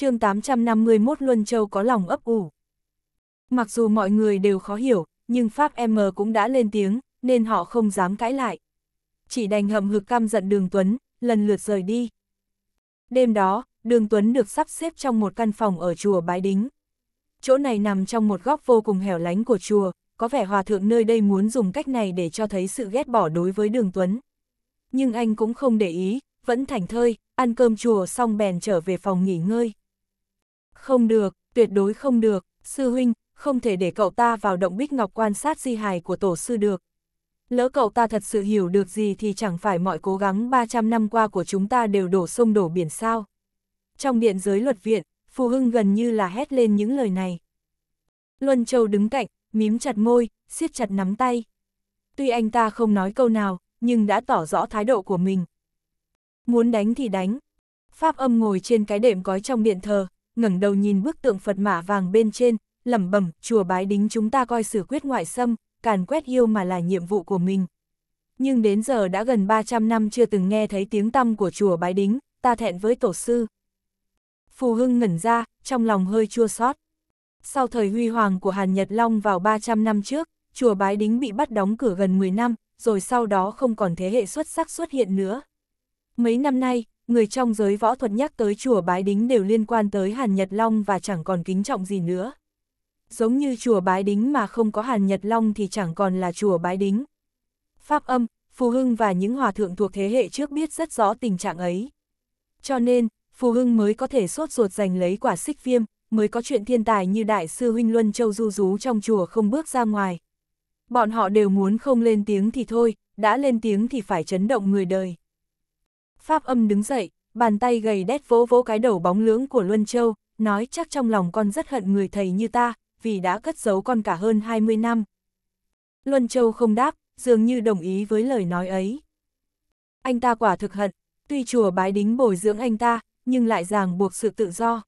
chương 851 Luân Châu có lòng ấp ủ. Mặc dù mọi người đều khó hiểu, nhưng Pháp M cũng đã lên tiếng, nên họ không dám cãi lại. Chỉ đành hậm hực căm giận Đường Tuấn, lần lượt rời đi. Đêm đó, Đường Tuấn được sắp xếp trong một căn phòng ở chùa Bái Đính. Chỗ này nằm trong một góc vô cùng hẻo lánh của chùa, có vẻ hòa thượng nơi đây muốn dùng cách này để cho thấy sự ghét bỏ đối với Đường Tuấn. Nhưng anh cũng không để ý, vẫn thảnh thơi, ăn cơm chùa xong bèn trở về phòng nghỉ ngơi. Không được, tuyệt đối không được, sư huynh, không thể để cậu ta vào động bích ngọc quan sát di hài của tổ sư được. Lỡ cậu ta thật sự hiểu được gì thì chẳng phải mọi cố gắng 300 năm qua của chúng ta đều đổ sông đổ biển sao. Trong điện giới luật viện, Phù Hưng gần như là hét lên những lời này. Luân Châu đứng cạnh, mím chặt môi, siết chặt nắm tay. Tuy anh ta không nói câu nào, nhưng đã tỏ rõ thái độ của mình. Muốn đánh thì đánh. Pháp âm ngồi trên cái đệm gói trong điện thờ, ngẩng đầu nhìn bức tượng Phật mã vàng bên trên, lẩm bẩm, chùa bái đính chúng ta coi xử quyết ngoại xâm, càn quét yêu mà là nhiệm vụ của mình. Nhưng đến giờ đã gần 300 năm chưa từng nghe thấy tiếng tăm của chùa bái đính, ta thẹn với tổ sư. Phù Hưng ngẩn ra, trong lòng hơi chua xót. Sau thời huy hoàng của Hàn Nhật Long vào 300 năm trước, chùa Bái Đính bị bắt đóng cửa gần 10 năm, rồi sau đó không còn thế hệ xuất sắc xuất hiện nữa. Mấy năm nay, người trong giới võ thuật nhắc tới chùa Bái Đính đều liên quan tới Hàn Nhật Long và chẳng còn kính trọng gì nữa. Giống như chùa Bái Đính mà không có Hàn Nhật Long thì chẳng còn là chùa Bái Đính. Pháp âm, Phù Hưng và những hòa thượng thuộc thế hệ trước biết rất rõ tình trạng ấy. Cho nên, Phù Hưng mới có thể sốt ruột giành lấy quả xích viêm, mới có chuyện thiên tài như Đại sư Huynh Luân Châu Du Rú trong chùa không bước ra ngoài. Bọn họ đều muốn không lên tiếng thì thôi, đã lên tiếng thì phải chấn động người đời. Pháp âm đứng dậy, bàn tay gầy đét vỗ vỗ cái đầu bóng lưỡng của Luân Châu, nói chắc trong lòng con rất hận người thầy như ta, vì đã cất giấu con cả hơn 20 năm. Luân Châu không đáp, dường như đồng ý với lời nói ấy. Anh ta quả thực hận, tuy chùa bái đính bồi dưỡng anh ta, nhưng lại ràng buộc sự tự do.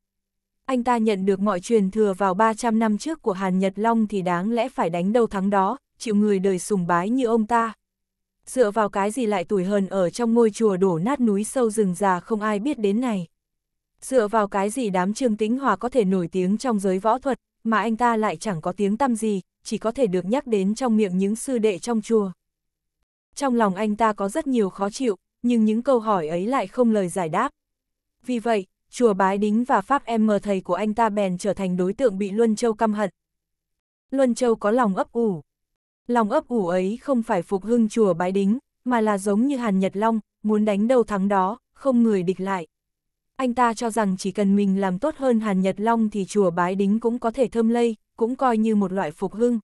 Anh ta nhận được mọi truyền thừa vào 300 năm trước của Hàn Nhật Long thì đáng lẽ phải đánh đâu thắng đó, chịu người đời sùng bái như ông ta dựa vào cái gì lại tuổi hờn ở trong ngôi chùa đổ nát núi sâu rừng già không ai biết đến này. Dựa vào cái gì đám Trương Tĩnh Hòa có thể nổi tiếng trong giới võ thuật, mà anh ta lại chẳng có tiếng tăm gì, chỉ có thể được nhắc đến trong miệng những sư đệ trong chùa. Trong lòng anh ta có rất nhiều khó chịu, nhưng những câu hỏi ấy lại không lời giải đáp. Vì vậy, chùa Bái Đính và Pháp em mờ thầy của anh ta bèn trở thành đối tượng bị Luân Châu căm hận. Luân Châu có lòng ấp ủ, Lòng ấp ủ ấy không phải phục hưng chùa bái đính, mà là giống như Hàn Nhật Long, muốn đánh đầu thắng đó, không người địch lại. Anh ta cho rằng chỉ cần mình làm tốt hơn Hàn Nhật Long thì chùa bái đính cũng có thể thơm lây, cũng coi như một loại phục hưng.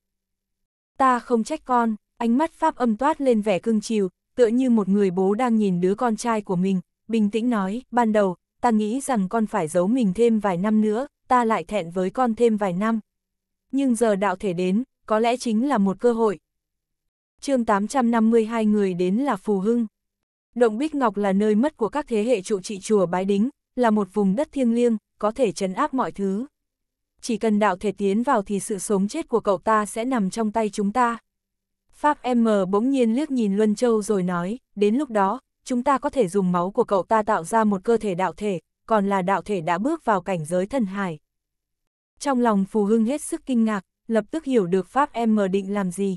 Ta không trách con, ánh mắt Pháp âm toát lên vẻ cưng chiều, tựa như một người bố đang nhìn đứa con trai của mình, bình tĩnh nói, ban đầu, ta nghĩ rằng con phải giấu mình thêm vài năm nữa, ta lại thẹn với con thêm vài năm. Nhưng giờ đạo thể đến, có lẽ chính là một cơ hội. chương 852 người đến là Phù Hưng. Động Bích Ngọc là nơi mất của các thế hệ trụ trị chùa Bái Đính, là một vùng đất thiêng liêng, có thể trấn áp mọi thứ. Chỉ cần đạo thể tiến vào thì sự sống chết của cậu ta sẽ nằm trong tay chúng ta. Pháp M bỗng nhiên liếc nhìn Luân Châu rồi nói, đến lúc đó, chúng ta có thể dùng máu của cậu ta tạo ra một cơ thể đạo thể, còn là đạo thể đã bước vào cảnh giới thần hải. Trong lòng Phù Hưng hết sức kinh ngạc, lập tức hiểu được Pháp em định làm gì.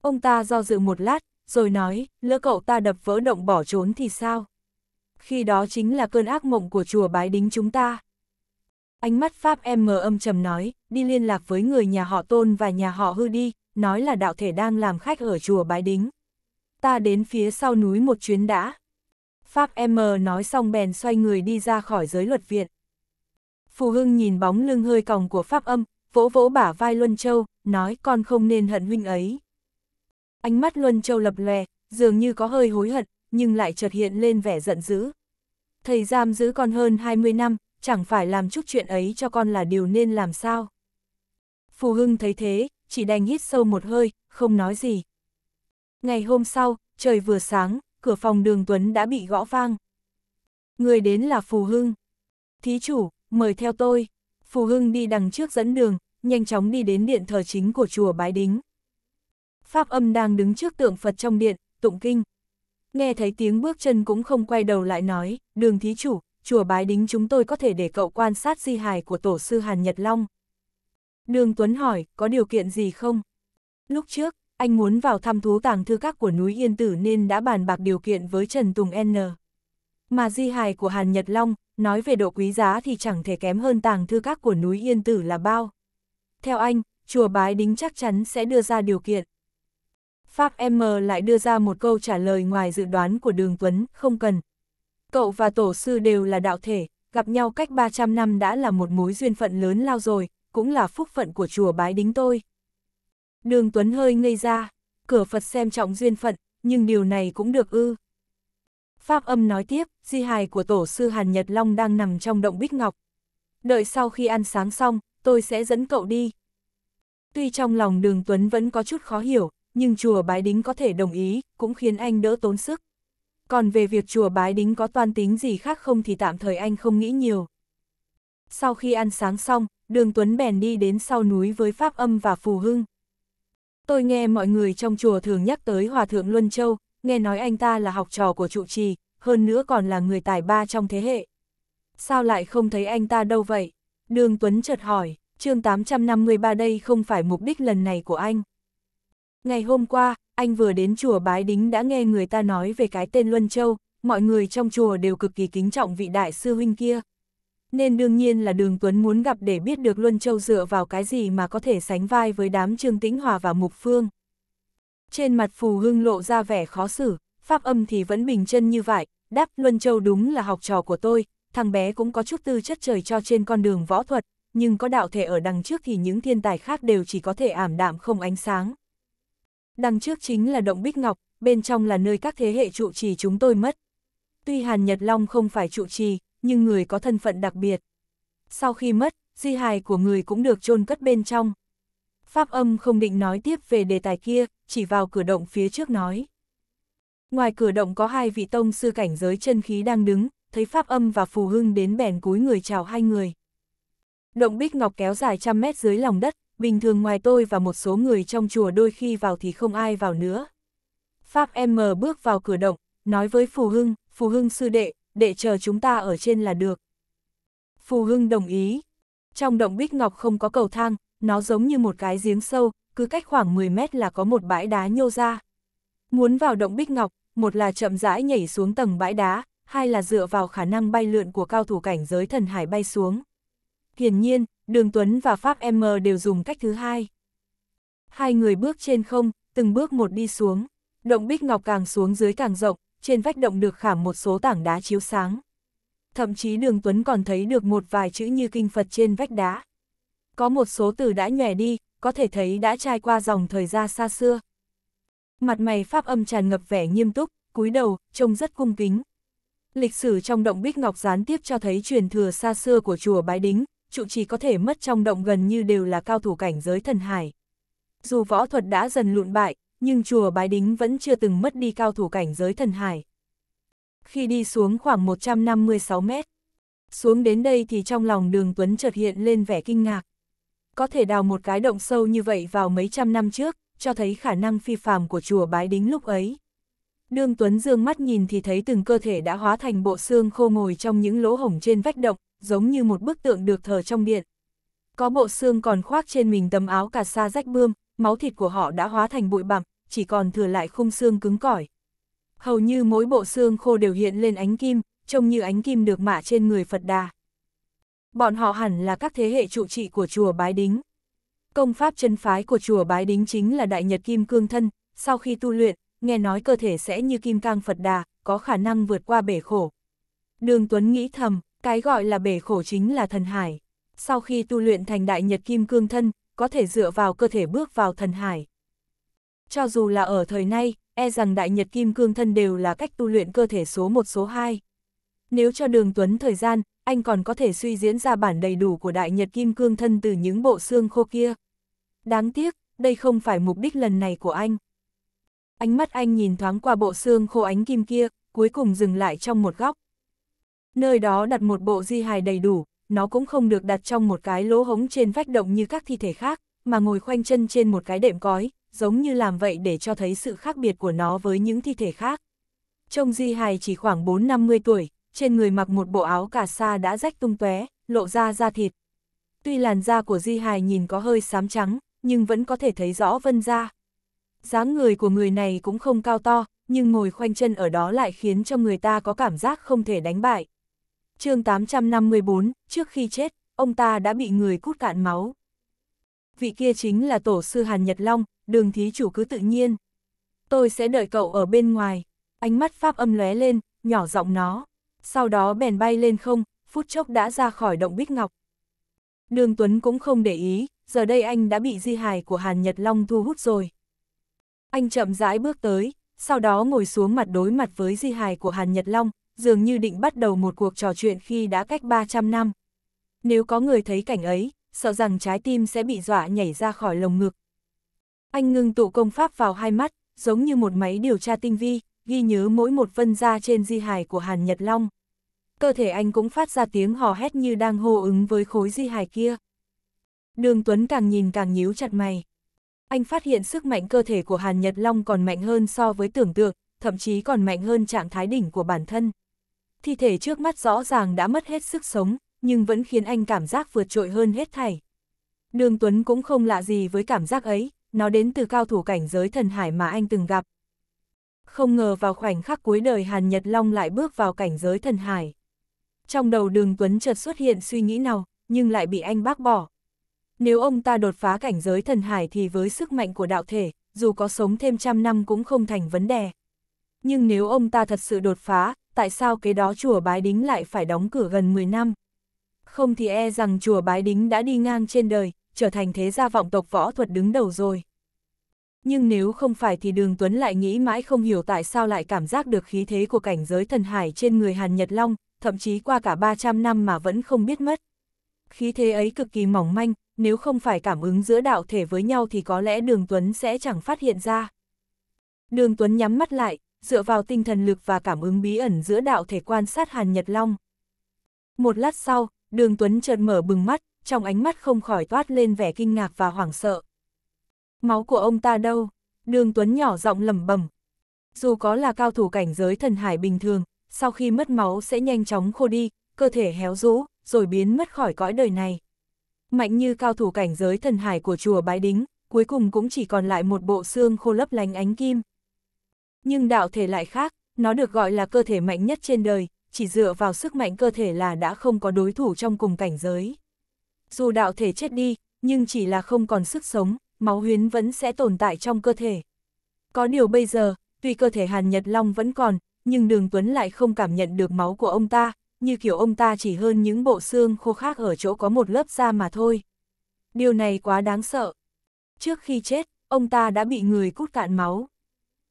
Ông ta do dự một lát, rồi nói, lỡ cậu ta đập vỡ động bỏ trốn thì sao? Khi đó chính là cơn ác mộng của chùa bái đính chúng ta. Ánh mắt Pháp em âm trầm nói, đi liên lạc với người nhà họ tôn và nhà họ hư đi, nói là đạo thể đang làm khách ở chùa bái đính. Ta đến phía sau núi một chuyến đã. Pháp M nói xong bèn xoay người đi ra khỏi giới luật viện. Phù Hưng nhìn bóng lưng hơi còng của Pháp âm, vỗ vỗ bả vai Luân Châu, nói con không nên hận huynh ấy. Ánh mắt Luân Châu lập lè, dường như có hơi hối hận, nhưng lại chợt hiện lên vẻ giận dữ. Thầy giam giữ con hơn 20 năm, chẳng phải làm chút chuyện ấy cho con là điều nên làm sao. Phù Hưng thấy thế, chỉ đành hít sâu một hơi, không nói gì. Ngày hôm sau, trời vừa sáng, cửa phòng đường Tuấn đã bị gõ vang. Người đến là Phù Hưng. Thí chủ, mời theo tôi. Phù Hưng đi đằng trước dẫn đường, nhanh chóng đi đến điện thờ chính của chùa Bái Đính. Pháp âm đang đứng trước tượng Phật trong điện, tụng kinh. Nghe thấy tiếng bước chân cũng không quay đầu lại nói, đường thí chủ, chùa Bái Đính chúng tôi có thể để cậu quan sát di hài của tổ sư Hàn Nhật Long. Đường Tuấn hỏi, có điều kiện gì không? Lúc trước, anh muốn vào thăm thú tàng thư các của núi Yên Tử nên đã bàn bạc điều kiện với Trần Tùng N. Mà di hài của Hàn Nhật Long, nói về độ quý giá thì chẳng thể kém hơn tàng thư các của núi Yên Tử là bao. Theo anh, chùa Bái Đính chắc chắn sẽ đưa ra điều kiện. Pháp M lại đưa ra một câu trả lời ngoài dự đoán của Đường Tuấn, không cần. Cậu và tổ sư đều là đạo thể, gặp nhau cách 300 năm đã là một mối duyên phận lớn lao rồi, cũng là phúc phận của chùa Bái Đính tôi. Đường Tuấn hơi ngây ra, cửa Phật xem trọng duyên phận, nhưng điều này cũng được ư. Pháp âm nói tiếp, di hài của tổ sư Hàn Nhật Long đang nằm trong động bích ngọc. Đợi sau khi ăn sáng xong, tôi sẽ dẫn cậu đi. Tuy trong lòng đường Tuấn vẫn có chút khó hiểu, nhưng chùa Bái Đính có thể đồng ý, cũng khiến anh đỡ tốn sức. Còn về việc chùa Bái Đính có toan tính gì khác không thì tạm thời anh không nghĩ nhiều. Sau khi ăn sáng xong, đường Tuấn bèn đi đến sau núi với Pháp Âm và Phù Hưng. Tôi nghe mọi người trong chùa thường nhắc tới Hòa Thượng Luân Châu, nghe nói anh ta là học trò của trụ trì, hơn nữa còn là người tài ba trong thế hệ. Sao lại không thấy anh ta đâu vậy? Đường Tuấn chợt hỏi, chương 853 đây không phải mục đích lần này của anh. Ngày hôm qua, anh vừa đến chùa Bái Đính đã nghe người ta nói về cái tên Luân Châu, mọi người trong chùa đều cực kỳ kính trọng vị đại sư huynh kia. Nên đương nhiên là Đường Tuấn muốn gặp để biết được Luân Châu dựa vào cái gì mà có thể sánh vai với đám Trương Tĩnh Hòa và Mục Phương trên mặt phù hưng lộ ra vẻ khó xử, pháp âm thì vẫn bình chân như vậy, đáp Luân Châu đúng là học trò của tôi, thằng bé cũng có chút tư chất trời cho trên con đường võ thuật, nhưng có đạo thể ở đằng trước thì những thiên tài khác đều chỉ có thể ảm đạm không ánh sáng. Đằng trước chính là động Bích Ngọc, bên trong là nơi các thế hệ trụ trì chúng tôi mất. Tuy Hàn Nhật Long không phải trụ trì, nhưng người có thân phận đặc biệt. Sau khi mất, di hài của người cũng được chôn cất bên trong. Pháp âm không định nói tiếp về đề tài kia, chỉ vào cửa động phía trước nói. Ngoài cửa động có hai vị tông sư cảnh giới chân khí đang đứng, thấy Pháp âm và Phù Hưng đến bèn cúi người chào hai người. Động Bích Ngọc kéo dài trăm mét dưới lòng đất, bình thường ngoài tôi và một số người trong chùa đôi khi vào thì không ai vào nữa. Pháp M bước vào cửa động, nói với Phù Hưng, Phù Hưng sư đệ, đệ chờ chúng ta ở trên là được. Phù Hưng đồng ý. Trong động Bích Ngọc không có cầu thang, nó giống như một cái giếng sâu, cứ cách khoảng 10 mét là có một bãi đá nhô ra. Muốn vào động bích ngọc, một là chậm rãi nhảy xuống tầng bãi đá, hai là dựa vào khả năng bay lượn của cao thủ cảnh giới thần hải bay xuống. Hiển nhiên, Đường Tuấn và Pháp M đều dùng cách thứ hai. Hai người bước trên không, từng bước một đi xuống. Động bích ngọc càng xuống dưới càng rộng, trên vách động được khảm một số tảng đá chiếu sáng. Thậm chí Đường Tuấn còn thấy được một vài chữ như kinh Phật trên vách đá có một số từ đã nhòe đi, có thể thấy đã trải qua dòng thời gian xa xưa. Mặt mày pháp âm tràn ngập vẻ nghiêm túc, cúi đầu, trông rất cung kính. Lịch sử trong động Bích Ngọc gián tiếp cho thấy truyền thừa xa xưa của chùa Bái Đính, trụ trì có thể mất trong động gần như đều là cao thủ cảnh giới thần hải. Dù võ thuật đã dần lụn bại, nhưng chùa Bái Đính vẫn chưa từng mất đi cao thủ cảnh giới thần hải. Khi đi xuống khoảng 156 mét, xuống đến đây thì trong lòng đường Tuấn chợt hiện lên vẻ kinh ngạc có thể đào một cái động sâu như vậy vào mấy trăm năm trước, cho thấy khả năng phi phàm của chùa Bái Đính lúc ấy. Đương Tuấn dương mắt nhìn thì thấy từng cơ thể đã hóa thành bộ xương khô ngồi trong những lỗ hổng trên vách động, giống như một bức tượng được thờ trong điện. Có bộ xương còn khoác trên mình tấm áo cà sa rách bươm, máu thịt của họ đã hóa thành bụi bặm, chỉ còn thừa lại khung xương cứng cỏi. Hầu như mỗi bộ xương khô đều hiện lên ánh kim, trông như ánh kim được mạ trên người Phật Đà bọn họ hẳn là các thế hệ trụ trị của chùa Bái Đính. Công pháp chân phái của chùa Bái Đính chính là Đại Nhật Kim Cương Thân, sau khi tu luyện, nghe nói cơ thể sẽ như Kim Cang Phật Đà, có khả năng vượt qua bể khổ. Đường Tuấn nghĩ thầm, cái gọi là bể khổ chính là thần hải. Sau khi tu luyện thành Đại Nhật Kim Cương Thân, có thể dựa vào cơ thể bước vào thần hải. Cho dù là ở thời nay, e rằng Đại Nhật Kim Cương Thân đều là cách tu luyện cơ thể số 1 số 2. Nếu cho Đường Tuấn thời gian, anh còn có thể suy diễn ra bản đầy đủ của Đại Nhật Kim Cương thân từ những bộ xương khô kia. Đáng tiếc, đây không phải mục đích lần này của anh. Ánh mắt anh nhìn thoáng qua bộ xương khô ánh kim kia, cuối cùng dừng lại trong một góc. Nơi đó đặt một bộ di hài đầy đủ, nó cũng không được đặt trong một cái lỗ hống trên vách động như các thi thể khác, mà ngồi khoanh chân trên một cái đệm cói, giống như làm vậy để cho thấy sự khác biệt của nó với những thi thể khác. Trông di hài chỉ khoảng 4-50 tuổi, trên người mặc một bộ áo cà sa đã rách tung tóe, lộ ra da thịt. Tuy làn da của Di Hài nhìn có hơi xám trắng, nhưng vẫn có thể thấy rõ vân da. dáng người của người này cũng không cao to, nhưng ngồi khoanh chân ở đó lại khiến cho người ta có cảm giác không thể đánh bại. chương 854, trước khi chết, ông ta đã bị người cút cạn máu. Vị kia chính là tổ sư Hàn Nhật Long, đường thí chủ cứ tự nhiên. Tôi sẽ đợi cậu ở bên ngoài. Ánh mắt Pháp âm lóe lên, nhỏ giọng nó sau đó bèn bay lên không, phút chốc đã ra khỏi động Bích Ngọc. Đường Tuấn cũng không để ý, giờ đây anh đã bị di hài của Hàn Nhật Long thu hút rồi. Anh chậm rãi bước tới, sau đó ngồi xuống mặt đối mặt với di hài của Hàn Nhật Long, dường như định bắt đầu một cuộc trò chuyện khi đã cách 300 năm. Nếu có người thấy cảnh ấy, sợ rằng trái tim sẽ bị dọa nhảy ra khỏi lồng ngực. Anh ngưng tụ công pháp vào hai mắt, giống như một máy điều tra tinh vi, ghi nhớ mỗi một vân ra trên di hài của Hàn Nhật Long. Cơ thể anh cũng phát ra tiếng hò hét như đang hô ứng với khối di hài kia. Đường Tuấn càng nhìn càng nhíu chặt mày. Anh phát hiện sức mạnh cơ thể của Hàn Nhật Long còn mạnh hơn so với tưởng tượng, thậm chí còn mạnh hơn trạng thái đỉnh của bản thân. Thi thể trước mắt rõ ràng đã mất hết sức sống, nhưng vẫn khiến anh cảm giác vượt trội hơn hết thảy. Đường Tuấn cũng không lạ gì với cảm giác ấy, nó đến từ cao thủ cảnh giới thần hải mà anh từng gặp, không ngờ vào khoảnh khắc cuối đời Hàn Nhật Long lại bước vào cảnh giới thần hải. Trong đầu đường Tuấn chợt xuất hiện suy nghĩ nào, nhưng lại bị anh bác bỏ. Nếu ông ta đột phá cảnh giới thần hải thì với sức mạnh của đạo thể, dù có sống thêm trăm năm cũng không thành vấn đề. Nhưng nếu ông ta thật sự đột phá, tại sao cái đó chùa Bái Đính lại phải đóng cửa gần 10 năm? Không thì e rằng chùa Bái Đính đã đi ngang trên đời, trở thành thế gia vọng tộc võ thuật đứng đầu rồi nhưng nếu không phải thì đường Tuấn lại nghĩ mãi không hiểu tại sao lại cảm giác được khí thế của cảnh giới thần hải trên người Hàn Nhật Long, thậm chí qua cả 300 năm mà vẫn không biết mất. Khí thế ấy cực kỳ mỏng manh, nếu không phải cảm ứng giữa đạo thể với nhau thì có lẽ đường Tuấn sẽ chẳng phát hiện ra. Đường Tuấn nhắm mắt lại, dựa vào tinh thần lực và cảm ứng bí ẩn giữa đạo thể quan sát Hàn Nhật Long. Một lát sau, đường Tuấn chợt mở bừng mắt, trong ánh mắt không khỏi toát lên vẻ kinh ngạc và hoảng sợ. Máu của ông ta đâu? Đường Tuấn nhỏ giọng lẩm bẩm. Dù có là cao thủ cảnh giới thần hải bình thường, sau khi mất máu sẽ nhanh chóng khô đi, cơ thể héo rũ, rồi biến mất khỏi cõi đời này. Mạnh như cao thủ cảnh giới thần hải của chùa Bái Đính, cuối cùng cũng chỉ còn lại một bộ xương khô lấp lánh ánh kim. Nhưng đạo thể lại khác, nó được gọi là cơ thể mạnh nhất trên đời, chỉ dựa vào sức mạnh cơ thể là đã không có đối thủ trong cùng cảnh giới. Dù đạo thể chết đi, nhưng chỉ là không còn sức sống, máu huyến vẫn sẽ tồn tại trong cơ thể. Có điều bây giờ, tuy cơ thể Hàn Nhật Long vẫn còn, nhưng đường Tuấn lại không cảm nhận được máu của ông ta, như kiểu ông ta chỉ hơn những bộ xương khô khác ở chỗ có một lớp da mà thôi. Điều này quá đáng sợ. Trước khi chết, ông ta đã bị người cút cạn máu.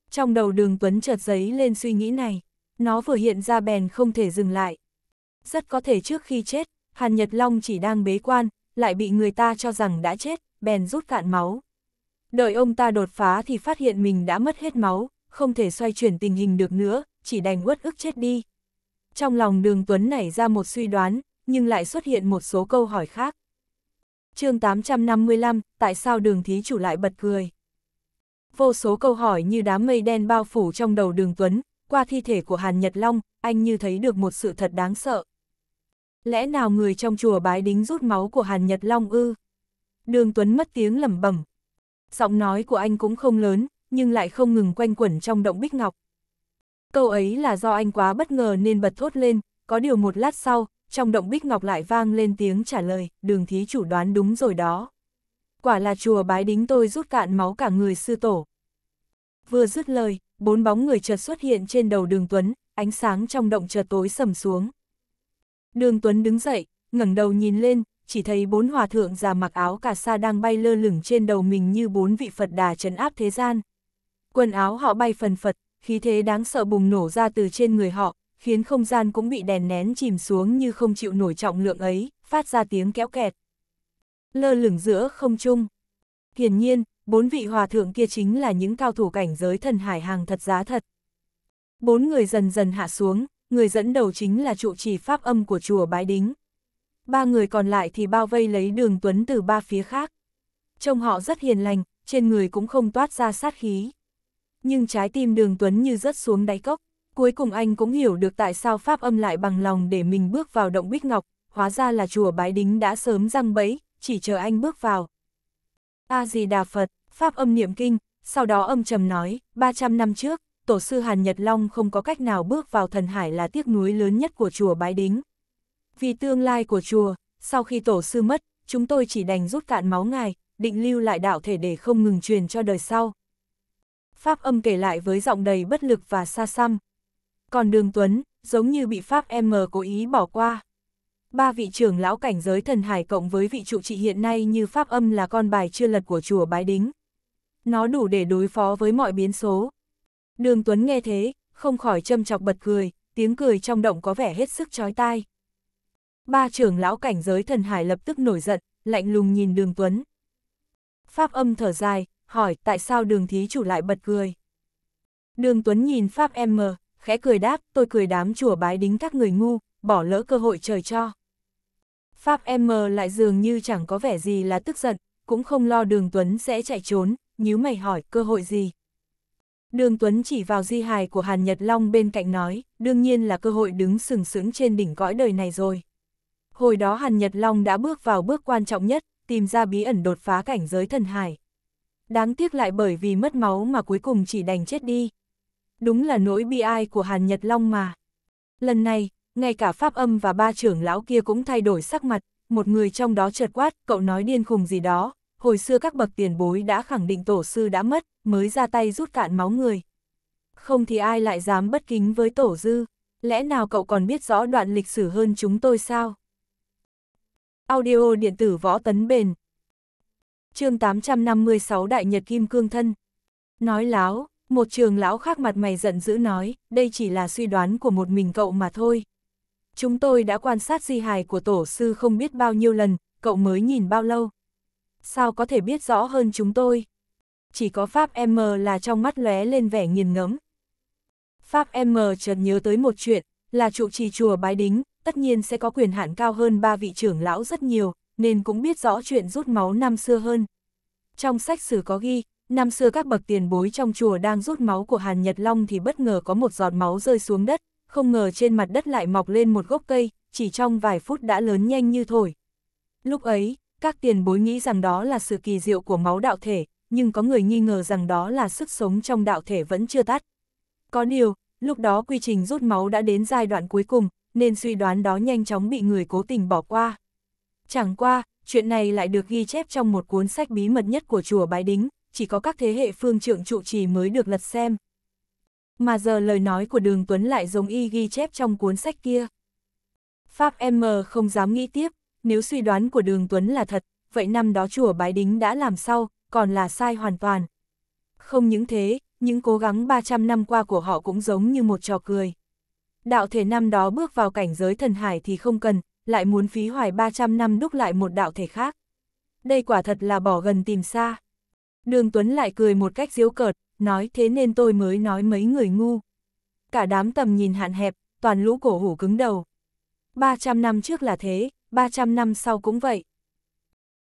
Trong đầu đường Tuấn chợt giấy lên suy nghĩ này, nó vừa hiện ra bèn không thể dừng lại. Rất có thể trước khi chết, Hàn Nhật Long chỉ đang bế quan, lại bị người ta cho rằng đã chết, bèn rút cạn máu. Đợi ông ta đột phá thì phát hiện mình đã mất hết máu, không thể xoay chuyển tình hình được nữa, chỉ đành uất ức chết đi. Trong lòng đường Tuấn nảy ra một suy đoán, nhưng lại xuất hiện một số câu hỏi khác. chương 855, tại sao đường thí chủ lại bật cười? Vô số câu hỏi như đám mây đen bao phủ trong đầu đường Tuấn, qua thi thể của Hàn Nhật Long, anh như thấy được một sự thật đáng sợ. Lẽ nào người trong chùa bái đính rút máu của Hàn Nhật Long ư? Đường Tuấn mất tiếng lẩm bẩm. Giọng nói của anh cũng không lớn, nhưng lại không ngừng quanh quẩn trong động bích ngọc. Câu ấy là do anh quá bất ngờ nên bật thốt lên, có điều một lát sau, trong động bích ngọc lại vang lên tiếng trả lời, đường thí chủ đoán đúng rồi đó. Quả là chùa bái đính tôi rút cạn máu cả người sư tổ. Vừa dứt lời, bốn bóng người chợt xuất hiện trên đầu đường Tuấn, ánh sáng trong động chợt tối sầm xuống. Đường Tuấn đứng dậy, ngẩng đầu nhìn lên, chỉ thấy bốn hòa thượng già mặc áo cà sa đang bay lơ lửng trên đầu mình như bốn vị Phật đà trấn áp thế gian. Quần áo họ bay phần phật, khí thế đáng sợ bùng nổ ra từ trên người họ, khiến không gian cũng bị đèn nén chìm xuống như không chịu nổi trọng lượng ấy, phát ra tiếng kéo kẹt. Lơ lửng giữa không trung. Hiển nhiên, bốn vị hòa thượng kia chính là những cao thủ cảnh giới thần hải hàng thật giá thật. Bốn người dần dần hạ xuống, người dẫn đầu chính là trụ trì pháp âm của chùa Bái Đính ba người còn lại thì bao vây lấy đường Tuấn từ ba phía khác. Trông họ rất hiền lành, trên người cũng không toát ra sát khí. Nhưng trái tim đường Tuấn như rớt xuống đáy cốc, cuối cùng anh cũng hiểu được tại sao Pháp âm lại bằng lòng để mình bước vào động Bích Ngọc, hóa ra là chùa Bái Đính đã sớm răng bẫy, chỉ chờ anh bước vào. A-di-đà Phật, Pháp âm niệm kinh, sau đó âm trầm nói, 300 năm trước, tổ sư Hàn Nhật Long không có cách nào bước vào thần hải là tiếc núi lớn nhất của chùa Bái Đính. Vì tương lai của chùa, sau khi tổ sư mất, chúng tôi chỉ đành rút cạn máu ngài, định lưu lại đạo thể để không ngừng truyền cho đời sau. Pháp âm kể lại với giọng đầy bất lực và xa xăm. Còn đường Tuấn, giống như bị Pháp M cố ý bỏ qua. Ba vị trưởng lão cảnh giới thần hải cộng với vị trụ trị hiện nay như Pháp âm là con bài chưa lật của chùa Bái Đính. Nó đủ để đối phó với mọi biến số. Đường Tuấn nghe thế, không khỏi châm chọc bật cười, tiếng cười trong động có vẻ hết sức chói tai. Ba trưởng lão cảnh giới thần hải lập tức nổi giận, lạnh lùng nhìn đường Tuấn. Pháp âm thở dài, hỏi tại sao đường thí chủ lại bật cười. Đường Tuấn nhìn Pháp em mờ, khẽ cười đáp, tôi cười đám chùa bái đính các người ngu, bỏ lỡ cơ hội trời cho. Pháp M lại dường như chẳng có vẻ gì là tức giận, cũng không lo đường Tuấn sẽ chạy trốn, nhíu mày hỏi cơ hội gì. Đường Tuấn chỉ vào di hài của Hàn Nhật Long bên cạnh nói, đương nhiên là cơ hội đứng sừng sững trên đỉnh cõi đời này rồi. Hồi đó Hàn Nhật Long đã bước vào bước quan trọng nhất, tìm ra bí ẩn đột phá cảnh giới thần hải. Đáng tiếc lại bởi vì mất máu mà cuối cùng chỉ đành chết đi. Đúng là nỗi bi ai của Hàn Nhật Long mà. Lần này, ngay cả Pháp Âm và ba trưởng lão kia cũng thay đổi sắc mặt, một người trong đó chợt quát, cậu nói điên khùng gì đó, hồi xưa các bậc tiền bối đã khẳng định tổ sư đã mất, mới ra tay rút cạn máu người. Không thì ai lại dám bất kính với tổ dư, lẽ nào cậu còn biết rõ đoạn lịch sử hơn chúng tôi sao? Audio điện tử võ tấn bền. chương 856 Đại Nhật Kim Cương Thân. Nói láo, một trường lão khác mặt mày giận dữ nói, đây chỉ là suy đoán của một mình cậu mà thôi. Chúng tôi đã quan sát di hài của tổ sư không biết bao nhiêu lần, cậu mới nhìn bao lâu. Sao có thể biết rõ hơn chúng tôi? Chỉ có Pháp M là trong mắt lóe lên vẻ nghiền ngẫm. Pháp M chợt nhớ tới một chuyện, là trụ trì chùa Bái Đính, tất nhiên sẽ có quyền hạn cao hơn ba vị trưởng lão rất nhiều, nên cũng biết rõ chuyện rút máu năm xưa hơn. Trong sách sử có ghi, năm xưa các bậc tiền bối trong chùa đang rút máu của Hàn Nhật Long thì bất ngờ có một giọt máu rơi xuống đất, không ngờ trên mặt đất lại mọc lên một gốc cây, chỉ trong vài phút đã lớn nhanh như thổi. Lúc ấy, các tiền bối nghĩ rằng đó là sự kỳ diệu của máu đạo thể, nhưng có người nghi ngờ rằng đó là sức sống trong đạo thể vẫn chưa tắt. Có điều, lúc đó quy trình rút máu đã đến giai đoạn cuối cùng, nên suy đoán đó nhanh chóng bị người cố tình bỏ qua. Chẳng qua, chuyện này lại được ghi chép trong một cuốn sách bí mật nhất của chùa Bái Đính, chỉ có các thế hệ phương trượng trụ trì mới được lật xem. Mà giờ lời nói của Đường Tuấn lại giống y ghi chép trong cuốn sách kia. Pháp M không dám nghĩ tiếp, nếu suy đoán của Đường Tuấn là thật, vậy năm đó chùa Bái Đính đã làm sao? còn là sai hoàn toàn. Không những thế, những cố gắng 300 năm qua của họ cũng giống như một trò cười. Đạo thể năm đó bước vào cảnh giới thần hải thì không cần, lại muốn phí hoài 300 năm đúc lại một đạo thể khác. Đây quả thật là bỏ gần tìm xa. Đường Tuấn lại cười một cách diếu cợt, nói thế nên tôi mới nói mấy người ngu. Cả đám tầm nhìn hạn hẹp, toàn lũ cổ hủ cứng đầu. 300 năm trước là thế, 300 năm sau cũng vậy.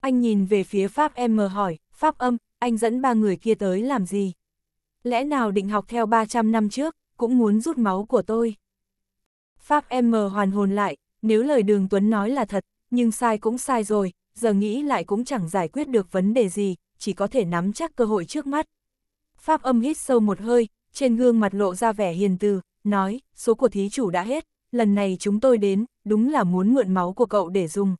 Anh nhìn về phía Pháp em mờ hỏi, Pháp âm, anh dẫn ba người kia tới làm gì? Lẽ nào định học theo 300 năm trước, cũng muốn rút máu của tôi? Pháp em mờ hoàn hồn lại, nếu lời đường Tuấn nói là thật, nhưng sai cũng sai rồi, giờ nghĩ lại cũng chẳng giải quyết được vấn đề gì, chỉ có thể nắm chắc cơ hội trước mắt. Pháp âm hít sâu một hơi, trên gương mặt lộ ra vẻ hiền từ, nói, số của thí chủ đã hết, lần này chúng tôi đến, đúng là muốn mượn máu của cậu để dùng.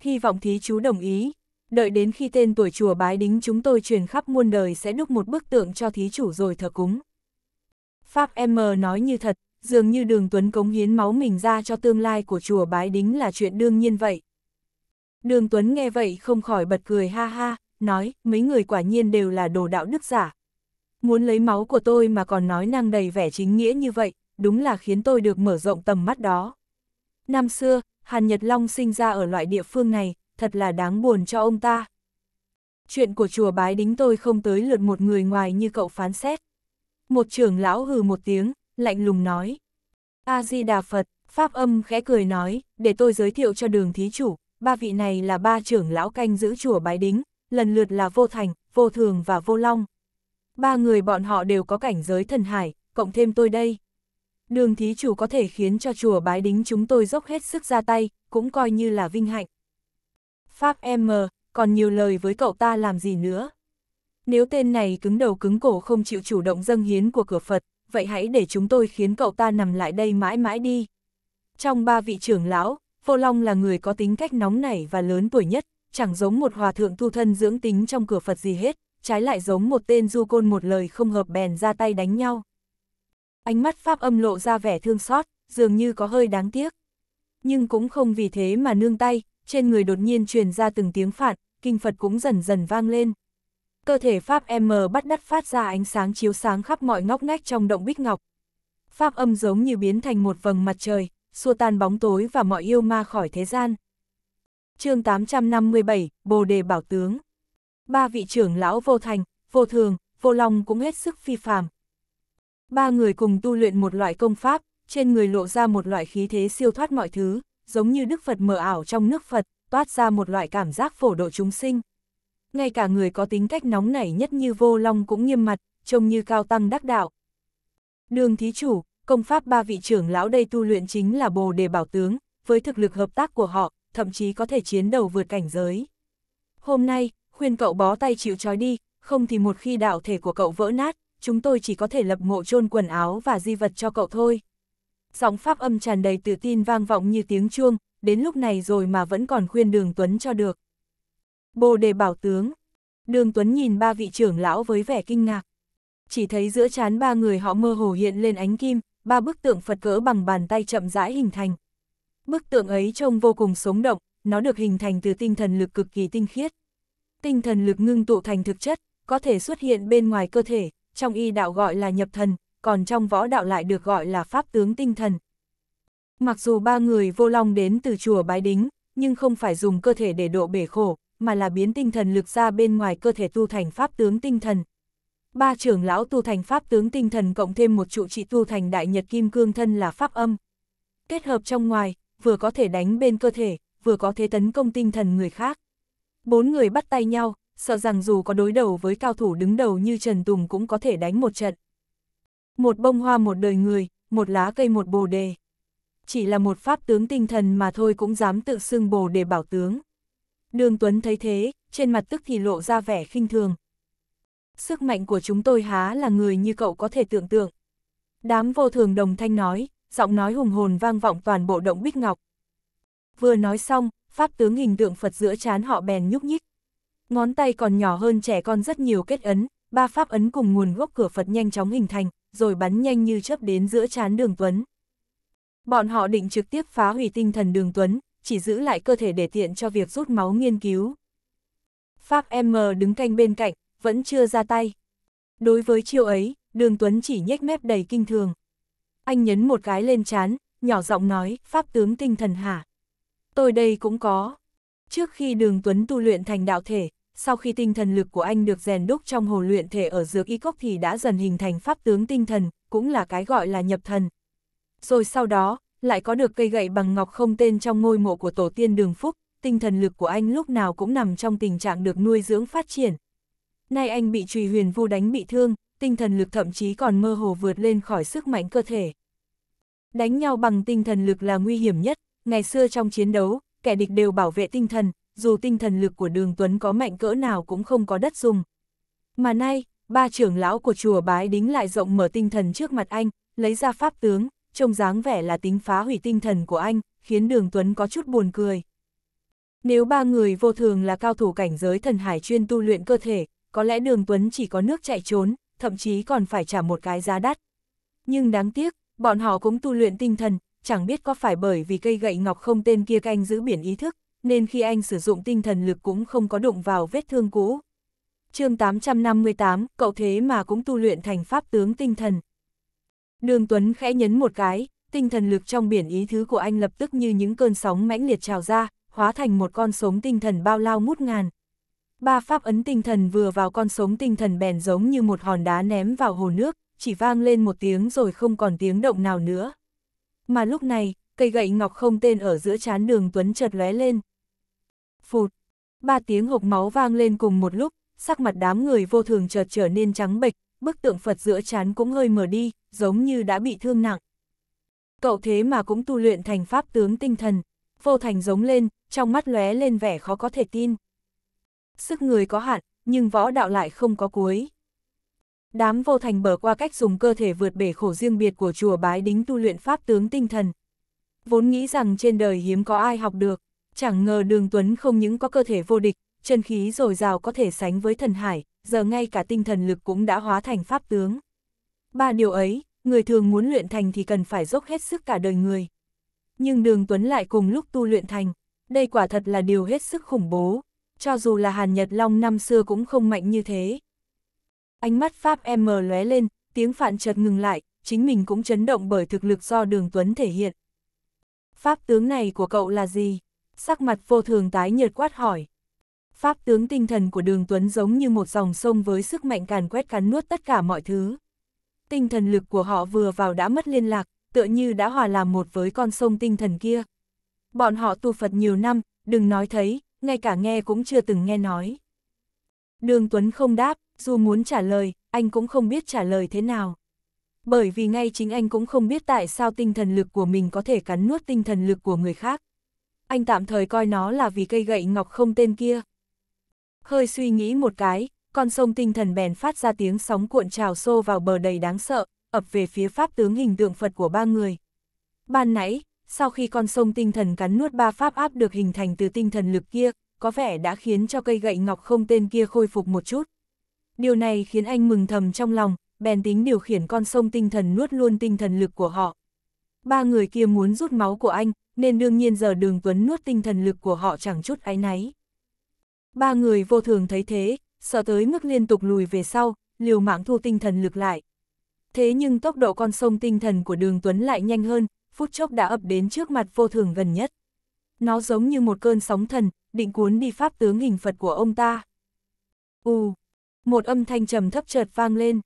Hy vọng thí chú đồng ý, đợi đến khi tên tuổi chùa bái đính chúng tôi truyền khắp muôn đời sẽ đúc một bức tượng cho thí chủ rồi thờ cúng. Pháp M nói như thật, dường như đường Tuấn cống hiến máu mình ra cho tương lai của chùa Bái Đính là chuyện đương nhiên vậy. Đường Tuấn nghe vậy không khỏi bật cười ha ha, nói, mấy người quả nhiên đều là đồ đạo đức giả. Muốn lấy máu của tôi mà còn nói năng đầy vẻ chính nghĩa như vậy, đúng là khiến tôi được mở rộng tầm mắt đó. Năm xưa, Hàn Nhật Long sinh ra ở loại địa phương này, thật là đáng buồn cho ông ta. Chuyện của chùa bái đính tôi không tới lượt một người ngoài như cậu phán xét. Một trưởng lão hừ một tiếng, lạnh lùng nói. A-di-đà Phật, Pháp âm khẽ cười nói, để tôi giới thiệu cho đường thí chủ, ba vị này là ba trưởng lão canh giữ chùa bái đính, lần lượt là vô thành, vô thường và vô long. Ba người bọn họ đều có cảnh giới thần hải, cộng thêm tôi đây. Đường thí chủ có thể khiến cho chùa bái đính chúng tôi dốc hết sức ra tay, cũng coi như là vinh hạnh. Pháp M, còn nhiều lời với cậu ta làm gì nữa? Nếu tên này cứng đầu cứng cổ không chịu chủ động dâng hiến của cửa Phật, vậy hãy để chúng tôi khiến cậu ta nằm lại đây mãi mãi đi. Trong ba vị trưởng lão, Vô Long là người có tính cách nóng nảy và lớn tuổi nhất, chẳng giống một hòa thượng thu thân dưỡng tính trong cửa Phật gì hết, trái lại giống một tên du côn một lời không hợp bèn ra tay đánh nhau. Ánh mắt Pháp âm lộ ra vẻ thương xót, dường như có hơi đáng tiếc. Nhưng cũng không vì thế mà nương tay, trên người đột nhiên truyền ra từng tiếng phản, kinh Phật cũng dần dần vang lên cơ thể Pháp M bắt đắt phát ra ánh sáng chiếu sáng khắp mọi ngóc ngách trong động bích ngọc. Pháp âm giống như biến thành một vầng mặt trời, xua tan bóng tối và mọi yêu ma khỏi thế gian. chương 857, Bồ Đề Bảo Tướng Ba vị trưởng lão vô thành, vô thường, vô long cũng hết sức phi phàm. Ba người cùng tu luyện một loại công pháp, trên người lộ ra một loại khí thế siêu thoát mọi thứ, giống như Đức Phật mở ảo trong nước Phật, toát ra một loại cảm giác phổ độ chúng sinh ngay cả người có tính cách nóng nảy nhất như vô long cũng nghiêm mặt, trông như cao tăng đắc đạo. Đường thí chủ, công pháp ba vị trưởng lão đây tu luyện chính là bồ đề bảo tướng, với thực lực hợp tác của họ, thậm chí có thể chiến đầu vượt cảnh giới. Hôm nay, khuyên cậu bó tay chịu trói đi, không thì một khi đạo thể của cậu vỡ nát, chúng tôi chỉ có thể lập mộ chôn quần áo và di vật cho cậu thôi. Giọng pháp âm tràn đầy tự tin vang vọng như tiếng chuông, đến lúc này rồi mà vẫn còn khuyên đường Tuấn cho được. Bồ đề bảo tướng. Đường Tuấn nhìn ba vị trưởng lão với vẻ kinh ngạc. Chỉ thấy giữa chán ba người họ mơ hồ hiện lên ánh kim, ba bức tượng Phật cỡ bằng bàn tay chậm rãi hình thành. Bức tượng ấy trông vô cùng sống động, nó được hình thành từ tinh thần lực cực kỳ tinh khiết. Tinh thần lực ngưng tụ thành thực chất, có thể xuất hiện bên ngoài cơ thể, trong y đạo gọi là nhập thần, còn trong võ đạo lại được gọi là pháp tướng tinh thần. Mặc dù ba người vô long đến từ chùa Bái Đính, nhưng không phải dùng cơ thể để độ bể khổ, mà là biến tinh thần lực ra bên ngoài cơ thể tu thành pháp tướng tinh thần. Ba trưởng lão tu thành pháp tướng tinh thần cộng thêm một trụ trị tu thành đại nhật kim cương thân là pháp âm. Kết hợp trong ngoài, vừa có thể đánh bên cơ thể, vừa có thể tấn công tinh thần người khác. Bốn người bắt tay nhau, sợ rằng dù có đối đầu với cao thủ đứng đầu như Trần Tùng cũng có thể đánh một trận. Một bông hoa một đời người, một lá cây một bồ đề. Chỉ là một pháp tướng tinh thần mà thôi cũng dám tự xưng bồ đề bảo tướng. Đường Tuấn thấy thế, trên mặt tức thì lộ ra vẻ khinh thường. Sức mạnh của chúng tôi há là người như cậu có thể tưởng tượng. Đám vô thường đồng thanh nói, giọng nói hùng hồn vang vọng toàn bộ động bích ngọc. Vừa nói xong, pháp tướng hình tượng Phật giữa chán họ bèn nhúc nhích. Ngón tay còn nhỏ hơn trẻ con rất nhiều kết ấn, ba pháp ấn cùng nguồn gốc cửa Phật nhanh chóng hình thành, rồi bắn nhanh như chớp đến giữa chán đường Tuấn. Bọn họ định trực tiếp phá hủy tinh thần đường Tuấn, chỉ giữ lại cơ thể để tiện cho việc rút máu nghiên cứu. Pháp M đứng canh bên cạnh, vẫn chưa ra tay. Đối với chiêu ấy, đường Tuấn chỉ nhếch mép đầy kinh thường. Anh nhấn một cái lên chán, nhỏ giọng nói, Pháp tướng tinh thần hả? Tôi đây cũng có. Trước khi đường Tuấn tu luyện thành đạo thể, sau khi tinh thần lực của anh được rèn đúc trong hồ luyện thể ở dược y cốc thì đã dần hình thành pháp tướng tinh thần, cũng là cái gọi là nhập thần. Rồi sau đó, lại có được cây gậy bằng ngọc không tên trong ngôi mộ của tổ tiên đường phúc, tinh thần lực của anh lúc nào cũng nằm trong tình trạng được nuôi dưỡng phát triển. Nay anh bị trùy huyền vu đánh bị thương, tinh thần lực thậm chí còn mơ hồ vượt lên khỏi sức mạnh cơ thể. Đánh nhau bằng tinh thần lực là nguy hiểm nhất, ngày xưa trong chiến đấu, kẻ địch đều bảo vệ tinh thần, dù tinh thần lực của đường Tuấn có mạnh cỡ nào cũng không có đất dùng. Mà nay, ba trưởng lão của chùa bái đính lại rộng mở tinh thần trước mặt anh, lấy ra pháp tướng, trông dáng vẻ là tính phá hủy tinh thần của anh, khiến đường Tuấn có chút buồn cười. Nếu ba người vô thường là cao thủ cảnh giới thần hải chuyên tu luyện cơ thể, có lẽ đường Tuấn chỉ có nước chạy trốn, thậm chí còn phải trả một cái giá đắt. Nhưng đáng tiếc, bọn họ cũng tu luyện tinh thần, chẳng biết có phải bởi vì cây gậy ngọc không tên kia canh giữ biển ý thức, nên khi anh sử dụng tinh thần lực cũng không có đụng vào vết thương cũ. chương 858, cậu thế mà cũng tu luyện thành pháp tướng tinh thần. Đường Tuấn khẽ nhấn một cái, tinh thần lực trong biển ý thứ của anh lập tức như những cơn sóng mãnh liệt trào ra, hóa thành một con sống tinh thần bao lao mút ngàn. Ba pháp ấn tinh thần vừa vào con sống tinh thần bèn giống như một hòn đá ném vào hồ nước, chỉ vang lên một tiếng rồi không còn tiếng động nào nữa. Mà lúc này, cây gậy ngọc không tên ở giữa chán đường Tuấn chợt lóe lên. Phụt! Ba tiếng hộp máu vang lên cùng một lúc, sắc mặt đám người vô thường chợt trở nên trắng bệch, bức tượng Phật giữa chán cũng hơi mở đi, giống như đã bị thương nặng. Cậu thế mà cũng tu luyện thành pháp tướng tinh thần, vô thành giống lên, trong mắt lóe lên vẻ khó có thể tin. Sức người có hạn, nhưng võ đạo lại không có cuối. Đám vô thành bở qua cách dùng cơ thể vượt bể khổ riêng biệt của chùa bái đính tu luyện pháp tướng tinh thần. Vốn nghĩ rằng trên đời hiếm có ai học được, chẳng ngờ đường Tuấn không những có cơ thể vô địch, chân khí dồi dào có thể sánh với thần hải, giờ ngay cả tinh thần lực cũng đã hóa thành pháp tướng. Ba điều ấy, người thường muốn luyện thành thì cần phải dốc hết sức cả đời người. Nhưng đường Tuấn lại cùng lúc tu luyện thành, đây quả thật là điều hết sức khủng bố, cho dù là Hàn Nhật Long năm xưa cũng không mạnh như thế. Ánh mắt Pháp M lóe lên, tiếng phạn chợt ngừng lại, chính mình cũng chấn động bởi thực lực do đường Tuấn thể hiện. Pháp tướng này của cậu là gì? Sắc mặt vô thường tái nhợt quát hỏi pháp tướng tinh thần của đường Tuấn giống như một dòng sông với sức mạnh càn quét cắn nuốt tất cả mọi thứ. Tinh thần lực của họ vừa vào đã mất liên lạc, tựa như đã hòa làm một với con sông tinh thần kia. Bọn họ tu Phật nhiều năm, đừng nói thấy, ngay cả nghe cũng chưa từng nghe nói. Đường Tuấn không đáp, dù muốn trả lời, anh cũng không biết trả lời thế nào. Bởi vì ngay chính anh cũng không biết tại sao tinh thần lực của mình có thể cắn nuốt tinh thần lực của người khác. Anh tạm thời coi nó là vì cây gậy ngọc không tên kia hơi suy nghĩ một cái, con sông tinh thần bèn phát ra tiếng sóng cuộn trào xô vào bờ đầy đáng sợ, ập về phía pháp tướng hình tượng Phật của ba người. Ban nãy, sau khi con sông tinh thần cắn nuốt ba pháp áp được hình thành từ tinh thần lực kia, có vẻ đã khiến cho cây gậy ngọc không tên kia khôi phục một chút. Điều này khiến anh mừng thầm trong lòng, bèn tính điều khiển con sông tinh thần nuốt luôn tinh thần lực của họ. Ba người kia muốn rút máu của anh, nên đương nhiên giờ đường tuấn nuốt tinh thần lực của họ chẳng chút áy náy. Ba người vô thường thấy thế, sợ tới mức liên tục lùi về sau, liều mạng thu tinh thần lực lại. Thế nhưng tốc độ con sông tinh thần của đường Tuấn lại nhanh hơn, phút chốc đã ập đến trước mặt vô thường gần nhất. Nó giống như một cơn sóng thần, định cuốn đi pháp tướng hình Phật của ông ta. u một âm thanh trầm thấp chợt vang lên.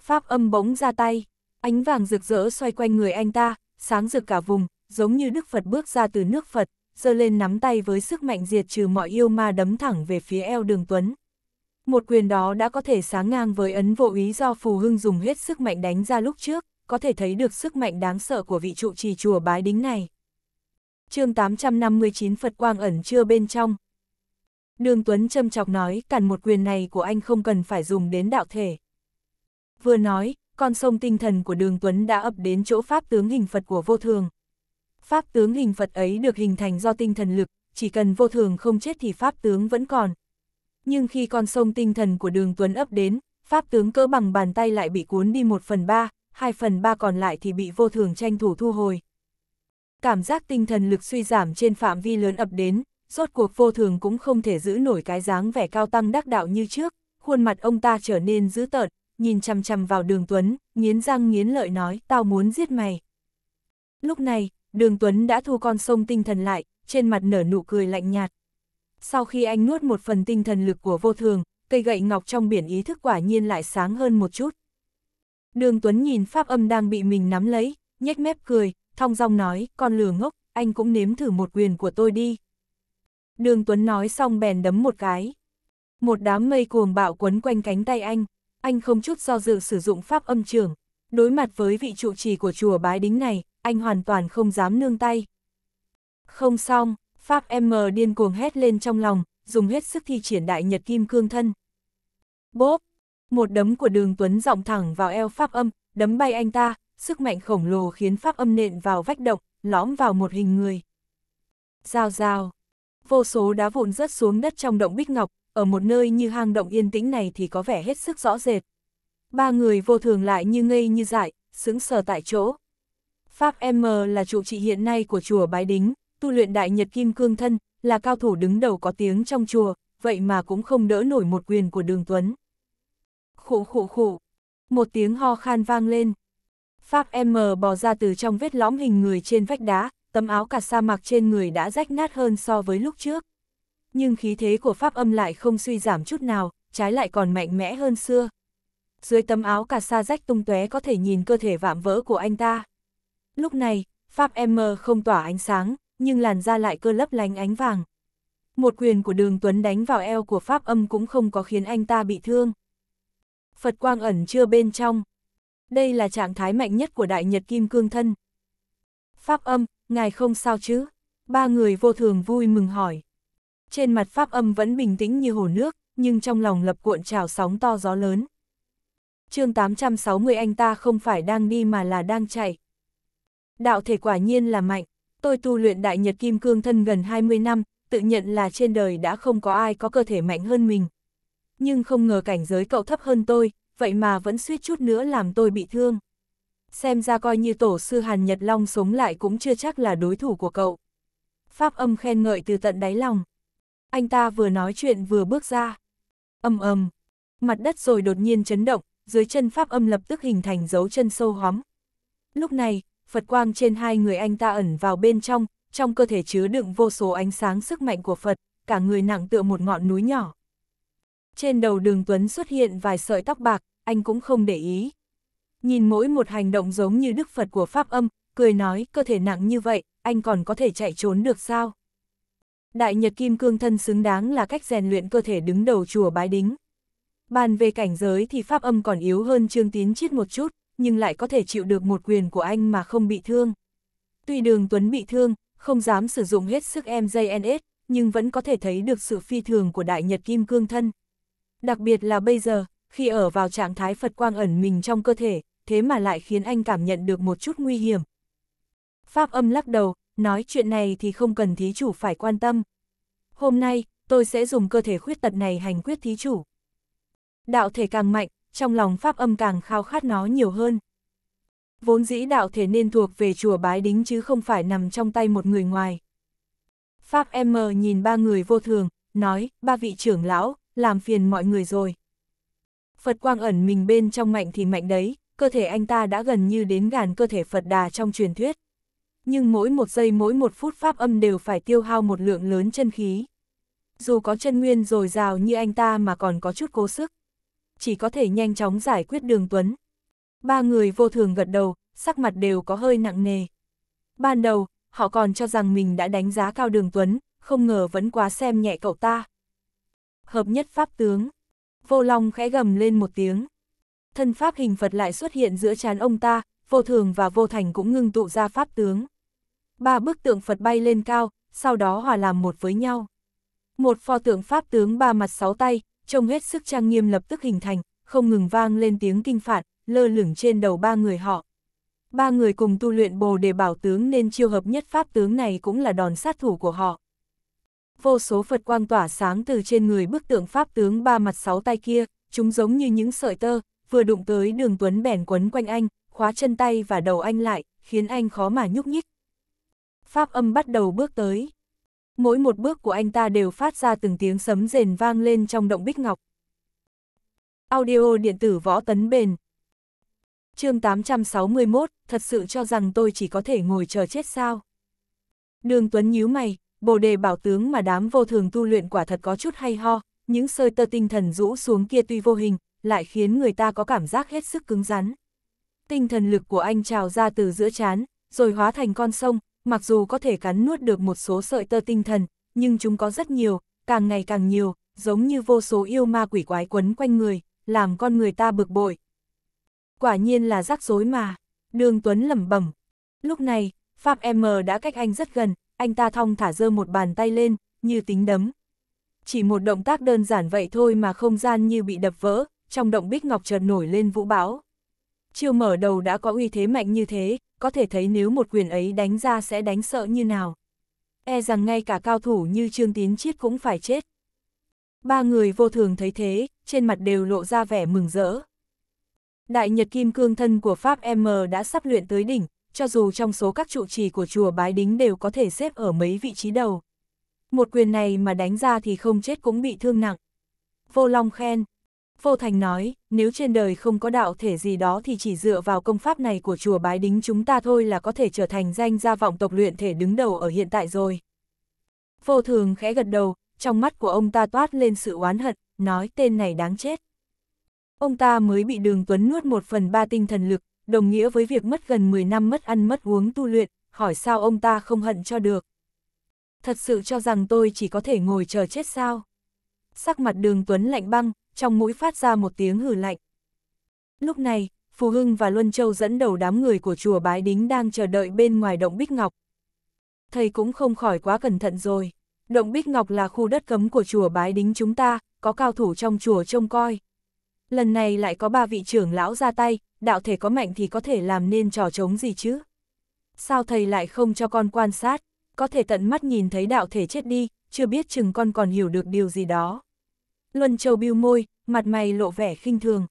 Pháp âm bỗng ra tay, ánh vàng rực rỡ xoay quanh người anh ta, sáng rực cả vùng, giống như Đức Phật bước ra từ nước Phật, giơ lên nắm tay với sức mạnh diệt trừ mọi yêu ma đấm thẳng về phía eo đường Tuấn. Một quyền đó đã có thể sáng ngang với ấn vô ý do Phù Hưng dùng hết sức mạnh đánh ra lúc trước, có thể thấy được sức mạnh đáng sợ của vị trụ trì chùa bái đính này. chương 859 Phật Quang ẩn chưa bên trong. Đường Tuấn châm chọc nói cản một quyền này của anh không cần phải dùng đến đạo thể. Vừa nói, con sông tinh thần của đường Tuấn đã ập đến chỗ pháp tướng hình Phật của vô thường. Pháp tướng hình Phật ấy được hình thành do tinh thần lực, chỉ cần vô thường không chết thì Pháp tướng vẫn còn. Nhưng khi con sông tinh thần của đường Tuấn ấp đến, Pháp tướng cỡ bằng bàn tay lại bị cuốn đi một phần ba, hai phần ba còn lại thì bị vô thường tranh thủ thu hồi. Cảm giác tinh thần lực suy giảm trên phạm vi lớn ập đến, rốt cuộc vô thường cũng không thể giữ nổi cái dáng vẻ cao tăng đắc đạo như trước, khuôn mặt ông ta trở nên dữ tợn, nhìn chằm chằm vào đường Tuấn, nghiến răng nghiến lợi nói, tao muốn giết mày. Lúc này, đường Tuấn đã thu con sông tinh thần lại, trên mặt nở nụ cười lạnh nhạt. Sau khi anh nuốt một phần tinh thần lực của vô thường, cây gậy ngọc trong biển ý thức quả nhiên lại sáng hơn một chút. Đường Tuấn nhìn pháp âm đang bị mình nắm lấy, nhếch mép cười, thong dong nói, con lừa ngốc, anh cũng nếm thử một quyền của tôi đi. Đường Tuấn nói xong bèn đấm một cái. Một đám mây cuồng bạo quấn quanh cánh tay anh, anh không chút do dự sử dụng pháp âm trường. Đối mặt với vị trụ trì của chùa bái đính này, anh hoàn toàn không dám nương tay. Không xong, Pháp M điên cuồng hét lên trong lòng, dùng hết sức thi triển đại nhật kim cương thân. Bốp! Một đấm của đường Tuấn giọng thẳng vào eo Pháp âm, đấm bay anh ta, sức mạnh khổng lồ khiến Pháp âm nện vào vách động, lõm vào một hình người. Rào rào! Vô số đá vụn rớt xuống đất trong động bích ngọc, ở một nơi như hang động yên tĩnh này thì có vẻ hết sức rõ rệt. Ba người vô thường lại như ngây như dại, sững sờ tại chỗ. Pháp M là trụ trì hiện nay của chùa Bái Đính, tu luyện Đại Nhật Kim Cương Thân, là cao thủ đứng đầu có tiếng trong chùa, vậy mà cũng không đỡ nổi một quyền của Đường Tuấn. Khủ khủ khủ, một tiếng ho khan vang lên. Pháp M bò ra từ trong vết lõm hình người trên vách đá, tấm áo cà sa mạc trên người đã rách nát hơn so với lúc trước. Nhưng khí thế của Pháp âm lại không suy giảm chút nào, trái lại còn mạnh mẽ hơn xưa. Dưới tấm áo cà sa rách tung tóe có thể nhìn cơ thể vạm vỡ của anh ta. Lúc này, Pháp M không tỏa ánh sáng, nhưng làn da lại cơ lấp lánh ánh vàng. Một quyền của đường Tuấn đánh vào eo của Pháp âm cũng không có khiến anh ta bị thương. Phật quang ẩn chưa bên trong. Đây là trạng thái mạnh nhất của Đại Nhật Kim Cương Thân. Pháp âm, ngài không sao chứ? Ba người vô thường vui mừng hỏi. Trên mặt Pháp âm vẫn bình tĩnh như hồ nước, nhưng trong lòng lập cuộn trào sóng to gió lớn. chương 860 anh ta không phải đang đi mà là đang chạy đạo thể quả nhiên là mạnh, tôi tu luyện đại nhật kim cương thân gần 20 năm, tự nhận là trên đời đã không có ai có cơ thể mạnh hơn mình. Nhưng không ngờ cảnh giới cậu thấp hơn tôi, vậy mà vẫn suýt chút nữa làm tôi bị thương. Xem ra coi như tổ sư Hàn Nhật Long sống lại cũng chưa chắc là đối thủ của cậu. Pháp âm khen ngợi từ tận đáy lòng. Anh ta vừa nói chuyện vừa bước ra. Âm âm. Mặt đất rồi đột nhiên chấn động, dưới chân pháp âm lập tức hình thành dấu chân sâu hóm. Lúc này, Phật quang trên hai người anh ta ẩn vào bên trong, trong cơ thể chứa đựng vô số ánh sáng sức mạnh của Phật, cả người nặng tựa một ngọn núi nhỏ. Trên đầu đường Tuấn xuất hiện vài sợi tóc bạc, anh cũng không để ý. Nhìn mỗi một hành động giống như Đức Phật của Pháp âm, cười nói cơ thể nặng như vậy, anh còn có thể chạy trốn được sao? Đại Nhật Kim Cương Thân xứng đáng là cách rèn luyện cơ thể đứng đầu chùa Bái Đính. Bàn về cảnh giới thì Pháp âm còn yếu hơn Trương Tín Chiết một chút, nhưng lại có thể chịu được một quyền của anh mà không bị thương. Tuy đường Tuấn bị thương, không dám sử dụng hết sức MJNS, nhưng vẫn có thể thấy được sự phi thường của đại nhật kim cương thân. Đặc biệt là bây giờ, khi ở vào trạng thái Phật quang ẩn mình trong cơ thể, thế mà lại khiến anh cảm nhận được một chút nguy hiểm. Pháp âm lắc đầu, nói chuyện này thì không cần thí chủ phải quan tâm. Hôm nay, tôi sẽ dùng cơ thể khuyết tật này hành quyết thí chủ. Đạo thể càng mạnh, trong lòng pháp âm càng khao khát nó nhiều hơn. Vốn dĩ đạo thể nên thuộc về chùa bái đính chứ không phải nằm trong tay một người ngoài. Pháp M nhìn ba người vô thường, nói, ba vị trưởng lão, làm phiền mọi người rồi. Phật quang ẩn mình bên trong mạnh thì mạnh đấy, cơ thể anh ta đã gần như đến gàn cơ thể Phật đà trong truyền thuyết. Nhưng mỗi một giây mỗi một phút pháp âm đều phải tiêu hao một lượng lớn chân khí. Dù có chân nguyên dồi dào như anh ta mà còn có chút cố sức chỉ có thể nhanh chóng giải quyết đường Tuấn. Ba người vô thường gật đầu, sắc mặt đều có hơi nặng nề. Ban đầu, họ còn cho rằng mình đã đánh giá cao đường Tuấn, không ngờ vẫn quá xem nhẹ cậu ta. Hợp nhất pháp tướng. Vô Long khẽ gầm lên một tiếng. Thân pháp hình Phật lại xuất hiện giữa trán ông ta, vô thường và vô thành cũng ngưng tụ ra pháp tướng. Ba bức tượng Phật bay lên cao, sau đó hòa làm một với nhau. Một pho tượng pháp tướng ba mặt sáu tay, trông hết sức trang nghiêm lập tức hình thành, không ngừng vang lên tiếng kinh phạt, lơ lửng trên đầu ba người họ. Ba người cùng tu luyện bồ đề bảo tướng nên chiêu hợp nhất pháp tướng này cũng là đòn sát thủ của họ. Vô số Phật quang tỏa sáng từ trên người bức tượng pháp tướng ba mặt sáu tay kia, chúng giống như những sợi tơ, vừa đụng tới đường tuấn bèn quấn quanh anh, khóa chân tay và đầu anh lại, khiến anh khó mà nhúc nhích. Pháp âm bắt đầu bước tới mỗi một bước của anh ta đều phát ra từng tiếng sấm rền vang lên trong động bích ngọc. Audio điện tử võ tấn bền chương 861, thật sự cho rằng tôi chỉ có thể ngồi chờ chết sao. Đường Tuấn nhíu mày, bồ đề bảo tướng mà đám vô thường tu luyện quả thật có chút hay ho, những sơi tơ tinh thần rũ xuống kia tuy vô hình, lại khiến người ta có cảm giác hết sức cứng rắn. Tinh thần lực của anh trào ra từ giữa chán, rồi hóa thành con sông, mặc dù có thể cắn nuốt được một số sợi tơ tinh thần, nhưng chúng có rất nhiều, càng ngày càng nhiều, giống như vô số yêu ma quỷ quái quấn quanh người, làm con người ta bực bội. Quả nhiên là rắc rối mà, đường Tuấn lẩm bẩm. Lúc này, Pháp M đã cách anh rất gần, anh ta thong thả dơ một bàn tay lên, như tính đấm. Chỉ một động tác đơn giản vậy thôi mà không gian như bị đập vỡ, trong động bích ngọc chợt nổi lên vũ bão chiêu mở đầu đã có uy thế mạnh như thế, có thể thấy nếu một quyền ấy đánh ra sẽ đánh sợ như nào. E rằng ngay cả cao thủ như Trương Tín Chiết cũng phải chết. Ba người vô thường thấy thế, trên mặt đều lộ ra vẻ mừng rỡ. Đại Nhật Kim Cương thân của Pháp M đã sắp luyện tới đỉnh, cho dù trong số các trụ trì của chùa Bái Đính đều có thể xếp ở mấy vị trí đầu. Một quyền này mà đánh ra thì không chết cũng bị thương nặng. Vô Long khen, Vô Thành nói, nếu trên đời không có đạo thể gì đó thì chỉ dựa vào công pháp này của chùa bái đính chúng ta thôi là có thể trở thành danh gia vọng tộc luyện thể đứng đầu ở hiện tại rồi. Vô thường khẽ gật đầu, trong mắt của ông ta toát lên sự oán hận, nói tên này đáng chết. Ông ta mới bị đường Tuấn nuốt một phần ba tinh thần lực, đồng nghĩa với việc mất gần 10 năm mất ăn mất uống tu luyện, hỏi sao ông ta không hận cho được. Thật sự cho rằng tôi chỉ có thể ngồi chờ chết sao? Sắc mặt đường Tuấn lạnh băng, trong mũi phát ra một tiếng hừ lạnh. Lúc này, Phù Hưng và Luân Châu dẫn đầu đám người của chùa Bái Đính đang chờ đợi bên ngoài động Bích Ngọc. Thầy cũng không khỏi quá cẩn thận rồi. Động Bích Ngọc là khu đất cấm của chùa Bái Đính chúng ta, có cao thủ trong chùa trông coi. Lần này lại có ba vị trưởng lão ra tay, đạo thể có mạnh thì có thể làm nên trò trống gì chứ? Sao thầy lại không cho con quan sát, có thể tận mắt nhìn thấy đạo thể chết đi, chưa biết chừng con còn hiểu được điều gì đó. Luân Châu bĩu môi, mặt mày lộ vẻ khinh thường.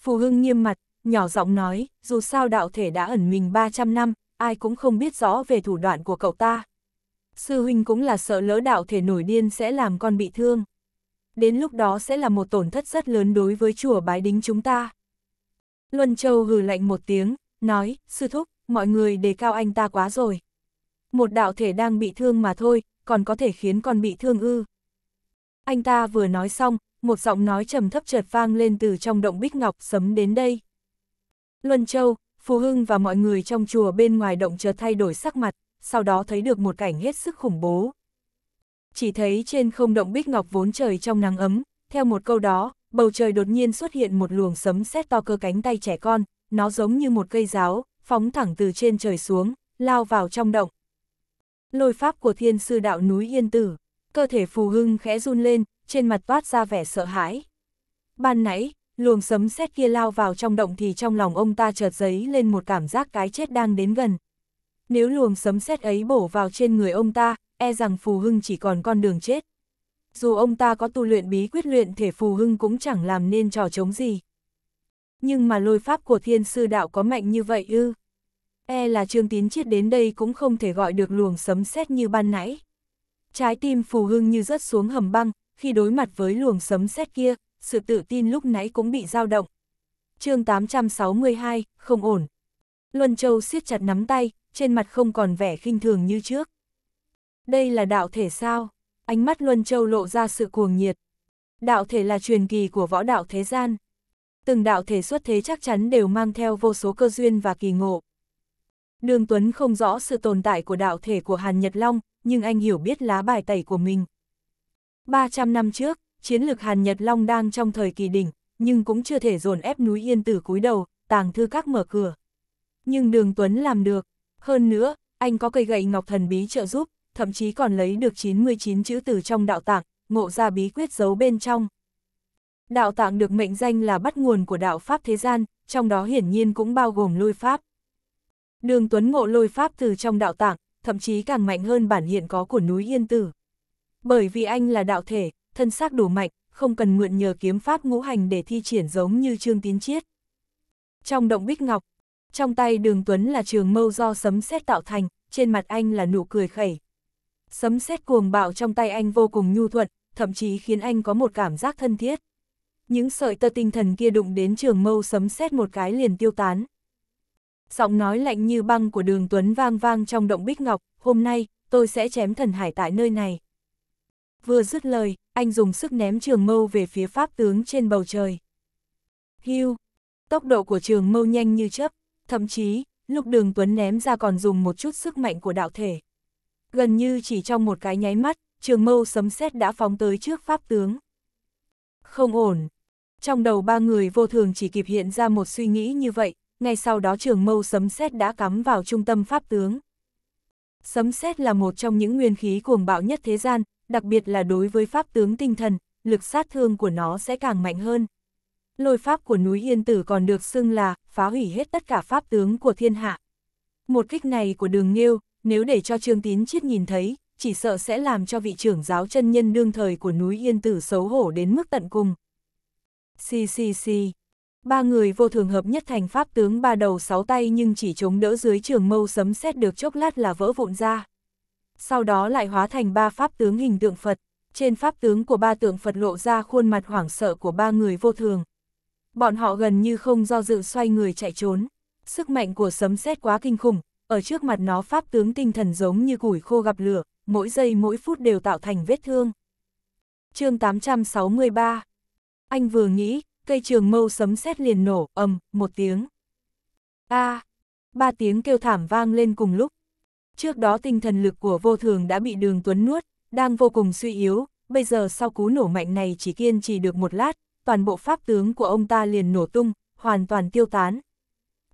Phù Hưng nghiêm mặt, nhỏ giọng nói, dù sao đạo thể đã ẩn mình 300 năm, ai cũng không biết rõ về thủ đoạn của cậu ta. Sư huynh cũng là sợ lỡ đạo thể nổi điên sẽ làm con bị thương. Đến lúc đó sẽ là một tổn thất rất lớn đối với chùa bái đính chúng ta. Luân Châu hừ lạnh một tiếng, nói, sư thúc, mọi người đề cao anh ta quá rồi. Một đạo thể đang bị thương mà thôi, còn có thể khiến con bị thương ư. Anh ta vừa nói xong, một giọng nói trầm thấp chợt vang lên từ trong động bích ngọc sấm đến đây. Luân Châu, Phù Hưng và mọi người trong chùa bên ngoài động chợt thay đổi sắc mặt, sau đó thấy được một cảnh hết sức khủng bố. Chỉ thấy trên không động bích ngọc vốn trời trong nắng ấm, theo một câu đó, bầu trời đột nhiên xuất hiện một luồng sấm sét to cơ cánh tay trẻ con, nó giống như một cây giáo, phóng thẳng từ trên trời xuống, lao vào trong động. Lôi pháp của thiên sư đạo núi Yên Tử cơ thể phù hưng khẽ run lên, trên mặt toát ra vẻ sợ hãi. Ban nãy, luồng sấm sét kia lao vào trong động thì trong lòng ông ta chợt giấy lên một cảm giác cái chết đang đến gần. Nếu luồng sấm sét ấy bổ vào trên người ông ta, e rằng phù hưng chỉ còn con đường chết. Dù ông ta có tu luyện bí quyết luyện thể phù hưng cũng chẳng làm nên trò chống gì. Nhưng mà lôi pháp của thiên sư đạo có mạnh như vậy ư. E là trương tín chiết đến đây cũng không thể gọi được luồng sấm sét như ban nãy. Trái tim Phù Hưng như rớt xuống hầm băng, khi đối mặt với luồng sấm sét kia, sự tự tin lúc nãy cũng bị dao động. chương 862, không ổn. Luân Châu siết chặt nắm tay, trên mặt không còn vẻ khinh thường như trước. Đây là đạo thể sao? Ánh mắt Luân Châu lộ ra sự cuồng nhiệt. Đạo thể là truyền kỳ của võ đạo thế gian. Từng đạo thể xuất thế chắc chắn đều mang theo vô số cơ duyên và kỳ ngộ. Đường Tuấn không rõ sự tồn tại của đạo thể của Hàn Nhật Long, nhưng anh hiểu biết lá bài tẩy của mình. 300 năm trước, chiến lược Hàn Nhật Long đang trong thời kỳ đỉnh, nhưng cũng chưa thể dồn ép núi Yên Tử cúi đầu, tàng thư các mở cửa. Nhưng Đường Tuấn làm được, hơn nữa, anh có cây gậy ngọc thần bí trợ giúp, thậm chí còn lấy được 99 chữ từ trong đạo tạng, ngộ ra bí quyết giấu bên trong. Đạo tạng được mệnh danh là bắt nguồn của đạo Pháp thế gian, trong đó hiển nhiên cũng bao gồm lôi Pháp. Đường Tuấn ngộ lôi Pháp từ trong đạo tạng, thậm chí càng mạnh hơn bản hiện có của núi Yên Tử. Bởi vì anh là đạo thể, thân xác đủ mạnh, không cần mượn nhờ kiếm pháp ngũ hành để thi triển giống như Trương tiến Chiết. Trong động bích ngọc, trong tay đường Tuấn là trường mâu do sấm xét tạo thành, trên mặt anh là nụ cười khẩy. Sấm xét cuồng bạo trong tay anh vô cùng nhu thuận, thậm chí khiến anh có một cảm giác thân thiết. Những sợi tơ tinh thần kia đụng đến trường mâu sấm xét một cái liền tiêu tán, giọng nói lạnh như băng của đường Tuấn vang vang trong động bích ngọc, hôm nay, tôi sẽ chém thần hải tại nơi này. Vừa dứt lời, anh dùng sức ném trường mâu về phía pháp tướng trên bầu trời. Hưu, tốc độ của trường mâu nhanh như chớp, thậm chí, lúc đường Tuấn ném ra còn dùng một chút sức mạnh của đạo thể. Gần như chỉ trong một cái nháy mắt, trường mâu sấm sét đã phóng tới trước pháp tướng. Không ổn. Trong đầu ba người vô thường chỉ kịp hiện ra một suy nghĩ như vậy, ngay sau đó trường mâu sấm sét đã cắm vào trung tâm pháp tướng. Sấm sét là một trong những nguyên khí cuồng bạo nhất thế gian, đặc biệt là đối với pháp tướng tinh thần, lực sát thương của nó sẽ càng mạnh hơn. Lôi pháp của núi Yên Tử còn được xưng là phá hủy hết tất cả pháp tướng của thiên hạ. Một kích này của đường Nghiêu, nếu để cho Trương Tín Chiết nhìn thấy, chỉ sợ sẽ làm cho vị trưởng giáo chân nhân đương thời của núi Yên Tử xấu hổ đến mức tận cùng. Xì xì xì. Ba người vô thường hợp nhất thành pháp tướng ba đầu sáu tay nhưng chỉ chống đỡ dưới trường mâu sấm xét được chốc lát là vỡ vụn ra. Sau đó lại hóa thành ba pháp tướng hình tượng Phật, trên pháp tướng của ba tượng Phật lộ ra khuôn mặt hoảng sợ của ba người vô thường. Bọn họ gần như không do dự xoay người chạy trốn, sức mạnh của sấm xét quá kinh khủng, ở trước mặt nó pháp tướng tinh thần giống như củi khô gặp lửa, mỗi giây mỗi phút đều tạo thành vết thương. chương 863 Anh vừa nghĩ, cây trường mâu sấm sét liền nổ, ầm, một tiếng. A! À, ba tiếng kêu thảm vang lên cùng lúc. Trước đó tinh thần lực của vô thường đã bị đường tuấn nuốt, đang vô cùng suy yếu, bây giờ sau cú nổ mạnh này chỉ kiên trì được một lát, toàn bộ pháp tướng của ông ta liền nổ tung, hoàn toàn tiêu tán.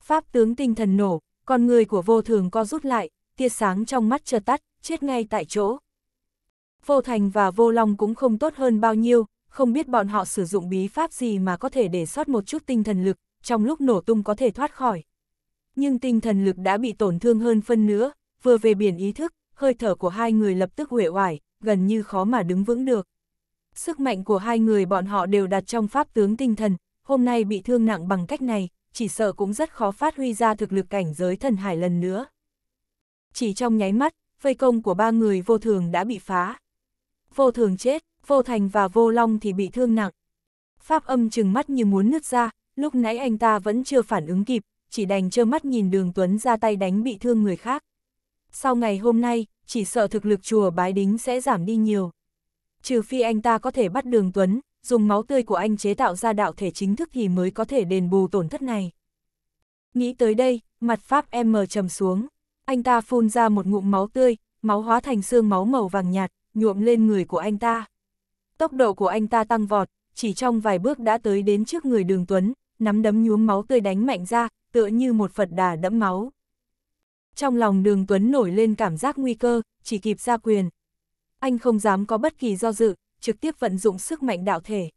Pháp tướng tinh thần nổ, con người của vô thường co rút lại, tia sáng trong mắt chợt tắt, chết ngay tại chỗ. Vô Thành và Vô Long cũng không tốt hơn bao nhiêu, không biết bọn họ sử dụng bí pháp gì mà có thể để sót một chút tinh thần lực, trong lúc nổ tung có thể thoát khỏi. Nhưng tinh thần lực đã bị tổn thương hơn phân nữa, vừa về biển ý thức, hơi thở của hai người lập tức huệ hoài gần như khó mà đứng vững được. Sức mạnh của hai người bọn họ đều đặt trong pháp tướng tinh thần, hôm nay bị thương nặng bằng cách này, chỉ sợ cũng rất khó phát huy ra thực lực cảnh giới thần hải lần nữa. Chỉ trong nháy mắt, vây công của ba người vô thường đã bị phá. Vô thường chết, vô thành và vô long thì bị thương nặng. Pháp âm chừng mắt như muốn nứt ra, lúc nãy anh ta vẫn chưa phản ứng kịp, chỉ đành trơ mắt nhìn đường Tuấn ra tay đánh bị thương người khác. Sau ngày hôm nay, chỉ sợ thực lực chùa bái đính sẽ giảm đi nhiều. Trừ phi anh ta có thể bắt đường Tuấn, dùng máu tươi của anh chế tạo ra đạo thể chính thức thì mới có thể đền bù tổn thất này. Nghĩ tới đây, mặt Pháp em mờ trầm xuống. Anh ta phun ra một ngụm máu tươi, máu hóa thành xương máu màu vàng nhạt, nhuộm lên người của anh ta. Tốc độ của anh ta tăng vọt, chỉ trong vài bước đã tới đến trước người đường Tuấn, nắm đấm nhuốm máu tươi đánh mạnh ra, tựa như một Phật đà đẫm máu. Trong lòng đường Tuấn nổi lên cảm giác nguy cơ, chỉ kịp ra quyền. Anh không dám có bất kỳ do dự, trực tiếp vận dụng sức mạnh đạo thể.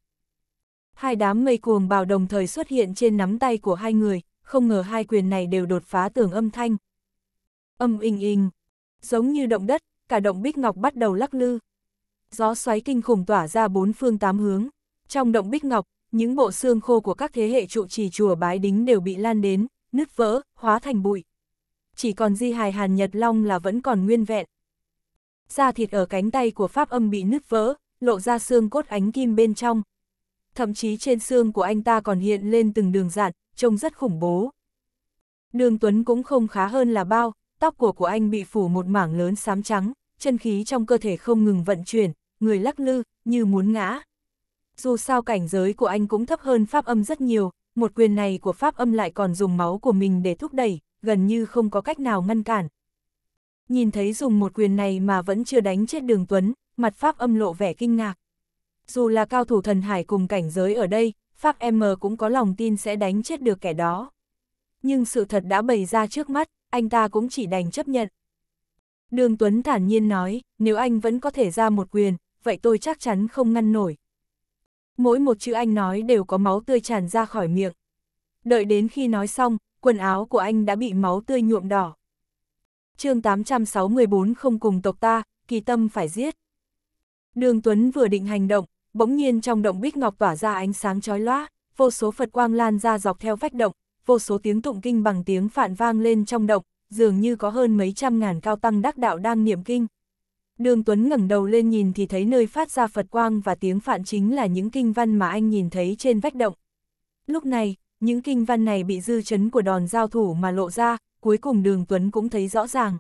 Hai đám mây cuồng bào đồng thời xuất hiện trên nắm tay của hai người, không ngờ hai quyền này đều đột phá tường âm thanh. Âm inh inh, giống như động đất, cả động bích ngọc bắt đầu lắc lư gió xoáy kinh khủng tỏa ra bốn phương tám hướng. Trong động bích ngọc, những bộ xương khô của các thế hệ trụ trì chùa bái đính đều bị lan đến, nứt vỡ, hóa thành bụi. Chỉ còn di hài hàn nhật long là vẫn còn nguyên vẹn. Da thịt ở cánh tay của pháp âm bị nứt vỡ, lộ ra xương cốt ánh kim bên trong. Thậm chí trên xương của anh ta còn hiện lên từng đường dạn, trông rất khủng bố. Đường Tuấn cũng không khá hơn là bao, tóc của của anh bị phủ một mảng lớn xám trắng, chân khí trong cơ thể không ngừng vận chuyển, người lắc lư, như muốn ngã. Dù sao cảnh giới của anh cũng thấp hơn pháp âm rất nhiều, một quyền này của pháp âm lại còn dùng máu của mình để thúc đẩy, gần như không có cách nào ngăn cản. Nhìn thấy dùng một quyền này mà vẫn chưa đánh chết đường Tuấn, mặt pháp âm lộ vẻ kinh ngạc. Dù là cao thủ thần hải cùng cảnh giới ở đây, pháp M cũng có lòng tin sẽ đánh chết được kẻ đó. Nhưng sự thật đã bày ra trước mắt, anh ta cũng chỉ đành chấp nhận. Đường Tuấn thản nhiên nói, nếu anh vẫn có thể ra một quyền, vậy tôi chắc chắn không ngăn nổi. Mỗi một chữ anh nói đều có máu tươi tràn ra khỏi miệng. Đợi đến khi nói xong, quần áo của anh đã bị máu tươi nhuộm đỏ. chương 864 không cùng tộc ta, kỳ tâm phải giết. Đường Tuấn vừa định hành động, bỗng nhiên trong động bích ngọc tỏa ra ánh sáng chói lóa, vô số Phật quang lan ra dọc theo vách động, vô số tiếng tụng kinh bằng tiếng phản vang lên trong động, dường như có hơn mấy trăm ngàn cao tăng đắc đạo đang niệm kinh. Đường Tuấn ngẩng đầu lên nhìn thì thấy nơi phát ra Phật quang và tiếng phạn chính là những kinh văn mà anh nhìn thấy trên vách động. Lúc này, những kinh văn này bị dư chấn của đòn giao thủ mà lộ ra, cuối cùng đường Tuấn cũng thấy rõ ràng.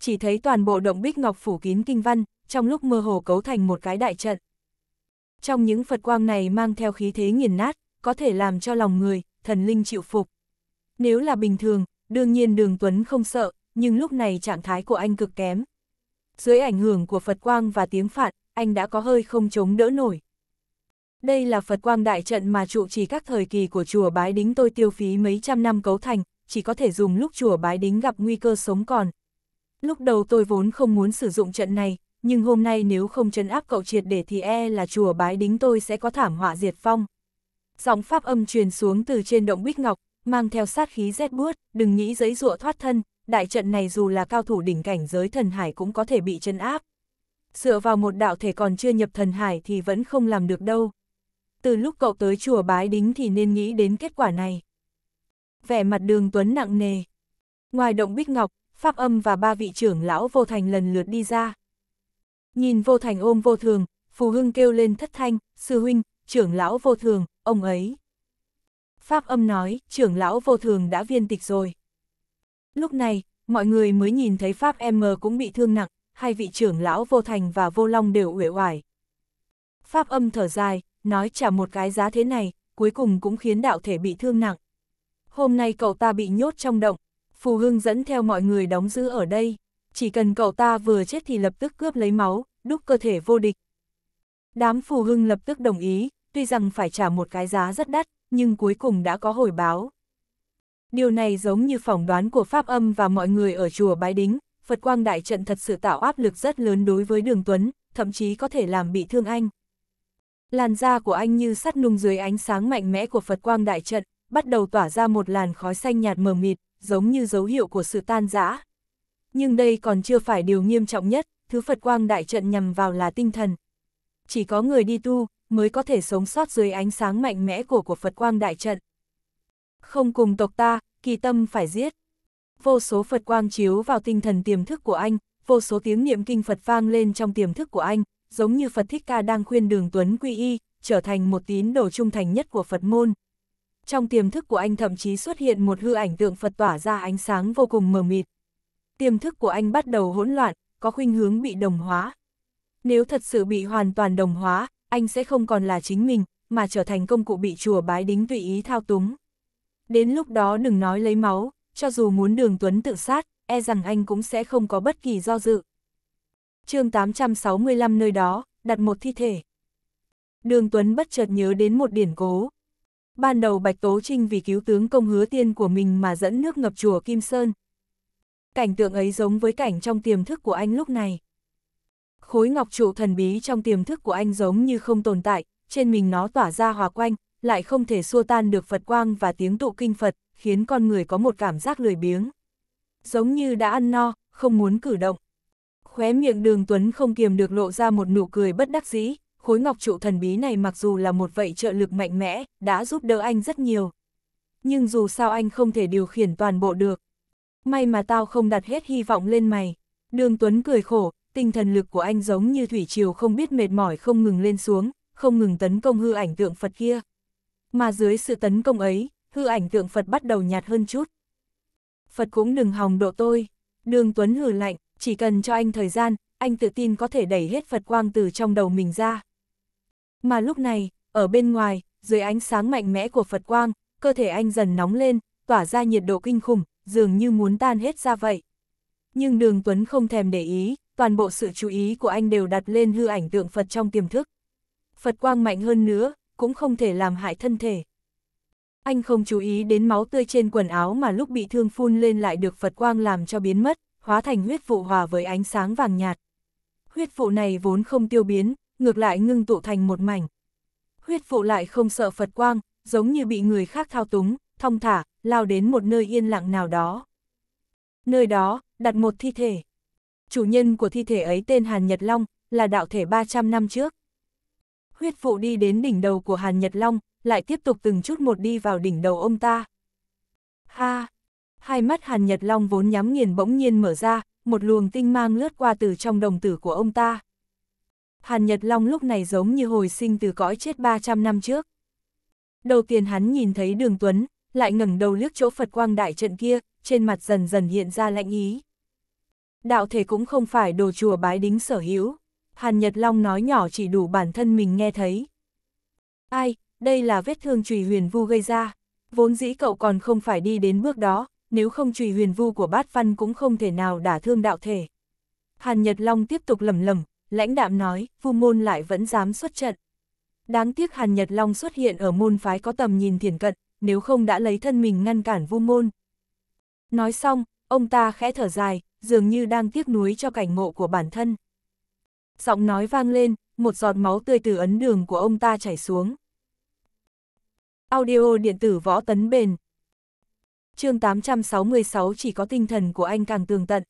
Chỉ thấy toàn bộ động bích ngọc phủ kín kinh văn, trong lúc mơ hồ cấu thành một cái đại trận. Trong những Phật quang này mang theo khí thế nghiền nát, có thể làm cho lòng người, thần linh chịu phục. Nếu là bình thường, Đương nhiên đường Tuấn không sợ, nhưng lúc này trạng thái của anh cực kém. Dưới ảnh hưởng của Phật Quang và tiếng phạn anh đã có hơi không chống đỡ nổi. Đây là Phật Quang đại trận mà trụ trì các thời kỳ của chùa Bái Đính tôi tiêu phí mấy trăm năm cấu thành, chỉ có thể dùng lúc chùa Bái Đính gặp nguy cơ sống còn. Lúc đầu tôi vốn không muốn sử dụng trận này, nhưng hôm nay nếu không trấn áp cậu triệt để thì e là chùa Bái Đính tôi sẽ có thảm họa diệt phong. Giọng pháp âm truyền xuống từ trên động Bích Ngọc, mang theo sát khí rét buốt, đừng nghĩ giấy rụa thoát thân, đại trận này dù là cao thủ đỉnh cảnh giới thần hải cũng có thể bị chân áp. Dựa vào một đạo thể còn chưa nhập thần hải thì vẫn không làm được đâu. Từ lúc cậu tới chùa bái đính thì nên nghĩ đến kết quả này. Vẻ mặt đường tuấn nặng nề. Ngoài động bích ngọc, pháp âm và ba vị trưởng lão vô thành lần lượt đi ra. Nhìn vô thành ôm vô thường, phù hưng kêu lên thất thanh, sư huynh, trưởng lão vô thường, ông ấy. Pháp âm nói, trưởng lão vô thường đã viên tịch rồi. Lúc này, mọi người mới nhìn thấy Pháp M cũng bị thương nặng, hai vị trưởng lão vô thành và vô long đều uể oải. Pháp âm thở dài, nói trả một cái giá thế này, cuối cùng cũng khiến đạo thể bị thương nặng. Hôm nay cậu ta bị nhốt trong động, Phù Hưng dẫn theo mọi người đóng giữ ở đây, chỉ cần cậu ta vừa chết thì lập tức cướp lấy máu, đúc cơ thể vô địch. Đám Phù Hưng lập tức đồng ý, tuy rằng phải trả một cái giá rất đắt, nhưng cuối cùng đã có hồi báo. Điều này giống như phỏng đoán của Pháp Âm và mọi người ở chùa Bái Đính, Phật Quang Đại Trận thật sự tạo áp lực rất lớn đối với Đường Tuấn, thậm chí có thể làm bị thương anh. Làn da của anh như sắt nung dưới ánh sáng mạnh mẽ của Phật Quang Đại Trận, bắt đầu tỏa ra một làn khói xanh nhạt mờ mịt, giống như dấu hiệu của sự tan rã. Nhưng đây còn chưa phải điều nghiêm trọng nhất, thứ Phật Quang Đại Trận nhằm vào là tinh thần. Chỉ có người đi tu, mới có thể sống sót dưới ánh sáng mạnh mẽ của của Phật Quang Đại Trận. Không cùng tộc ta, kỳ tâm phải giết. Vô số Phật Quang chiếu vào tinh thần tiềm thức của anh, vô số tiếng niệm kinh Phật vang lên trong tiềm thức của anh, giống như Phật Thích Ca đang khuyên đường Tuấn Quy Y, trở thành một tín đồ trung thành nhất của Phật môn. Trong tiềm thức của anh thậm chí xuất hiện một hư ảnh tượng Phật tỏa ra ánh sáng vô cùng mờ mịt. Tiềm thức của anh bắt đầu hỗn loạn, có khuynh hướng bị đồng hóa. Nếu thật sự bị hoàn toàn đồng hóa, anh sẽ không còn là chính mình, mà trở thành công cụ bị chùa bái đính tùy ý thao túng. Đến lúc đó đừng nói lấy máu, cho dù muốn đường Tuấn tự sát, e rằng anh cũng sẽ không có bất kỳ do dự. chương 865 nơi đó, đặt một thi thể. Đường Tuấn bất chợt nhớ đến một điển cố. Ban đầu Bạch Tố Trinh vì cứu tướng công hứa tiên của mình mà dẫn nước ngập chùa Kim Sơn. Cảnh tượng ấy giống với cảnh trong tiềm thức của anh lúc này khối ngọc trụ thần bí trong tiềm thức của anh giống như không tồn tại, trên mình nó tỏa ra hòa quanh, lại không thể xua tan được Phật quang và tiếng tụ kinh Phật, khiến con người có một cảm giác lười biếng. Giống như đã ăn no, không muốn cử động. Khóe miệng đường Tuấn không kiềm được lộ ra một nụ cười bất đắc dĩ, khối ngọc trụ thần bí này mặc dù là một vậy trợ lực mạnh mẽ, đã giúp đỡ anh rất nhiều. Nhưng dù sao anh không thể điều khiển toàn bộ được. May mà tao không đặt hết hy vọng lên mày. Đường Tuấn cười khổ, tinh thần lực của anh giống như thủy triều không biết mệt mỏi không ngừng lên xuống, không ngừng tấn công hư ảnh tượng Phật kia. Mà dưới sự tấn công ấy, hư ảnh tượng Phật bắt đầu nhạt hơn chút. Phật cũng đừng hòng độ tôi. Đường Tuấn hừ lạnh, chỉ cần cho anh thời gian, anh tự tin có thể đẩy hết Phật quang từ trong đầu mình ra. Mà lúc này, ở bên ngoài, dưới ánh sáng mạnh mẽ của Phật quang, cơ thể anh dần nóng lên, tỏa ra nhiệt độ kinh khủng, dường như muốn tan hết ra vậy. Nhưng đường Tuấn không thèm để ý, toàn bộ sự chú ý của anh đều đặt lên hư ảnh tượng Phật trong tiềm thức. Phật quang mạnh hơn nữa, cũng không thể làm hại thân thể. Anh không chú ý đến máu tươi trên quần áo mà lúc bị thương phun lên lại được Phật quang làm cho biến mất, hóa thành huyết vụ hòa với ánh sáng vàng nhạt. Huyết vụ này vốn không tiêu biến, ngược lại ngưng tụ thành một mảnh. Huyết vụ lại không sợ Phật quang, giống như bị người khác thao túng, thong thả, lao đến một nơi yên lặng nào đó. Nơi đó, đặt một thi thể chủ nhân của thi thể ấy tên Hàn Nhật Long, là đạo thể 300 năm trước. Huyết phụ đi đến đỉnh đầu của Hàn Nhật Long, lại tiếp tục từng chút một đi vào đỉnh đầu ông ta. Ha! Hai mắt Hàn Nhật Long vốn nhắm nghiền bỗng nhiên mở ra, một luồng tinh mang lướt qua từ trong đồng tử của ông ta. Hàn Nhật Long lúc này giống như hồi sinh từ cõi chết 300 năm trước. Đầu tiên hắn nhìn thấy đường Tuấn, lại ngẩng đầu liếc chỗ Phật quang đại trận kia, trên mặt dần dần hiện ra lạnh ý. Đạo thể cũng không phải đồ chùa bái đính sở hữu. Hàn Nhật Long nói nhỏ chỉ đủ bản thân mình nghe thấy. Ai, đây là vết thương trùy huyền vu gây ra. Vốn dĩ cậu còn không phải đi đến bước đó, nếu không trùy huyền vu của bát văn cũng không thể nào đả thương đạo thể. Hàn Nhật Long tiếp tục lầm lầm, lãnh đạm nói, vu môn lại vẫn dám xuất trận. Đáng tiếc Hàn Nhật Long xuất hiện ở môn phái có tầm nhìn thiền cận, nếu không đã lấy thân mình ngăn cản vu môn. Nói xong, ông ta khẽ thở dài, dường như đang tiếc nuối cho cảnh ngộ của bản thân. Giọng nói vang lên, một giọt máu tươi từ ấn đường của ông ta chảy xuống. Audio điện tử võ tấn bền. Chương 866 chỉ có tinh thần của anh càng tường tận.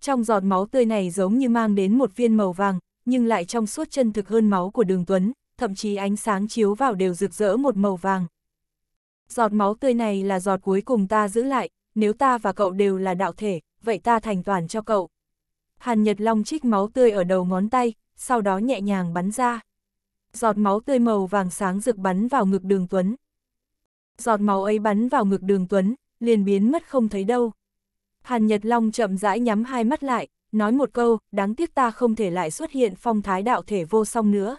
Trong giọt máu tươi này giống như mang đến một viên màu vàng, nhưng lại trong suốt chân thực hơn máu của đường Tuấn, thậm chí ánh sáng chiếu vào đều rực rỡ một màu vàng. Giọt máu tươi này là giọt cuối cùng ta giữ lại, nếu ta và cậu đều là đạo thể, vậy ta thành toàn cho cậu. Hàn Nhật Long trích máu tươi ở đầu ngón tay, sau đó nhẹ nhàng bắn ra. Giọt máu tươi màu vàng sáng rực bắn vào ngực đường Tuấn. Giọt máu ấy bắn vào ngực đường Tuấn, liền biến mất không thấy đâu. Hàn Nhật Long chậm rãi nhắm hai mắt lại, nói một câu, đáng tiếc ta không thể lại xuất hiện phong thái đạo thể vô song nữa.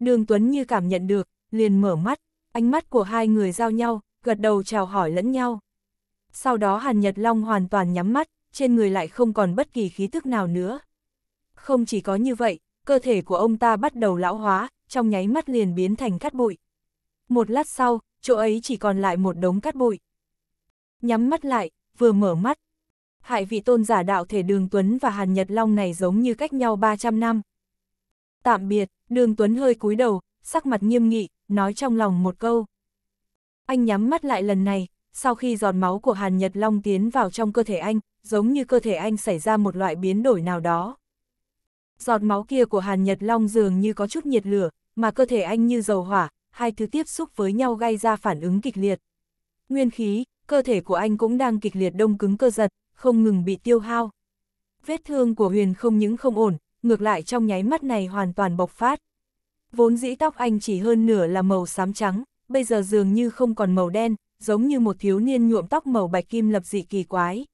Đường Tuấn như cảm nhận được, liền mở mắt, ánh mắt của hai người giao nhau, gật đầu chào hỏi lẫn nhau. Sau đó Hàn Nhật Long hoàn toàn nhắm mắt, trên người lại không còn bất kỳ khí thức nào nữa. Không chỉ có như vậy, cơ thể của ông ta bắt đầu lão hóa, trong nháy mắt liền biến thành cát bụi. Một lát sau, chỗ ấy chỉ còn lại một đống cát bụi. Nhắm mắt lại, vừa mở mắt. Hại vị tôn giả đạo thể Đường Tuấn và Hàn Nhật Long này giống như cách nhau 300 năm. Tạm biệt, Đường Tuấn hơi cúi đầu, sắc mặt nghiêm nghị, nói trong lòng một câu. Anh nhắm mắt lại lần này, sau khi giọt máu của Hàn Nhật Long tiến vào trong cơ thể anh, giống như cơ thể anh xảy ra một loại biến đổi nào đó. Giọt máu kia của Hàn Nhật Long dường như có chút nhiệt lửa, mà cơ thể anh như dầu hỏa, hai thứ tiếp xúc với nhau gây ra phản ứng kịch liệt. Nguyên khí, cơ thể của anh cũng đang kịch liệt đông cứng cơ giật, không ngừng bị tiêu hao. Vết thương của Huyền không những không ổn, ngược lại trong nháy mắt này hoàn toàn bộc phát. Vốn dĩ tóc anh chỉ hơn nửa là màu xám trắng, bây giờ dường như không còn màu đen, giống như một thiếu niên nhuộm tóc màu bạch kim lập dị kỳ quái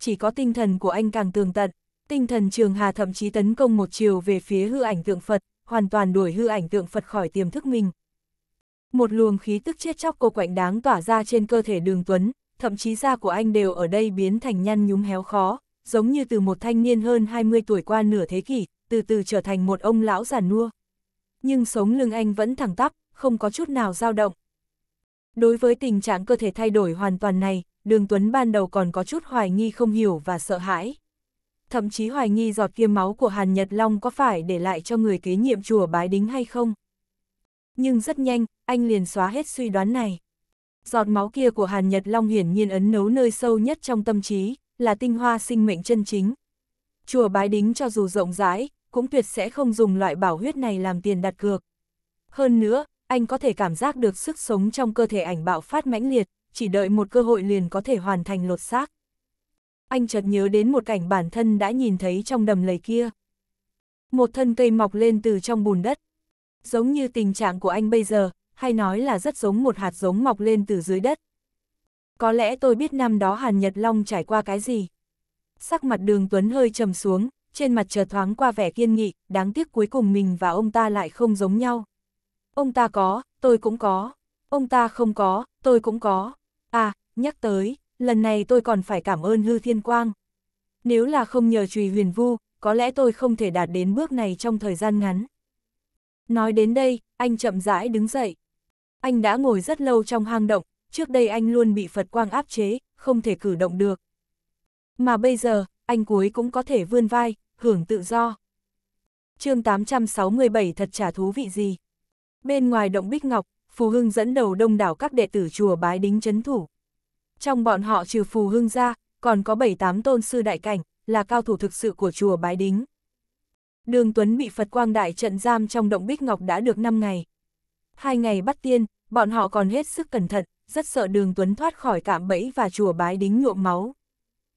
chỉ có tinh thần của anh càng tường tận. Tinh thần Trường Hà thậm chí tấn công một chiều về phía hư ảnh tượng Phật, hoàn toàn đuổi hư ảnh tượng Phật khỏi tiềm thức mình. Một luồng khí tức chết chóc cô quạnh đáng tỏa ra trên cơ thể đường Tuấn, thậm chí da của anh đều ở đây biến thành nhăn nhúm héo khó, giống như từ một thanh niên hơn 20 tuổi qua nửa thế kỷ, từ từ trở thành một ông lão già nua. Nhưng sống lưng anh vẫn thẳng tắp, không có chút nào dao động. Đối với tình trạng cơ thể thay đổi hoàn toàn này, đường Tuấn ban đầu còn có chút hoài nghi không hiểu và sợ hãi. Thậm chí hoài nghi giọt kia máu của Hàn Nhật Long có phải để lại cho người kế nhiệm chùa bái đính hay không. Nhưng rất nhanh, anh liền xóa hết suy đoán này. Giọt máu kia của Hàn Nhật Long hiển nhiên ấn nấu nơi sâu nhất trong tâm trí, là tinh hoa sinh mệnh chân chính. Chùa bái đính cho dù rộng rãi, cũng tuyệt sẽ không dùng loại bảo huyết này làm tiền đặt cược. Hơn nữa, anh có thể cảm giác được sức sống trong cơ thể ảnh bạo phát mãnh liệt chỉ đợi một cơ hội liền có thể hoàn thành lột xác. Anh chợt nhớ đến một cảnh bản thân đã nhìn thấy trong đầm lầy kia. Một thân cây mọc lên từ trong bùn đất. Giống như tình trạng của anh bây giờ, hay nói là rất giống một hạt giống mọc lên từ dưới đất. Có lẽ tôi biết năm đó Hàn Nhật Long trải qua cái gì. Sắc mặt đường Tuấn hơi trầm xuống, trên mặt chờ thoáng qua vẻ kiên nghị, đáng tiếc cuối cùng mình và ông ta lại không giống nhau. Ông ta có, tôi cũng có. Ông ta không có, tôi cũng có. À, nhắc tới, lần này tôi còn phải cảm ơn hư thiên quang. Nếu là không nhờ trùy huyền vu, có lẽ tôi không thể đạt đến bước này trong thời gian ngắn. Nói đến đây, anh chậm rãi đứng dậy. Anh đã ngồi rất lâu trong hang động, trước đây anh luôn bị Phật quang áp chế, không thể cử động được. Mà bây giờ, anh cuối cũng có thể vươn vai, hưởng tự do. chương 867 thật trả thú vị gì. Bên ngoài động Bích Ngọc, Phù Hưng dẫn đầu đông đảo các đệ tử chùa bái đính chấn thủ. Trong bọn họ trừ Phù Hưng ra, còn có 7-8 tôn sư đại cảnh, là cao thủ thực sự của chùa bái đính. Đường Tuấn bị Phật Quang Đại trận giam trong động Bích Ngọc đã được 5 ngày. Hai ngày bắt tiên, bọn họ còn hết sức cẩn thận, rất sợ đường Tuấn thoát khỏi cạm bẫy và chùa bái đính nhuộm máu.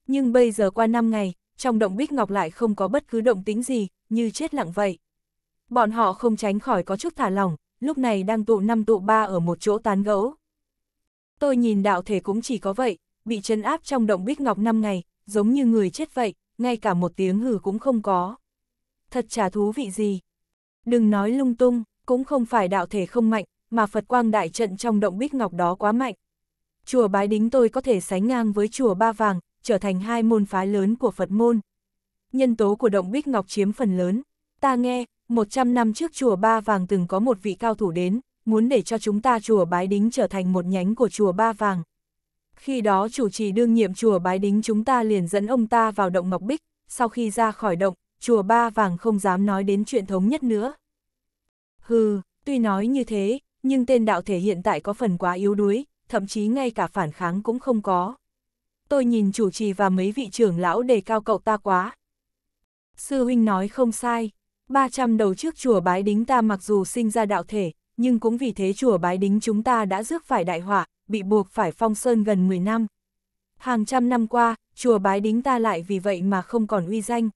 Nhưng bây giờ qua 5 ngày, trong động Bích Ngọc lại không có bất cứ động tính gì, như chết lặng vậy. Bọn họ không tránh khỏi có chút thả lỏng, lúc này đang tụ năm tụ ba ở một chỗ tán gẫu. Tôi nhìn đạo thể cũng chỉ có vậy, bị chấn áp trong động bích ngọc năm ngày, giống như người chết vậy, ngay cả một tiếng hừ cũng không có. Thật chả thú vị gì. Đừng nói lung tung, cũng không phải đạo thể không mạnh, mà Phật quang đại trận trong động bích ngọc đó quá mạnh. Chùa Bái Đính tôi có thể sánh ngang với chùa Ba Vàng, trở thành hai môn phái lớn của Phật môn. Nhân tố của động bích ngọc chiếm phần lớn. Ta nghe, 100 năm trước chùa Ba Vàng từng có một vị cao thủ đến, muốn để cho chúng ta chùa Bái Đính trở thành một nhánh của chùa Ba Vàng. Khi đó chủ trì đương nhiệm chùa Bái Đính chúng ta liền dẫn ông ta vào động Ngọc Bích, sau khi ra khỏi động, chùa Ba Vàng không dám nói đến chuyện thống nhất nữa. Hừ, tuy nói như thế, nhưng tên đạo thể hiện tại có phần quá yếu đuối, thậm chí ngay cả phản kháng cũng không có. Tôi nhìn chủ trì và mấy vị trưởng lão đề cao cậu ta quá. Sư huynh nói không sai, 300 đầu trước chùa bái đính ta mặc dù sinh ra đạo thể, nhưng cũng vì thế chùa bái đính chúng ta đã rước phải đại họa, bị buộc phải phong sơn gần 10 năm. Hàng trăm năm qua, chùa bái đính ta lại vì vậy mà không còn uy danh.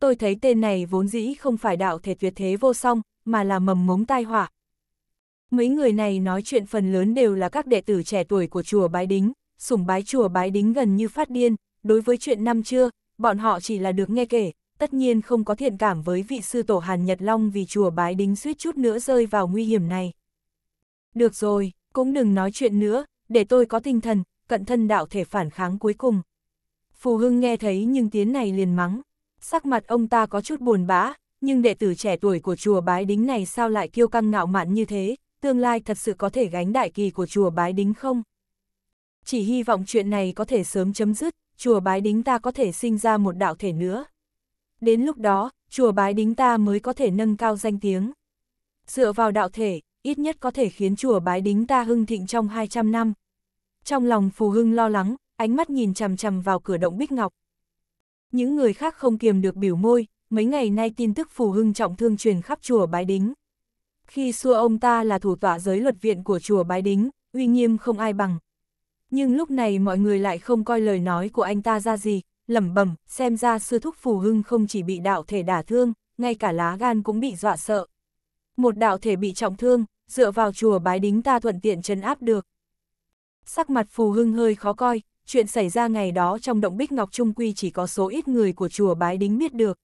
Tôi thấy tên này vốn dĩ không phải đạo thể tuyệt thế vô song, mà là mầm mống tai họa. Mấy người này nói chuyện phần lớn đều là các đệ tử trẻ tuổi của chùa bái đính, sủng bái chùa bái đính gần như phát điên, đối với chuyện năm chưa, bọn họ chỉ là được nghe kể, tất nhiên không có thiện cảm với vị sư tổ Hàn Nhật Long vì chùa bái đính suýt chút nữa rơi vào nguy hiểm này. Được rồi, cũng đừng nói chuyện nữa, để tôi có tinh thần, cận thân đạo thể phản kháng cuối cùng. Phù Hưng nghe thấy nhưng tiếng này liền mắng, sắc mặt ông ta có chút buồn bã, nhưng đệ tử trẻ tuổi của chùa bái đính này sao lại kiêu căng ngạo mạn như thế, tương lai thật sự có thể gánh đại kỳ của chùa bái đính không? Chỉ hy vọng chuyện này có thể sớm chấm dứt, chùa bái đính ta có thể sinh ra một đạo thể nữa đến lúc đó, chùa bái đính ta mới có thể nâng cao danh tiếng. Dựa vào đạo thể, ít nhất có thể khiến chùa bái đính ta hưng thịnh trong 200 năm. Trong lòng Phù Hưng lo lắng, ánh mắt nhìn chằm chằm vào cửa động Bích Ngọc. Những người khác không kiềm được biểu môi, mấy ngày nay tin tức Phù Hưng trọng thương truyền khắp chùa bái đính. Khi xưa ông ta là thủ tọa giới luật viện của chùa bái đính, uy nghiêm không ai bằng. Nhưng lúc này mọi người lại không coi lời nói của anh ta ra gì, lẩm bẩm, xem ra sư thúc phù hưng không chỉ bị đạo thể đả thương, ngay cả lá gan cũng bị dọa sợ. Một đạo thể bị trọng thương, dựa vào chùa bái đính ta thuận tiện trấn áp được. Sắc mặt phù hưng hơi khó coi, chuyện xảy ra ngày đó trong động bích ngọc trung quy chỉ có số ít người của chùa bái đính biết được.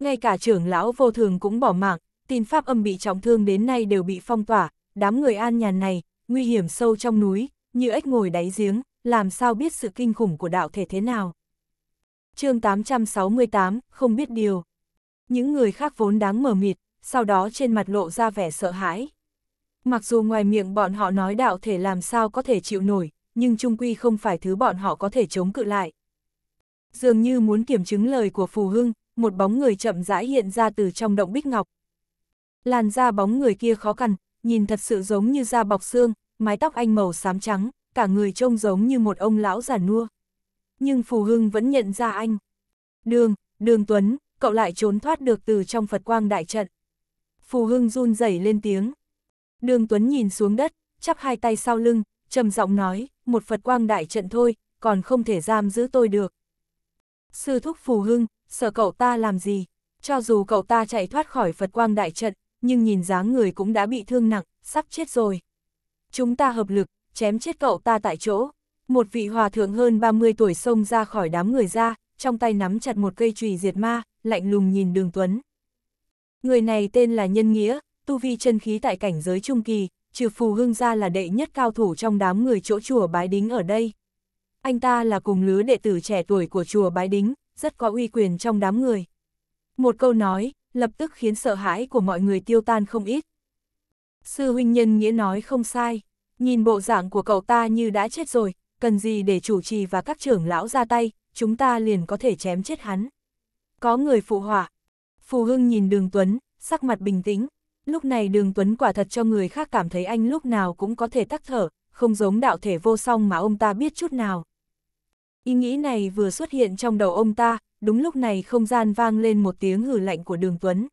Ngay cả trưởng lão vô thường cũng bỏ mạng, tin pháp âm bị trọng thương đến nay đều bị phong tỏa, đám người an nhàn này, nguy hiểm sâu trong núi, như ếch ngồi đáy giếng, làm sao biết sự kinh khủng của đạo thể thế nào chương 868, không biết điều. Những người khác vốn đáng mờ mịt, sau đó trên mặt lộ ra vẻ sợ hãi. Mặc dù ngoài miệng bọn họ nói đạo thể làm sao có thể chịu nổi, nhưng trung quy không phải thứ bọn họ có thể chống cự lại. Dường như muốn kiểm chứng lời của Phù Hưng, một bóng người chậm rãi hiện ra từ trong động bích ngọc. Làn da bóng người kia khó khăn nhìn thật sự giống như da bọc xương, mái tóc anh màu xám trắng, cả người trông giống như một ông lão già nua nhưng Phù Hưng vẫn nhận ra anh. Đường, đường Tuấn, cậu lại trốn thoát được từ trong Phật Quang Đại Trận. Phù Hưng run rẩy lên tiếng. Đường Tuấn nhìn xuống đất, chắp hai tay sau lưng, trầm giọng nói, một Phật Quang Đại Trận thôi, còn không thể giam giữ tôi được. Sư thúc Phù Hưng, sợ cậu ta làm gì? Cho dù cậu ta chạy thoát khỏi Phật Quang Đại Trận, nhưng nhìn dáng người cũng đã bị thương nặng, sắp chết rồi. Chúng ta hợp lực, chém chết cậu ta tại chỗ. Một vị hòa thượng hơn 30 tuổi xông ra khỏi đám người ra, trong tay nắm chặt một cây chùy diệt ma, lạnh lùng nhìn đường Tuấn. Người này tên là Nhân Nghĩa, tu vi chân khí tại cảnh giới trung kỳ, trừ phù hương ra là đệ nhất cao thủ trong đám người chỗ chùa Bái Đính ở đây. Anh ta là cùng lứa đệ tử trẻ tuổi của chùa Bái Đính, rất có uy quyền trong đám người. Một câu nói, lập tức khiến sợ hãi của mọi người tiêu tan không ít. Sư huynh nhân nghĩa nói không sai, nhìn bộ dạng của cậu ta như đã chết rồi, cần gì để chủ trì và các trưởng lão ra tay, chúng ta liền có thể chém chết hắn. Có người phụ họa. Phù Hưng nhìn Đường Tuấn, sắc mặt bình tĩnh. Lúc này Đường Tuấn quả thật cho người khác cảm thấy anh lúc nào cũng có thể tắc thở, không giống đạo thể vô song mà ông ta biết chút nào. Ý nghĩ này vừa xuất hiện trong đầu ông ta, đúng lúc này không gian vang lên một tiếng hử lạnh của Đường Tuấn.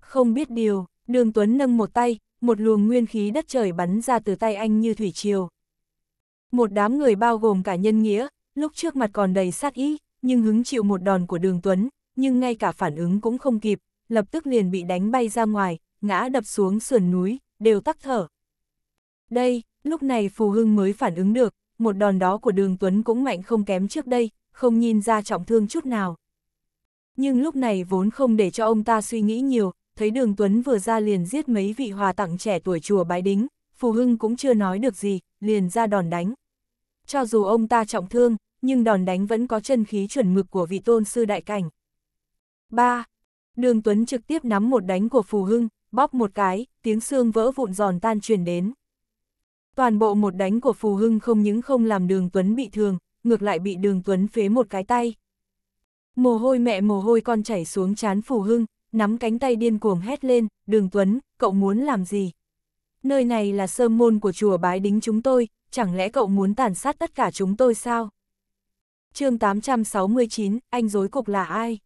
Không biết điều, Đường Tuấn nâng một tay, một luồng nguyên khí đất trời bắn ra từ tay anh như thủy triều. Một đám người bao gồm cả nhân nghĩa, lúc trước mặt còn đầy sát ý, nhưng hứng chịu một đòn của đường Tuấn, nhưng ngay cả phản ứng cũng không kịp, lập tức liền bị đánh bay ra ngoài, ngã đập xuống sườn núi, đều tắc thở. Đây, lúc này Phù Hưng mới phản ứng được, một đòn đó của đường Tuấn cũng mạnh không kém trước đây, không nhìn ra trọng thương chút nào. Nhưng lúc này vốn không để cho ông ta suy nghĩ nhiều, thấy đường Tuấn vừa ra liền giết mấy vị hòa tặng trẻ tuổi chùa bái đính, Phù Hưng cũng chưa nói được gì, liền ra đòn đánh. Cho dù ông ta trọng thương, nhưng đòn đánh vẫn có chân khí chuẩn mực của vị tôn sư đại cảnh. 3. Đường Tuấn trực tiếp nắm một đánh của Phù Hưng, bóp một cái, tiếng xương vỡ vụn giòn tan truyền đến. Toàn bộ một đánh của Phù Hưng không những không làm đường Tuấn bị thương, ngược lại bị đường Tuấn phế một cái tay. Mồ hôi mẹ mồ hôi con chảy xuống chán Phù Hưng, nắm cánh tay điên cuồng hét lên, đường Tuấn, cậu muốn làm gì, nơi này là sơn môn của chùa bái đính chúng tôi, chẳng lẽ cậu muốn tàn sát tất cả chúng tôi sao? chương 869, anh dối cục là ai?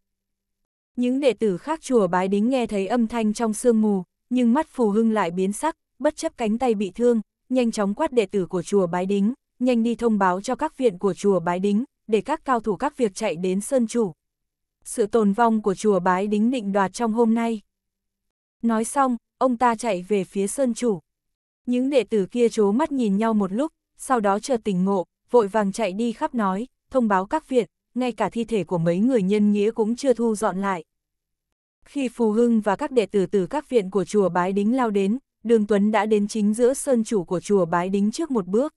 Những đệ tử khác chùa bái đính nghe thấy âm thanh trong sương mù, nhưng mắt phù hưng lại biến sắc, bất chấp cánh tay bị thương, nhanh chóng quát đệ tử của chùa bái đính, nhanh đi thông báo cho các viện của chùa bái đính, để các cao thủ các việc chạy đến sơn chủ. Sự tồn vong của chùa bái đính định đoạt trong hôm nay. Nói xong, ông ta chạy về phía sơn chủ. Những đệ tử kia chố mắt nhìn nhau một lúc, sau đó chờ tỉnh ngộ, vội vàng chạy đi khắp nói, thông báo các viện, ngay cả thi thể của mấy người nhân nghĩa cũng chưa thu dọn lại. Khi Phù Hưng và các đệ tử từ các viện của chùa Bái Đính lao đến, Đường Tuấn đã đến chính giữa sơn chủ của chùa Bái Đính trước một bước.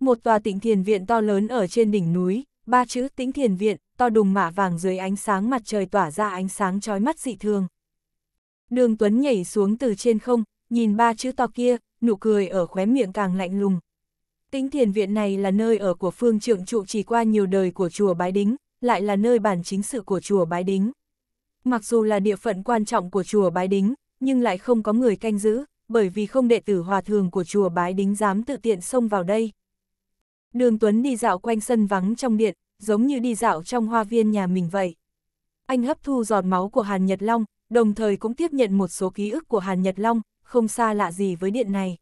Một tòa tịnh thiền viện to lớn ở trên đỉnh núi, ba chữ tĩnh thiền viện, to đùng mạ vàng dưới ánh sáng mặt trời tỏa ra ánh sáng trói mắt dị thường. Đường Tuấn nhảy xuống từ trên không, nhìn ba chữ to kia, nụ cười ở khóe miệng càng lạnh lùng. Tĩnh thiền viện này là nơi ở của phương trưởng trụ trì qua nhiều đời của chùa Bái Đính, lại là nơi bản chính sự của chùa Bái Đính. Mặc dù là địa phận quan trọng của chùa Bái Đính, nhưng lại không có người canh giữ, bởi vì không đệ tử hòa thường của chùa Bái Đính dám tự tiện xông vào đây. Đường Tuấn đi dạo quanh sân vắng trong điện, giống như đi dạo trong hoa viên nhà mình vậy. Anh hấp thu giọt máu của Hàn Nhật Long, đồng thời cũng tiếp nhận một số ký ức của Hàn Nhật Long, không xa lạ gì với điện này.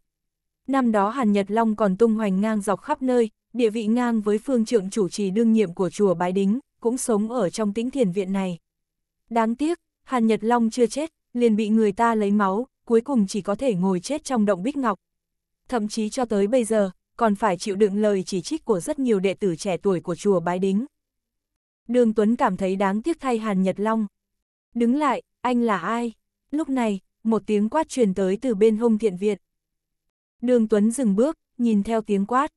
Năm đó Hàn Nhật Long còn tung hoành ngang dọc khắp nơi, địa vị ngang với phương trượng chủ trì đương nhiệm của chùa Bái Đính, cũng sống ở trong tĩnh thiền viện này. Đáng tiếc, Hàn Nhật Long chưa chết, liền bị người ta lấy máu, cuối cùng chỉ có thể ngồi chết trong động bích ngọc. Thậm chí cho tới bây giờ, còn phải chịu đựng lời chỉ trích của rất nhiều đệ tử trẻ tuổi của chùa Bái Đính. Đường Tuấn cảm thấy đáng tiếc thay Hàn Nhật Long. Đứng lại, anh là ai? Lúc này, một tiếng quát truyền tới từ bên hông thiện viện. Đường Tuấn dừng bước, nhìn theo tiếng quát.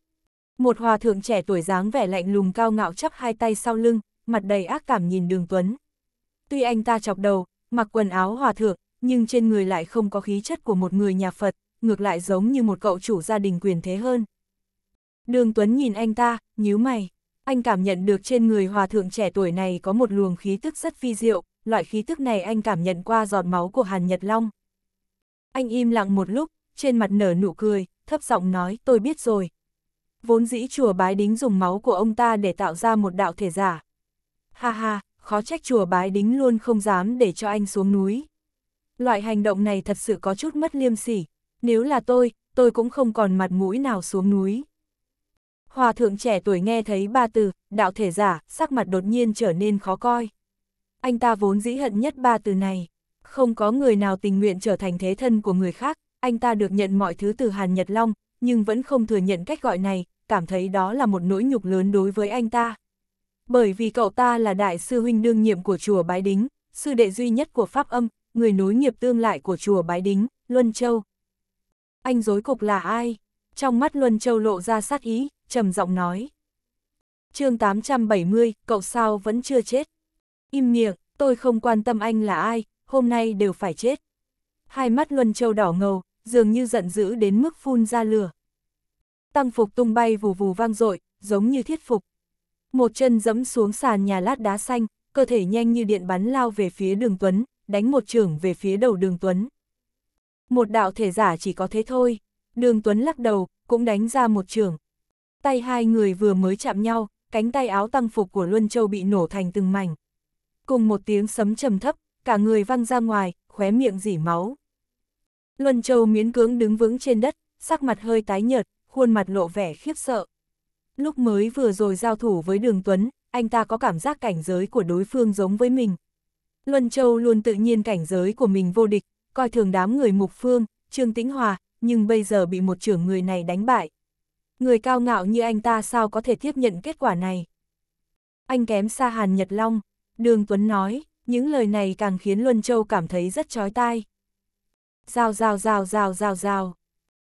Một hòa thượng trẻ tuổi dáng vẻ lạnh lùng cao ngạo chắp hai tay sau lưng, mặt đầy ác cảm nhìn đường Tuấn. Tuy anh ta chọc đầu, mặc quần áo hòa thượng, nhưng trên người lại không có khí chất của một người nhà Phật, ngược lại giống như một cậu chủ gia đình quyền thế hơn. Đường Tuấn nhìn anh ta, nhíu mày. Anh cảm nhận được trên người hòa thượng trẻ tuổi này có một luồng khí tức rất phi diệu, loại khí tức này anh cảm nhận qua giọt máu của Hàn Nhật Long. Anh im lặng một lúc, trên mặt nở nụ cười, thấp giọng nói tôi biết rồi. Vốn dĩ chùa bái đính dùng máu của ông ta để tạo ra một đạo thể giả. Ha ha, khó trách chùa bái đính luôn không dám để cho anh xuống núi. Loại hành động này thật sự có chút mất liêm sỉ, nếu là tôi, tôi cũng không còn mặt mũi nào xuống núi. Hòa thượng trẻ tuổi nghe thấy ba từ, đạo thể giả, sắc mặt đột nhiên trở nên khó coi. Anh ta vốn dĩ hận nhất ba từ này không có người nào tình nguyện trở thành thế thân của người khác, anh ta được nhận mọi thứ từ Hàn Nhật Long, nhưng vẫn không thừa nhận cách gọi này, cảm thấy đó là một nỗi nhục lớn đối với anh ta. Bởi vì cậu ta là đại sư huynh đương nhiệm của chùa Bái Đính, sư đệ duy nhất của Pháp Âm, người nối nghiệp tương lại của chùa Bái Đính, Luân Châu. Anh dối cục là ai? Trong mắt Luân Châu lộ ra sát ý, trầm giọng nói. chương 870, cậu sao vẫn chưa chết? Im miệng, tôi không quan tâm anh là ai, hôm nay đều phải chết. Hai mắt Luân Châu đỏ ngầu, dường như giận dữ đến mức phun ra lửa. Tăng phục tung bay vù vù vang dội, giống như thiết phục. Một chân dẫm xuống sàn nhà lát đá xanh, cơ thể nhanh như điện bắn lao về phía đường Tuấn, đánh một trưởng về phía đầu đường Tuấn. Một đạo thể giả chỉ có thế thôi, đường Tuấn lắc đầu, cũng đánh ra một trưởng. Tay hai người vừa mới chạm nhau, cánh tay áo tăng phục của Luân Châu bị nổ thành từng mảnh. Cùng một tiếng sấm trầm thấp, cả người văng ra ngoài, khóe miệng dỉ máu. Luân Châu miễn cưỡng đứng vững trên đất, sắc mặt hơi tái nhợt, khuôn mặt lộ vẻ khiếp sợ. Lúc mới vừa rồi giao thủ với Đường Tuấn, anh ta có cảm giác cảnh giới của đối phương giống với mình. Luân Châu luôn tự nhiên cảnh giới của mình vô địch, coi thường đám người mục phương, Trương Tĩnh Hòa, nhưng bây giờ bị một trưởng người này đánh bại. Người cao ngạo như anh ta sao có thể tiếp nhận kết quả này? Anh kém xa Hàn Nhật Long, Đường Tuấn nói, những lời này càng khiến Luân Châu cảm thấy rất chói tai. Rào rào rào rào rào rào.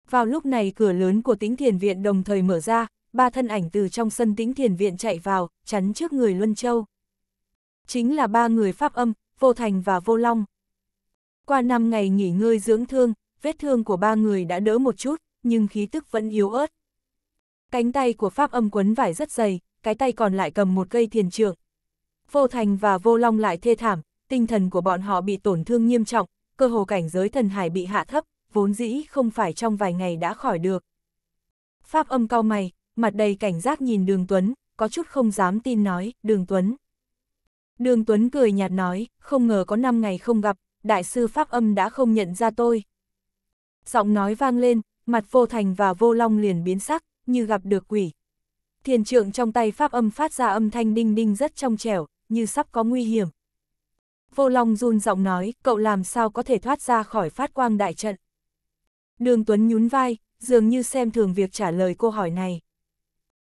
Vào lúc này cửa lớn của tĩnh thiền viện đồng thời mở ra, ba thân ảnh từ trong sân tĩnh thiền viện chạy vào, chắn trước người Luân Châu. Chính là ba người pháp âm, vô thành và vô long. Qua năm ngày nghỉ ngơi dưỡng thương, vết thương của ba người đã đỡ một chút, nhưng khí tức vẫn yếu ớt. Cánh tay của pháp âm quấn vải rất dày, cái tay còn lại cầm một cây thiền trượng, vô thành và vô long lại thê thảm, tinh thần của bọn họ bị tổn thương nghiêm trọng, cơ hồ cảnh giới thần hải bị hạ thấp, vốn dĩ không phải trong vài ngày đã khỏi được. Pháp âm cao mày, mặt đầy cảnh giác nhìn Đường Tuấn, có chút không dám tin nói, Đường Tuấn. Đường Tuấn cười nhạt nói, không ngờ có 5 ngày không gặp, đại sư Pháp âm đã không nhận ra tôi. Giọng nói vang lên, mặt vô thành và vô long liền biến sắc, như gặp được quỷ. Thiền trượng trong tay Pháp âm phát ra âm thanh đinh đinh rất trong trẻo, như sắp có nguy hiểm. Vô Long run giọng nói, cậu làm sao có thể thoát ra khỏi phát quang đại trận. Đường Tuấn nhún vai, dường như xem thường việc trả lời câu hỏi này.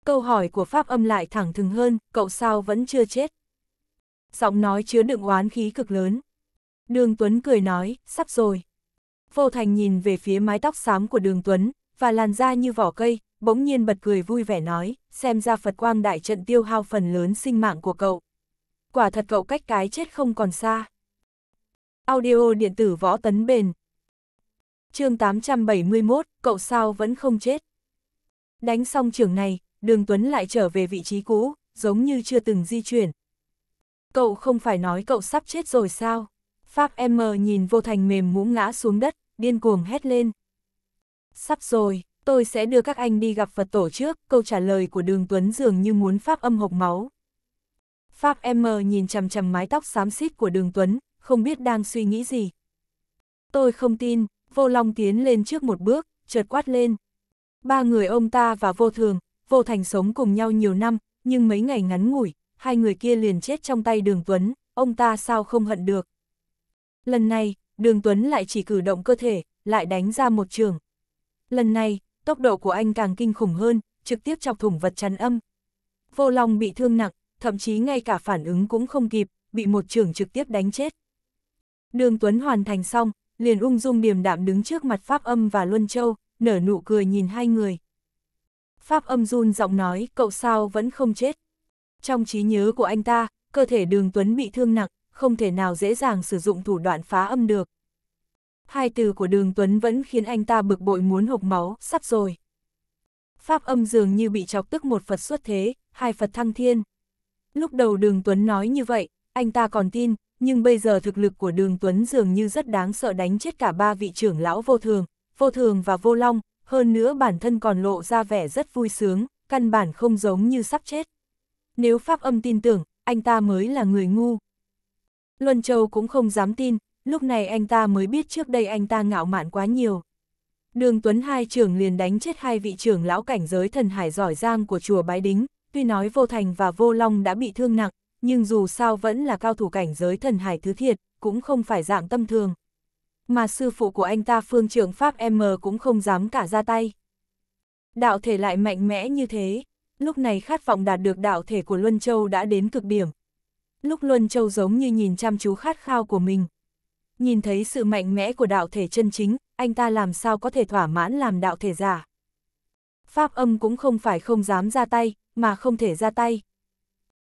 Câu hỏi của Pháp âm lại thẳng thừng hơn, cậu sao vẫn chưa chết. Giọng nói chứa đựng oán khí cực lớn. Đường Tuấn cười nói, sắp rồi. Vô Thành nhìn về phía mái tóc xám của đường Tuấn, và làn da như vỏ cây, bỗng nhiên bật cười vui vẻ nói, xem ra Phật Quang Đại Trận tiêu hao phần lớn sinh mạng của cậu quả thật cậu cách cái chết không còn xa. Audio điện tử võ tấn bền. chương 871, cậu sao vẫn không chết. Đánh xong trường này, đường Tuấn lại trở về vị trí cũ, giống như chưa từng di chuyển. Cậu không phải nói cậu sắp chết rồi sao? Pháp M nhìn vô thành mềm muỗng ngã xuống đất, điên cuồng hét lên. Sắp rồi, tôi sẽ đưa các anh đi gặp Phật tổ trước, câu trả lời của đường Tuấn dường như muốn Pháp âm hộc máu, Pháp M nhìn chằm chằm mái tóc xám xít của đường Tuấn, không biết đang suy nghĩ gì. Tôi không tin, vô long tiến lên trước một bước, chợt quát lên. Ba người ông ta và vô thường, vô thành sống cùng nhau nhiều năm, nhưng mấy ngày ngắn ngủi, hai người kia liền chết trong tay đường Tuấn, ông ta sao không hận được. Lần này, đường Tuấn lại chỉ cử động cơ thể, lại đánh ra một trường. Lần này, tốc độ của anh càng kinh khủng hơn, trực tiếp chọc thủng vật chắn âm. Vô Long bị thương nặng, thậm chí ngay cả phản ứng cũng không kịp, bị một trường trực tiếp đánh chết. Đường Tuấn hoàn thành xong, liền ung dung điềm đạm đứng trước mặt Pháp Âm và Luân Châu, nở nụ cười nhìn hai người. Pháp Âm run giọng nói, cậu sao vẫn không chết. Trong trí nhớ của anh ta, cơ thể đường Tuấn bị thương nặng, không thể nào dễ dàng sử dụng thủ đoạn phá âm được. Hai từ của đường Tuấn vẫn khiến anh ta bực bội muốn hộc máu, sắp rồi. Pháp âm dường như bị chọc tức một Phật xuất thế, hai Phật thăng thiên. Lúc đầu Đường Tuấn nói như vậy, anh ta còn tin, nhưng bây giờ thực lực của Đường Tuấn dường như rất đáng sợ đánh chết cả ba vị trưởng lão vô thường, vô thường và vô long, hơn nữa bản thân còn lộ ra vẻ rất vui sướng, căn bản không giống như sắp chết. Nếu Pháp âm tin tưởng, anh ta mới là người ngu. Luân Châu cũng không dám tin, lúc này anh ta mới biết trước đây anh ta ngạo mạn quá nhiều. Đường Tuấn hai trưởng liền đánh chết hai vị trưởng lão cảnh giới thần hải giỏi giang của chùa Bái Đính, tuy nói vô thành và vô long đã bị thương nặng, nhưng dù sao vẫn là cao thủ cảnh giới thần hải thứ thiệt, cũng không phải dạng tâm thường. Mà sư phụ của anh ta phương trưởng Pháp M cũng không dám cả ra tay. Đạo thể lại mạnh mẽ như thế, lúc này khát vọng đạt được đạo thể của Luân Châu đã đến cực điểm. Lúc Luân Châu giống như nhìn chăm chú khát khao của mình. Nhìn thấy sự mạnh mẽ của đạo thể chân chính, anh ta làm sao có thể thỏa mãn làm đạo thể giả. Pháp âm cũng không phải không dám ra tay, mà không thể ra tay.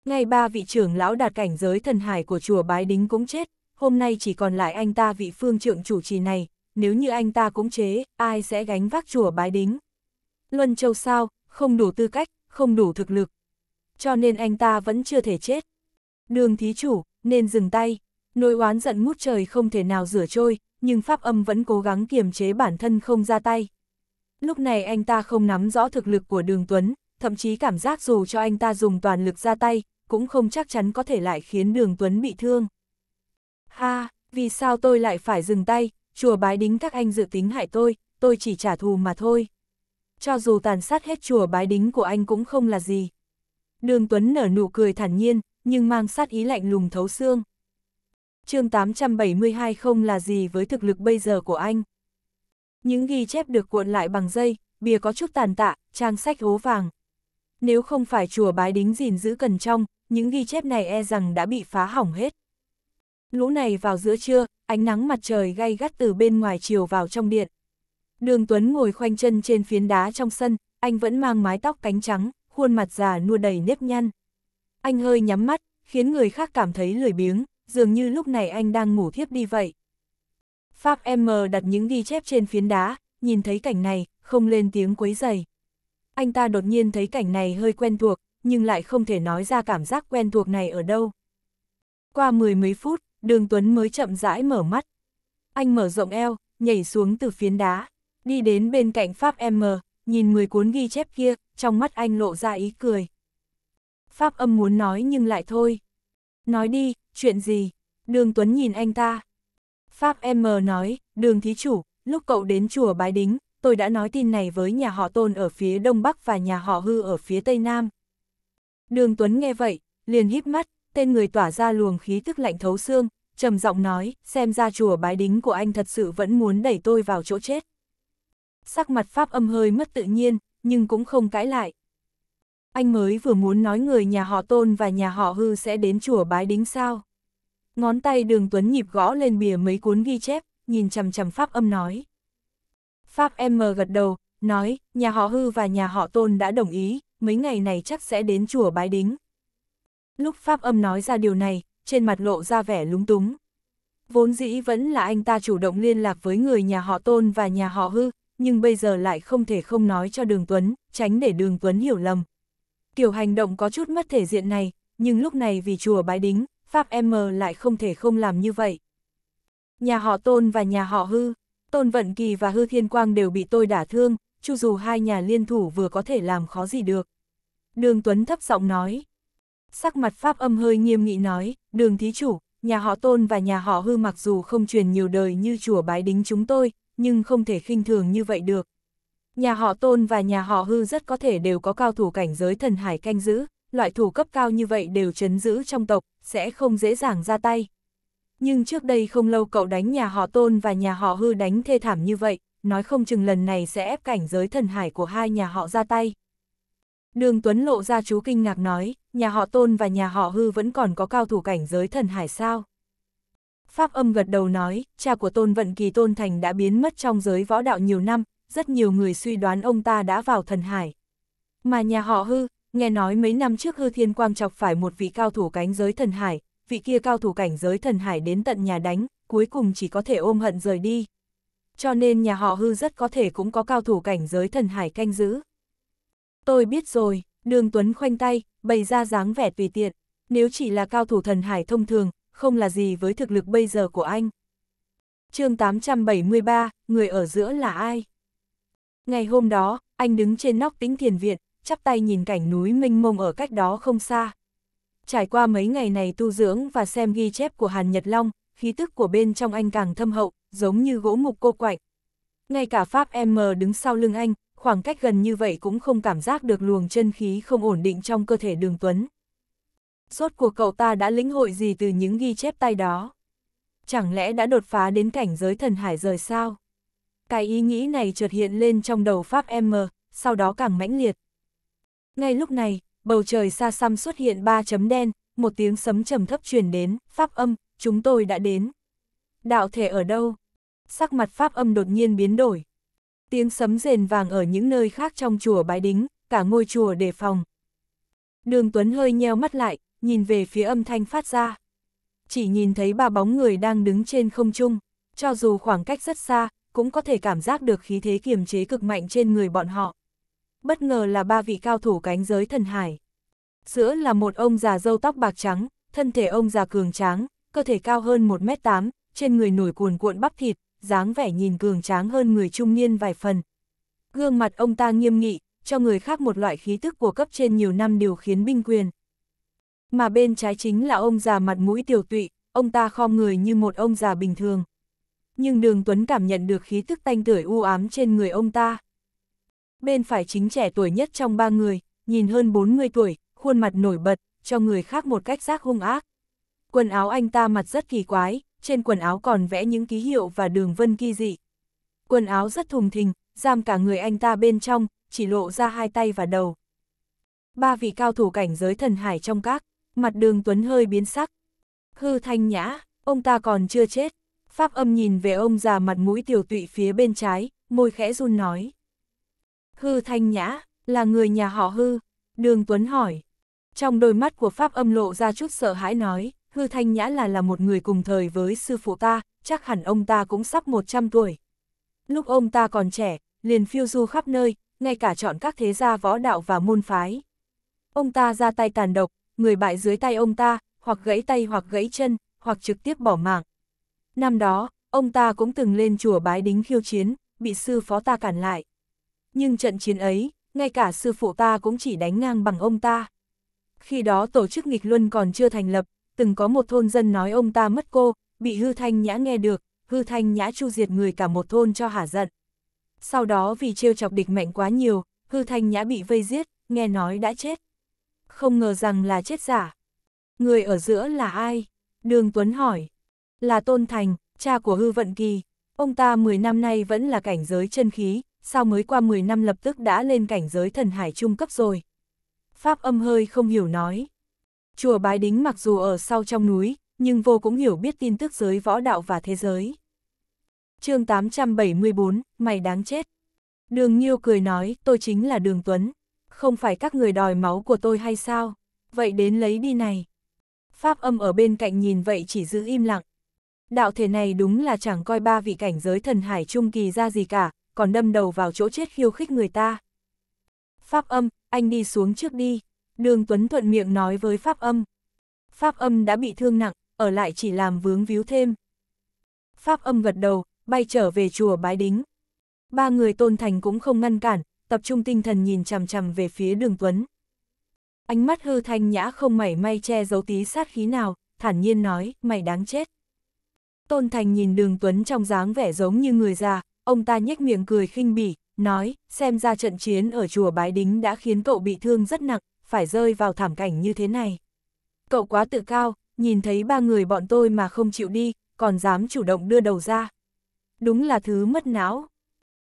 Ngày ba vị trưởng lão đạt cảnh giới thần hải của chùa Bái Đính cũng chết, hôm nay chỉ còn lại anh ta vị phương trượng chủ trì này, nếu như anh ta cũng chế, ai sẽ gánh vác chùa Bái Đính? Luân Châu sao, không đủ tư cách, không đủ thực lực. Cho nên anh ta vẫn chưa thể chết. Đường thí chủ, nên dừng tay. Nỗi oán giận ngút trời không thể nào rửa trôi, nhưng pháp âm vẫn cố gắng kiềm chế bản thân không ra tay lúc này anh ta không nắm rõ thực lực của đường Tuấn, thậm chí cảm giác dù cho anh ta dùng toàn lực ra tay, cũng không chắc chắn có thể lại khiến đường Tuấn bị thương. Ha, vì sao tôi lại phải dừng tay, chùa bái đính các anh dự tính hại tôi, tôi chỉ trả thù mà thôi. Cho dù tàn sát hết chùa bái đính của anh cũng không là gì. Đường Tuấn nở nụ cười thản nhiên, nhưng mang sát ý lạnh lùng thấu xương. chương 872 không là gì với thực lực bây giờ của anh. Những ghi chép được cuộn lại bằng dây, bìa có chút tàn tạ, trang sách hố vàng. Nếu không phải chùa bái đính gìn giữ cần trong, những ghi chép này e rằng đã bị phá hỏng hết. Lũ này vào giữa trưa, ánh nắng mặt trời gay gắt từ bên ngoài chiều vào trong điện. Đường Tuấn ngồi khoanh chân trên phiến đá trong sân, anh vẫn mang mái tóc cánh trắng, khuôn mặt già nua đầy nếp nhăn. Anh hơi nhắm mắt, khiến người khác cảm thấy lười biếng, dường như lúc này anh đang ngủ thiếp đi vậy. Pháp M đặt những ghi chép trên phiến đá, nhìn thấy cảnh này, không lên tiếng quấy dày. Anh ta đột nhiên thấy cảnh này hơi quen thuộc, nhưng lại không thể nói ra cảm giác quen thuộc này ở đâu. Qua mười mấy phút, đường Tuấn mới chậm rãi mở mắt. Anh mở rộng eo, nhảy xuống từ phiến đá, đi đến bên cạnh Pháp M, nhìn người cuốn ghi chép kia, trong mắt anh lộ ra ý cười. Pháp âm muốn nói nhưng lại thôi. Nói đi, chuyện gì? Đường Tuấn nhìn anh ta, Pháp M nói, đường thí chủ, lúc cậu đến chùa Bái Đính, tôi đã nói tin này với nhà họ tôn ở phía đông bắc và nhà họ hư ở phía tây nam. Đường Tuấn nghe vậy, liền híp mắt, tên người tỏa ra luồng khí tức lạnh thấu xương, trầm giọng nói, xem ra chùa Bái Đính của anh thật sự vẫn muốn đẩy tôi vào chỗ chết. Sắc mặt Pháp âm hơi mất tự nhiên, nhưng cũng không cãi lại. Anh mới vừa muốn nói người nhà họ tôn và nhà họ hư sẽ đến chùa Bái Đính sao? Ngón tay đường Tuấn nhịp gõ lên bìa mấy cuốn ghi chép, nhìn chằm chằm Pháp âm nói. Pháp M gật đầu, nói, nhà họ hư và nhà họ tôn đã đồng ý, mấy ngày này chắc sẽ đến chùa bái đính. Lúc Pháp âm nói ra điều này, trên mặt lộ ra vẻ lúng túng. Vốn dĩ vẫn là anh ta chủ động liên lạc với người nhà họ tôn và nhà họ hư, nhưng bây giờ lại không thể không nói cho Đường Tuấn, tránh để Đường Tuấn hiểu lầm. Kiểu hành động có chút mất thể diện này, nhưng lúc này vì chùa bái đính, Pháp M lại không thể không làm như vậy. Nhà họ Tôn và nhà họ Hư, Tôn Vận Kỳ và Hư Thiên Quang đều bị tôi đả thương, chu dù hai nhà liên thủ vừa có thể làm khó gì được. Đường Tuấn thấp giọng nói. Sắc mặt Pháp âm hơi nghiêm nghị nói, đường thí chủ, nhà họ Tôn và nhà họ Hư mặc dù không truyền nhiều đời như chùa bái đính chúng tôi, nhưng không thể khinh thường như vậy được. Nhà họ Tôn và nhà họ Hư rất có thể đều có cao thủ cảnh giới thần hải canh giữ, loại thủ cấp cao như vậy đều chấn giữ trong tộc, sẽ không dễ dàng ra tay. Nhưng trước đây không lâu cậu đánh nhà họ Tôn và nhà họ Hư đánh thê thảm như vậy, nói không chừng lần này sẽ ép cảnh giới thần hải của hai nhà họ ra tay. Đường Tuấn lộ ra chú kinh ngạc nói, nhà họ Tôn và nhà họ Hư vẫn còn có cao thủ cảnh giới thần hải sao? Pháp âm gật đầu nói, cha của Tôn Vận Kỳ Tôn Thành đã biến mất trong giới võ đạo nhiều năm, rất nhiều người suy đoán ông ta đã vào thần hải. Mà nhà họ Hư, Nghe nói mấy năm trước hư thiên quang chọc phải một vị cao thủ cánh giới thần hải, vị kia cao thủ cảnh giới thần hải đến tận nhà đánh, cuối cùng chỉ có thể ôm hận rời đi. Cho nên nhà họ hư rất có thể cũng có cao thủ cảnh giới thần hải canh giữ. Tôi biết rồi, đường Tuấn khoanh tay, bày ra dáng vẻ tùy tiện, nếu chỉ là cao thủ thần hải thông thường, không là gì với thực lực bây giờ của anh. chương 873, người ở giữa là ai? Ngày hôm đó, anh đứng trên nóc tính thiền viện, chắp tay nhìn cảnh núi mênh mông ở cách đó không xa. Trải qua mấy ngày này tu dưỡng và xem ghi chép của Hàn Nhật Long, khí tức của bên trong anh càng thâm hậu, giống như gỗ mục cô quạnh. Ngay cả Pháp M đứng sau lưng anh, khoảng cách gần như vậy cũng không cảm giác được luồng chân khí không ổn định trong cơ thể đường Tuấn. Rốt của cậu ta đã lĩnh hội gì từ những ghi chép tay đó? Chẳng lẽ đã đột phá đến cảnh giới thần hải rời sao? Cái ý nghĩ này chợt hiện lên trong đầu Pháp M, sau đó càng mãnh liệt. Ngay lúc này, bầu trời xa xăm xuất hiện ba chấm đen, một tiếng sấm trầm thấp truyền đến, pháp âm, chúng tôi đã đến. Đạo thể ở đâu? Sắc mặt pháp âm đột nhiên biến đổi. Tiếng sấm rền vàng ở những nơi khác trong chùa bái đính, cả ngôi chùa đề phòng. Đường Tuấn hơi nheo mắt lại, nhìn về phía âm thanh phát ra. Chỉ nhìn thấy ba bóng người đang đứng trên không trung, cho dù khoảng cách rất xa, cũng có thể cảm giác được khí thế kiềm chế cực mạnh trên người bọn họ bất ngờ là ba vị cao thủ cánh giới thần hải. Giữa là một ông già râu tóc bạc trắng, thân thể ông già cường tráng, cơ thể cao hơn 1m8, trên người nổi cuồn cuộn bắp thịt, dáng vẻ nhìn cường tráng hơn người trung niên vài phần. Gương mặt ông ta nghiêm nghị, cho người khác một loại khí tức của cấp trên nhiều năm điều khiến binh quyền. Mà bên trái chính là ông già mặt mũi tiểu tụy, ông ta khom người như một ông già bình thường. Nhưng Đường Tuấn cảm nhận được khí tức tanh tưởi u ám trên người ông ta bên phải chính trẻ tuổi nhất trong ba người, nhìn hơn 40 tuổi, khuôn mặt nổi bật, cho người khác một cách giác hung ác. Quần áo anh ta mặt rất kỳ quái, trên quần áo còn vẽ những ký hiệu và đường vân kỳ dị. Quần áo rất thùng thình, giam cả người anh ta bên trong, chỉ lộ ra hai tay và đầu. Ba vị cao thủ cảnh giới thần hải trong các, mặt đường Tuấn hơi biến sắc. Hư thanh nhã, ông ta còn chưa chết. Pháp âm nhìn về ông già mặt mũi tiểu tụy phía bên trái, môi khẽ run nói. Hư Thanh Nhã, là người nhà họ Hư, Đường Tuấn hỏi. Trong đôi mắt của Pháp âm lộ ra chút sợ hãi nói, Hư Thanh Nhã là là một người cùng thời với sư phụ ta, chắc hẳn ông ta cũng sắp 100 tuổi. Lúc ông ta còn trẻ, liền phiêu du khắp nơi, ngay cả chọn các thế gia võ đạo và môn phái. Ông ta ra tay tàn độc, người bại dưới tay ông ta, hoặc gãy tay hoặc gãy chân, hoặc trực tiếp bỏ mạng. Năm đó, ông ta cũng từng lên chùa bái đính khiêu chiến, bị sư phó ta cản lại nhưng trận chiến ấy, ngay cả sư phụ ta cũng chỉ đánh ngang bằng ông ta. Khi đó tổ chức nghịch luân còn chưa thành lập, từng có một thôn dân nói ông ta mất cô, bị hư thanh nhã nghe được, hư thanh nhã chu diệt người cả một thôn cho hả giận. Sau đó vì trêu chọc địch mạnh quá nhiều, hư thanh nhã bị vây giết, nghe nói đã chết. Không ngờ rằng là chết giả. Người ở giữa là ai? Đường Tuấn hỏi. Là Tôn Thành, cha của hư vận kỳ. Ông ta 10 năm nay vẫn là cảnh giới chân khí, sao mới qua 10 năm lập tức đã lên cảnh giới thần hải trung cấp rồi. Pháp âm hơi không hiểu nói. Chùa Bái Đính mặc dù ở sau trong núi, nhưng vô cũng hiểu biết tin tức giới võ đạo và thế giới. chương 874, mày đáng chết. Đường Nhiêu cười nói, tôi chính là Đường Tuấn. Không phải các người đòi máu của tôi hay sao? Vậy đến lấy đi này. Pháp âm ở bên cạnh nhìn vậy chỉ giữ im lặng. Đạo thể này đúng là chẳng coi ba vị cảnh giới thần hải trung kỳ ra gì cả, còn đâm đầu vào chỗ chết khiêu khích người ta. Pháp âm, anh đi xuống trước đi, đường Tuấn thuận miệng nói với Pháp âm. Pháp âm đã bị thương nặng, ở lại chỉ làm vướng víu thêm. Pháp âm gật đầu, bay trở về chùa bái đính. Ba người tôn thành cũng không ngăn cản, tập trung tinh thần nhìn chằm chằm về phía đường Tuấn. Ánh mắt hư thanh nhã không mảy may che giấu tí sát khí nào, thản nhiên nói, mày đáng chết. Tôn Thành nhìn đường Tuấn trong dáng vẻ giống như người già, Ông ta nhếch miệng cười khinh bỉ, nói, xem ra trận chiến ở chùa Bái Đính đã khiến cậu bị thương rất nặng, phải rơi vào thảm cảnh như thế này. Cậu quá tự cao, nhìn thấy ba người bọn tôi mà không chịu đi, còn dám chủ động đưa đầu ra. Đúng là thứ mất não.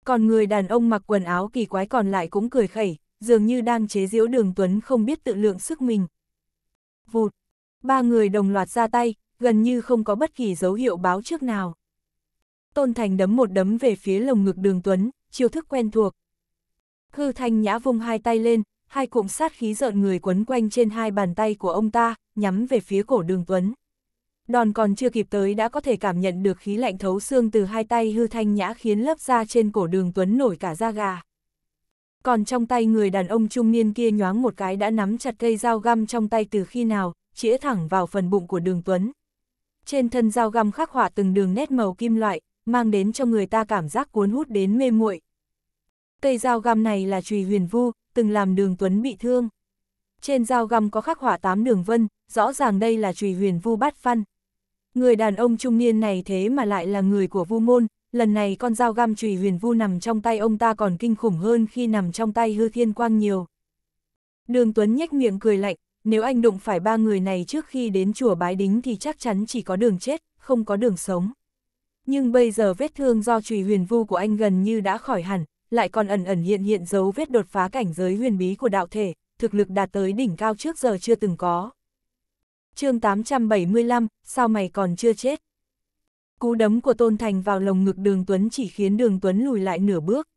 Còn người đàn ông mặc quần áo kỳ quái còn lại cũng cười khẩy, dường như đang chế giễu đường Tuấn không biết tự lượng sức mình. Vụt, ba người đồng loạt ra tay, gần như không có bất kỳ dấu hiệu báo trước nào. Tôn Thành đấm một đấm về phía lồng ngực đường Tuấn, chiêu thức quen thuộc. Hư Thanh Nhã vung hai tay lên, hai cụm sát khí rợn người quấn quanh trên hai bàn tay của ông ta, nhắm về phía cổ đường Tuấn. Đòn còn chưa kịp tới đã có thể cảm nhận được khí lạnh thấu xương từ hai tay hư thanh nhã khiến lớp da trên cổ đường Tuấn nổi cả da gà. Còn trong tay người đàn ông trung niên kia nhoáng một cái đã nắm chặt cây dao găm trong tay từ khi nào, chĩa thẳng vào phần bụng của đường Tuấn. Trên thân dao găm khắc họa từng đường nét màu kim loại, mang đến cho người ta cảm giác cuốn hút đến mê muội. Cây dao găm này là Trùy Huyền Vu, từng làm Đường Tuấn bị thương. Trên dao găm có khắc họa tám đường vân, rõ ràng đây là Trùy Huyền Vu bát văn. Người đàn ông trung niên này thế mà lại là người của Vu Môn, lần này con dao găm Trùy Huyền Vu nằm trong tay ông ta còn kinh khủng hơn khi nằm trong tay Hư Thiên Quang nhiều. Đường Tuấn nhếch miệng cười lạnh, nếu anh đụng phải ba người này trước khi đến chùa bái đính thì chắc chắn chỉ có đường chết, không có đường sống nhưng bây giờ vết thương do trùy huyền vu của anh gần như đã khỏi hẳn, lại còn ẩn ẩn hiện hiện dấu vết đột phá cảnh giới huyền bí của đạo thể, thực lực đạt tới đỉnh cao trước giờ chưa từng có. chương 875, sao mày còn chưa chết? Cú đấm của Tôn Thành vào lồng ngực Đường Tuấn chỉ khiến Đường Tuấn lùi lại nửa bước.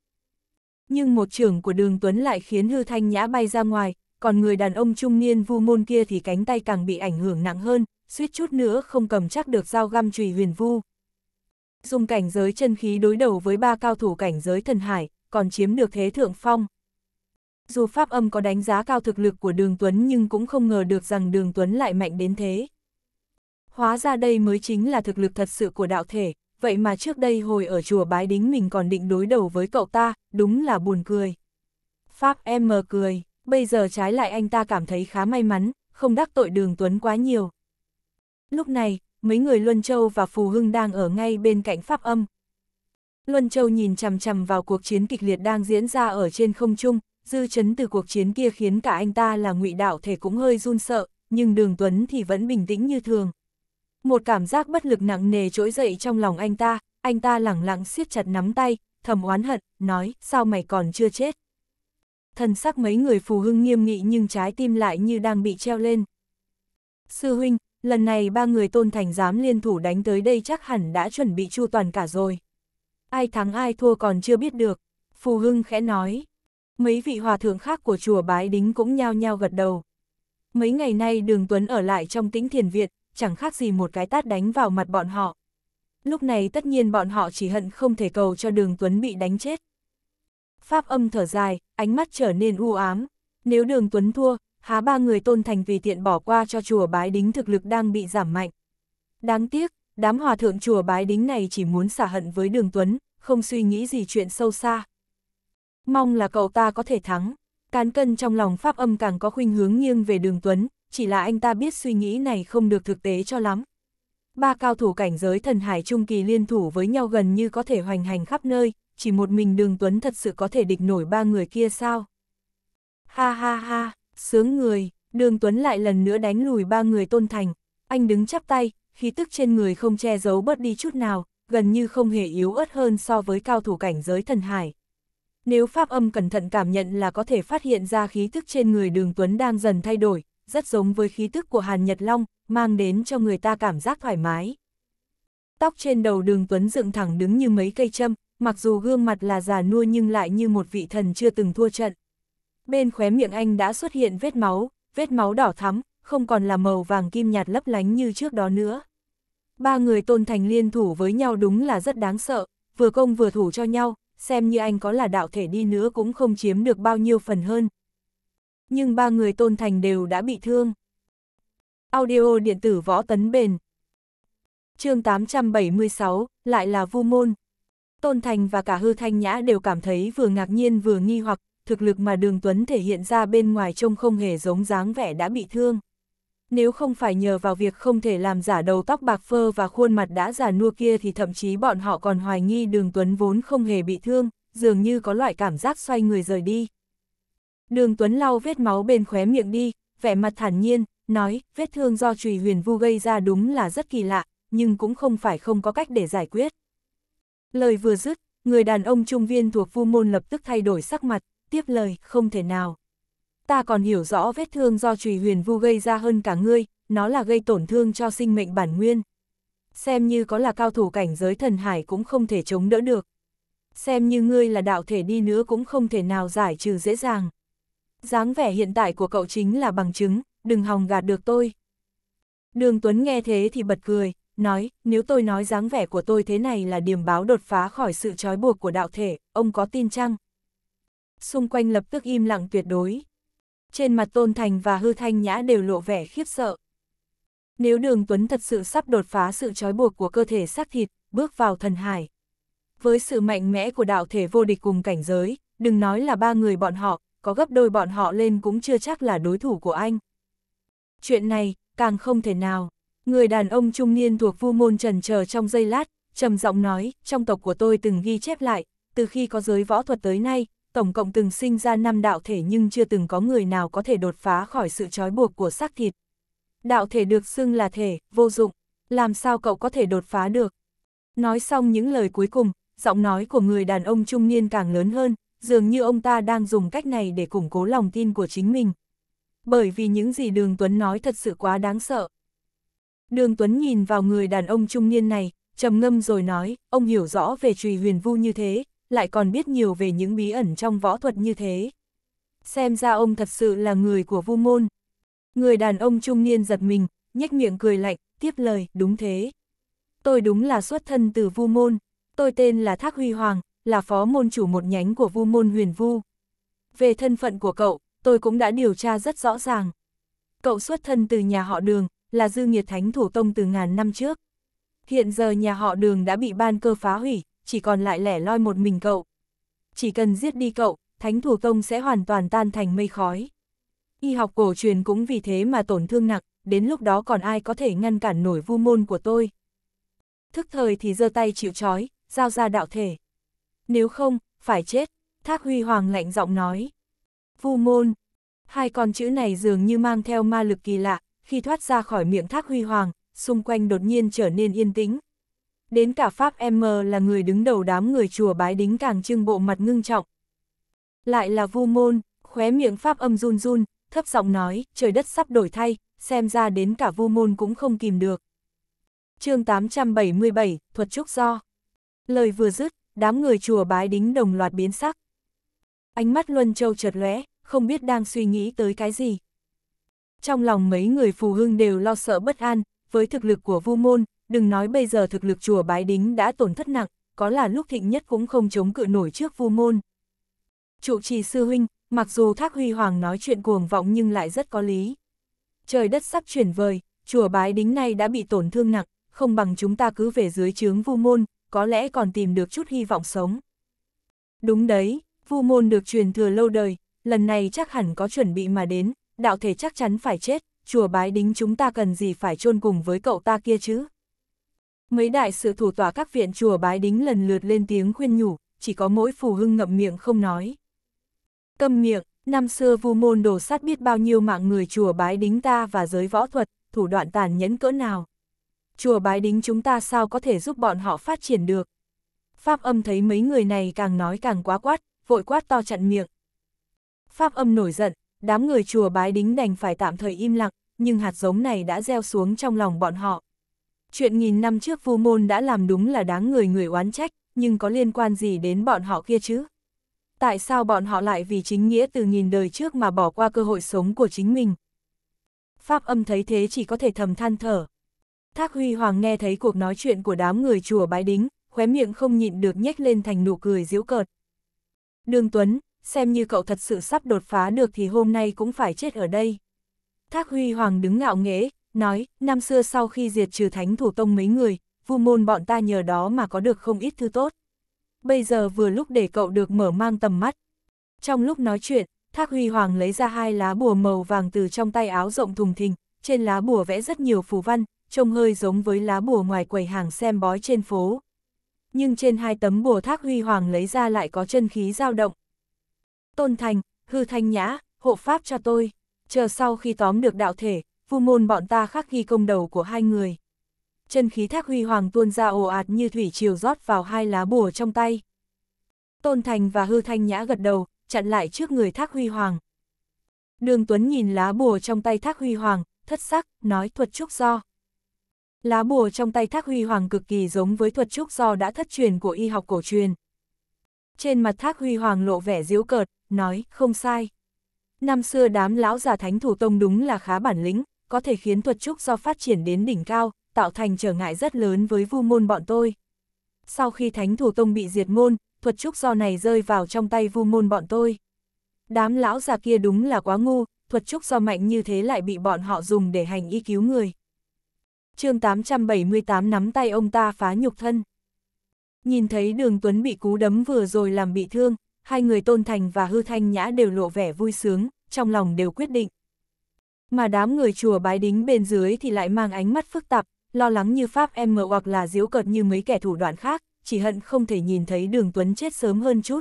Nhưng một trường của Đường Tuấn lại khiến Hư Thanh Nhã bay ra ngoài, còn người đàn ông trung niên vu môn kia thì cánh tay càng bị ảnh hưởng nặng hơn, suýt chút nữa không cầm chắc được dao găm chùy huyền vu, dùng cảnh giới chân khí đối đầu với ba cao thủ cảnh giới thần hải, còn chiếm được thế thượng phong. Dù Pháp âm có đánh giá cao thực lực của Đường Tuấn nhưng cũng không ngờ được rằng Đường Tuấn lại mạnh đến thế. Hóa ra đây mới chính là thực lực thật sự của đạo thể, vậy mà trước đây hồi ở chùa Bái Đính mình còn định đối đầu với cậu ta, đúng là buồn cười. Pháp em mờ cười, bây giờ trái lại anh ta cảm thấy khá may mắn, không đắc tội Đường Tuấn quá nhiều. Lúc này, mấy người Luân Châu và Phù Hưng đang ở ngay bên cạnh pháp âm. Luân Châu nhìn chằm chằm vào cuộc chiến kịch liệt đang diễn ra ở trên không trung, dư chấn từ cuộc chiến kia khiến cả anh ta là ngụy đạo thể cũng hơi run sợ, nhưng Đường Tuấn thì vẫn bình tĩnh như thường. Một cảm giác bất lực nặng nề trỗi dậy trong lòng anh ta, anh ta lẳng lặng siết chặt nắm tay, thầm oán hận, nói, sao mày còn chưa chết? Thần sắc mấy người phù hưng nghiêm nghị nhưng trái tim lại như đang bị treo lên. Sư huynh, lần này ba người tôn thành dám liên thủ đánh tới đây chắc hẳn đã chuẩn bị chu toàn cả rồi. Ai thắng ai thua còn chưa biết được, Phù Hưng khẽ nói. Mấy vị hòa thượng khác của chùa Bái Đính cũng nhao nhao gật đầu. Mấy ngày nay Đường Tuấn ở lại trong tĩnh thiền viện, chẳng khác gì một cái tát đánh vào mặt bọn họ. Lúc này tất nhiên bọn họ chỉ hận không thể cầu cho Đường Tuấn bị đánh chết. Pháp âm thở dài, ánh mắt trở nên u ám. Nếu Đường Tuấn thua, há ba người tôn thành vì tiện bỏ qua cho chùa bái đính thực lực đang bị giảm mạnh. Đáng tiếc, đám hòa thượng chùa bái đính này chỉ muốn xả hận với đường Tuấn, không suy nghĩ gì chuyện sâu xa. Mong là cậu ta có thể thắng, cán cân trong lòng pháp âm càng có khuynh hướng nghiêng về đường Tuấn, chỉ là anh ta biết suy nghĩ này không được thực tế cho lắm. Ba cao thủ cảnh giới thần hải trung kỳ liên thủ với nhau gần như có thể hoành hành khắp nơi, chỉ một mình đường Tuấn thật sự có thể địch nổi ba người kia sao? Ha ha ha! Sướng người, đường Tuấn lại lần nữa đánh lùi ba người tôn thành, anh đứng chắp tay, khí tức trên người không che giấu bớt đi chút nào, gần như không hề yếu ớt hơn so với cao thủ cảnh giới thần hải. Nếu pháp âm cẩn thận cảm nhận là có thể phát hiện ra khí tức trên người đường Tuấn đang dần thay đổi, rất giống với khí tức của Hàn Nhật Long, mang đến cho người ta cảm giác thoải mái. Tóc trên đầu đường Tuấn dựng thẳng đứng như mấy cây châm, mặc dù gương mặt là già nua nhưng lại như một vị thần chưa từng thua trận bên khóe miệng anh đã xuất hiện vết máu, vết máu đỏ thắm, không còn là màu vàng kim nhạt lấp lánh như trước đó nữa. Ba người tôn thành liên thủ với nhau đúng là rất đáng sợ, vừa công vừa thủ cho nhau, xem như anh có là đạo thể đi nữa cũng không chiếm được bao nhiêu phần hơn. Nhưng ba người tôn thành đều đã bị thương. Audio điện tử võ tấn bền. chương 876, lại là vu môn. Tôn Thành và cả hư thanh nhã đều cảm thấy vừa ngạc nhiên vừa nghi hoặc, thực lực mà Đường Tuấn thể hiện ra bên ngoài trông không hề giống dáng vẻ đã bị thương. Nếu không phải nhờ vào việc không thể làm giả đầu tóc bạc phơ và khuôn mặt đã già nua kia thì thậm chí bọn họ còn hoài nghi Đường Tuấn vốn không hề bị thương, dường như có loại cảm giác xoay người rời đi. Đường Tuấn lau vết máu bên khóe miệng đi, vẻ mặt thản nhiên, nói, vết thương do trùy huyền vu gây ra đúng là rất kỳ lạ, nhưng cũng không phải không có cách để giải quyết. Lời vừa dứt, người đàn ông trung viên thuộc vu môn lập tức thay đổi sắc mặt, tiếp lời, không thể nào. Ta còn hiểu rõ vết thương do trùy huyền vu gây ra hơn cả ngươi, nó là gây tổn thương cho sinh mệnh bản nguyên. Xem như có là cao thủ cảnh giới thần hải cũng không thể chống đỡ được. Xem như ngươi là đạo thể đi nữa cũng không thể nào giải trừ dễ dàng. dáng vẻ hiện tại của cậu chính là bằng chứng, đừng hòng gạt được tôi. Đường Tuấn nghe thế thì bật cười, nói, nếu tôi nói dáng vẻ của tôi thế này là điểm báo đột phá khỏi sự trói buộc của đạo thể, ông có tin chăng? xung quanh lập tức im lặng tuyệt đối. Trên mặt Tôn Thành và Hư Thanh Nhã đều lộ vẻ khiếp sợ. Nếu Đường Tuấn thật sự sắp đột phá sự trói buộc của cơ thể xác thịt, bước vào thần hải. Với sự mạnh mẽ của đạo thể vô địch cùng cảnh giới, đừng nói là ba người bọn họ, có gấp đôi bọn họ lên cũng chưa chắc là đối thủ của anh. Chuyện này, càng không thể nào. Người đàn ông trung niên thuộc vu môn trần chờ trong giây lát, trầm giọng nói, trong tộc của tôi từng ghi chép lại, từ khi có giới võ thuật tới nay, tổng cộng từng sinh ra năm đạo thể nhưng chưa từng có người nào có thể đột phá khỏi sự trói buộc của xác thịt. Đạo thể được xưng là thể, vô dụng, làm sao cậu có thể đột phá được? Nói xong những lời cuối cùng, giọng nói của người đàn ông trung niên càng lớn hơn, dường như ông ta đang dùng cách này để củng cố lòng tin của chính mình. Bởi vì những gì Đường Tuấn nói thật sự quá đáng sợ. Đường Tuấn nhìn vào người đàn ông trung niên này, trầm ngâm rồi nói, ông hiểu rõ về trùy huyền vu như thế, lại còn biết nhiều về những bí ẩn trong võ thuật như thế. Xem ra ông thật sự là người của vu môn. Người đàn ông trung niên giật mình, nhếch miệng cười lạnh, tiếp lời, đúng thế. Tôi đúng là xuất thân từ vu môn, tôi tên là Thác Huy Hoàng, là phó môn chủ một nhánh của vu môn huyền vu. Về thân phận của cậu, tôi cũng đã điều tra rất rõ ràng. Cậu xuất thân từ nhà họ đường, là dư nghiệt thánh thủ tông từ ngàn năm trước. Hiện giờ nhà họ đường đã bị ban cơ phá hủy, chỉ còn lại lẻ loi một mình cậu. Chỉ cần giết đi cậu, thánh thủ công sẽ hoàn toàn tan thành mây khói. Y học cổ truyền cũng vì thế mà tổn thương nặng, đến lúc đó còn ai có thể ngăn cản nổi vu môn của tôi. Thức thời thì giơ tay chịu trói, giao ra đạo thể. Nếu không, phải chết, Thác Huy Hoàng lạnh giọng nói. Vu môn, hai con chữ này dường như mang theo ma lực kỳ lạ, khi thoát ra khỏi miệng Thác Huy Hoàng, xung quanh đột nhiên trở nên yên tĩnh, đến cả Pháp M là người đứng đầu đám người chùa bái đính càng trưng bộ mặt ngưng trọng. Lại là vu môn, khóe miệng Pháp âm run run, thấp giọng nói, trời đất sắp đổi thay, xem ra đến cả vu môn cũng không kìm được. chương 877, Thuật Trúc Do Lời vừa dứt, đám người chùa bái đính đồng loạt biến sắc. Ánh mắt Luân Châu chợt lóe, không biết đang suy nghĩ tới cái gì. Trong lòng mấy người phù hưng đều lo sợ bất an, với thực lực của vu môn, đừng nói bây giờ thực lực chùa bái đính đã tổn thất nặng, có là lúc thịnh nhất cũng không chống cự nổi trước vu môn. Trụ trì sư huynh, mặc dù Thác Huy Hoàng nói chuyện cuồng vọng nhưng lại rất có lý. Trời đất sắp chuyển vời, chùa bái đính này đã bị tổn thương nặng, không bằng chúng ta cứ về dưới chướng vu môn, có lẽ còn tìm được chút hy vọng sống. Đúng đấy, vu môn được truyền thừa lâu đời, lần này chắc hẳn có chuẩn bị mà đến, đạo thể chắc chắn phải chết, chùa bái đính chúng ta cần gì phải chôn cùng với cậu ta kia chứ. Mấy đại sự thủ tòa các viện chùa bái đính lần lượt lên tiếng khuyên nhủ, chỉ có mỗi phù hưng ngậm miệng không nói. Câm miệng, năm xưa vu môn đổ sát biết bao nhiêu mạng người chùa bái đính ta và giới võ thuật, thủ đoạn tàn nhẫn cỡ nào. Chùa bái đính chúng ta sao có thể giúp bọn họ phát triển được. Pháp âm thấy mấy người này càng nói càng quá quát, vội quát to chặn miệng. Pháp âm nổi giận, đám người chùa bái đính đành phải tạm thời im lặng, nhưng hạt giống này đã gieo xuống trong lòng bọn họ. Chuyện nghìn năm trước vu môn đã làm đúng là đáng người người oán trách, nhưng có liên quan gì đến bọn họ kia chứ? Tại sao bọn họ lại vì chính nghĩa từ nghìn đời trước mà bỏ qua cơ hội sống của chính mình? Pháp âm thấy thế chỉ có thể thầm than thở. Thác Huy Hoàng nghe thấy cuộc nói chuyện của đám người chùa bái đính, khóe miệng không nhịn được nhếch lên thành nụ cười giễu cợt. Đường Tuấn, xem như cậu thật sự sắp đột phá được thì hôm nay cũng phải chết ở đây. Thác Huy Hoàng đứng ngạo nghễ, nói, năm xưa sau khi diệt trừ thánh thủ tông mấy người, vu môn bọn ta nhờ đó mà có được không ít thứ tốt. Bây giờ vừa lúc để cậu được mở mang tầm mắt. Trong lúc nói chuyện, Thác Huy Hoàng lấy ra hai lá bùa màu vàng từ trong tay áo rộng thùng thình, trên lá bùa vẽ rất nhiều phù văn, trông hơi giống với lá bùa ngoài quầy hàng xem bói trên phố. Nhưng trên hai tấm bùa Thác Huy Hoàng lấy ra lại có chân khí dao động. Tôn Thành, Hư Thanh Nhã, hộ pháp cho tôi, chờ sau khi tóm được đạo thể, vu môn bọn ta khắc ghi công đầu của hai người. Chân khí thác huy hoàng tuôn ra ồ ạt như thủy triều rót vào hai lá bùa trong tay. Tôn Thành và Hư Thanh Nhã gật đầu, chặn lại trước người thác huy hoàng. Đường Tuấn nhìn lá bùa trong tay thác huy hoàng, thất sắc, nói thuật trúc do. Lá bùa trong tay thác huy hoàng cực kỳ giống với thuật trúc do đã thất truyền của y học cổ truyền. Trên mặt thác huy hoàng lộ vẻ diễu cợt, nói, không sai. Năm xưa đám lão già thánh thủ tông đúng là khá bản lĩnh, có thể khiến thuật trúc do phát triển đến đỉnh cao, tạo thành trở ngại rất lớn với vu môn bọn tôi. Sau khi thánh thủ tông bị diệt môn, thuật trúc do này rơi vào trong tay vu môn bọn tôi. Đám lão già kia đúng là quá ngu, thuật trúc do mạnh như thế lại bị bọn họ dùng để hành y cứu người. chương 878 nắm tay ông ta phá nhục thân. Nhìn thấy đường Tuấn bị cú đấm vừa rồi làm bị thương, hai người Tôn Thành và Hư Thanh Nhã đều lộ vẻ vui sướng, trong lòng đều quyết định. Mà đám người chùa bái đính bên dưới thì lại mang ánh mắt phức tạp, lo lắng như Pháp em mờ hoặc là diếu cợt như mấy kẻ thủ đoạn khác, chỉ hận không thể nhìn thấy đường Tuấn chết sớm hơn chút.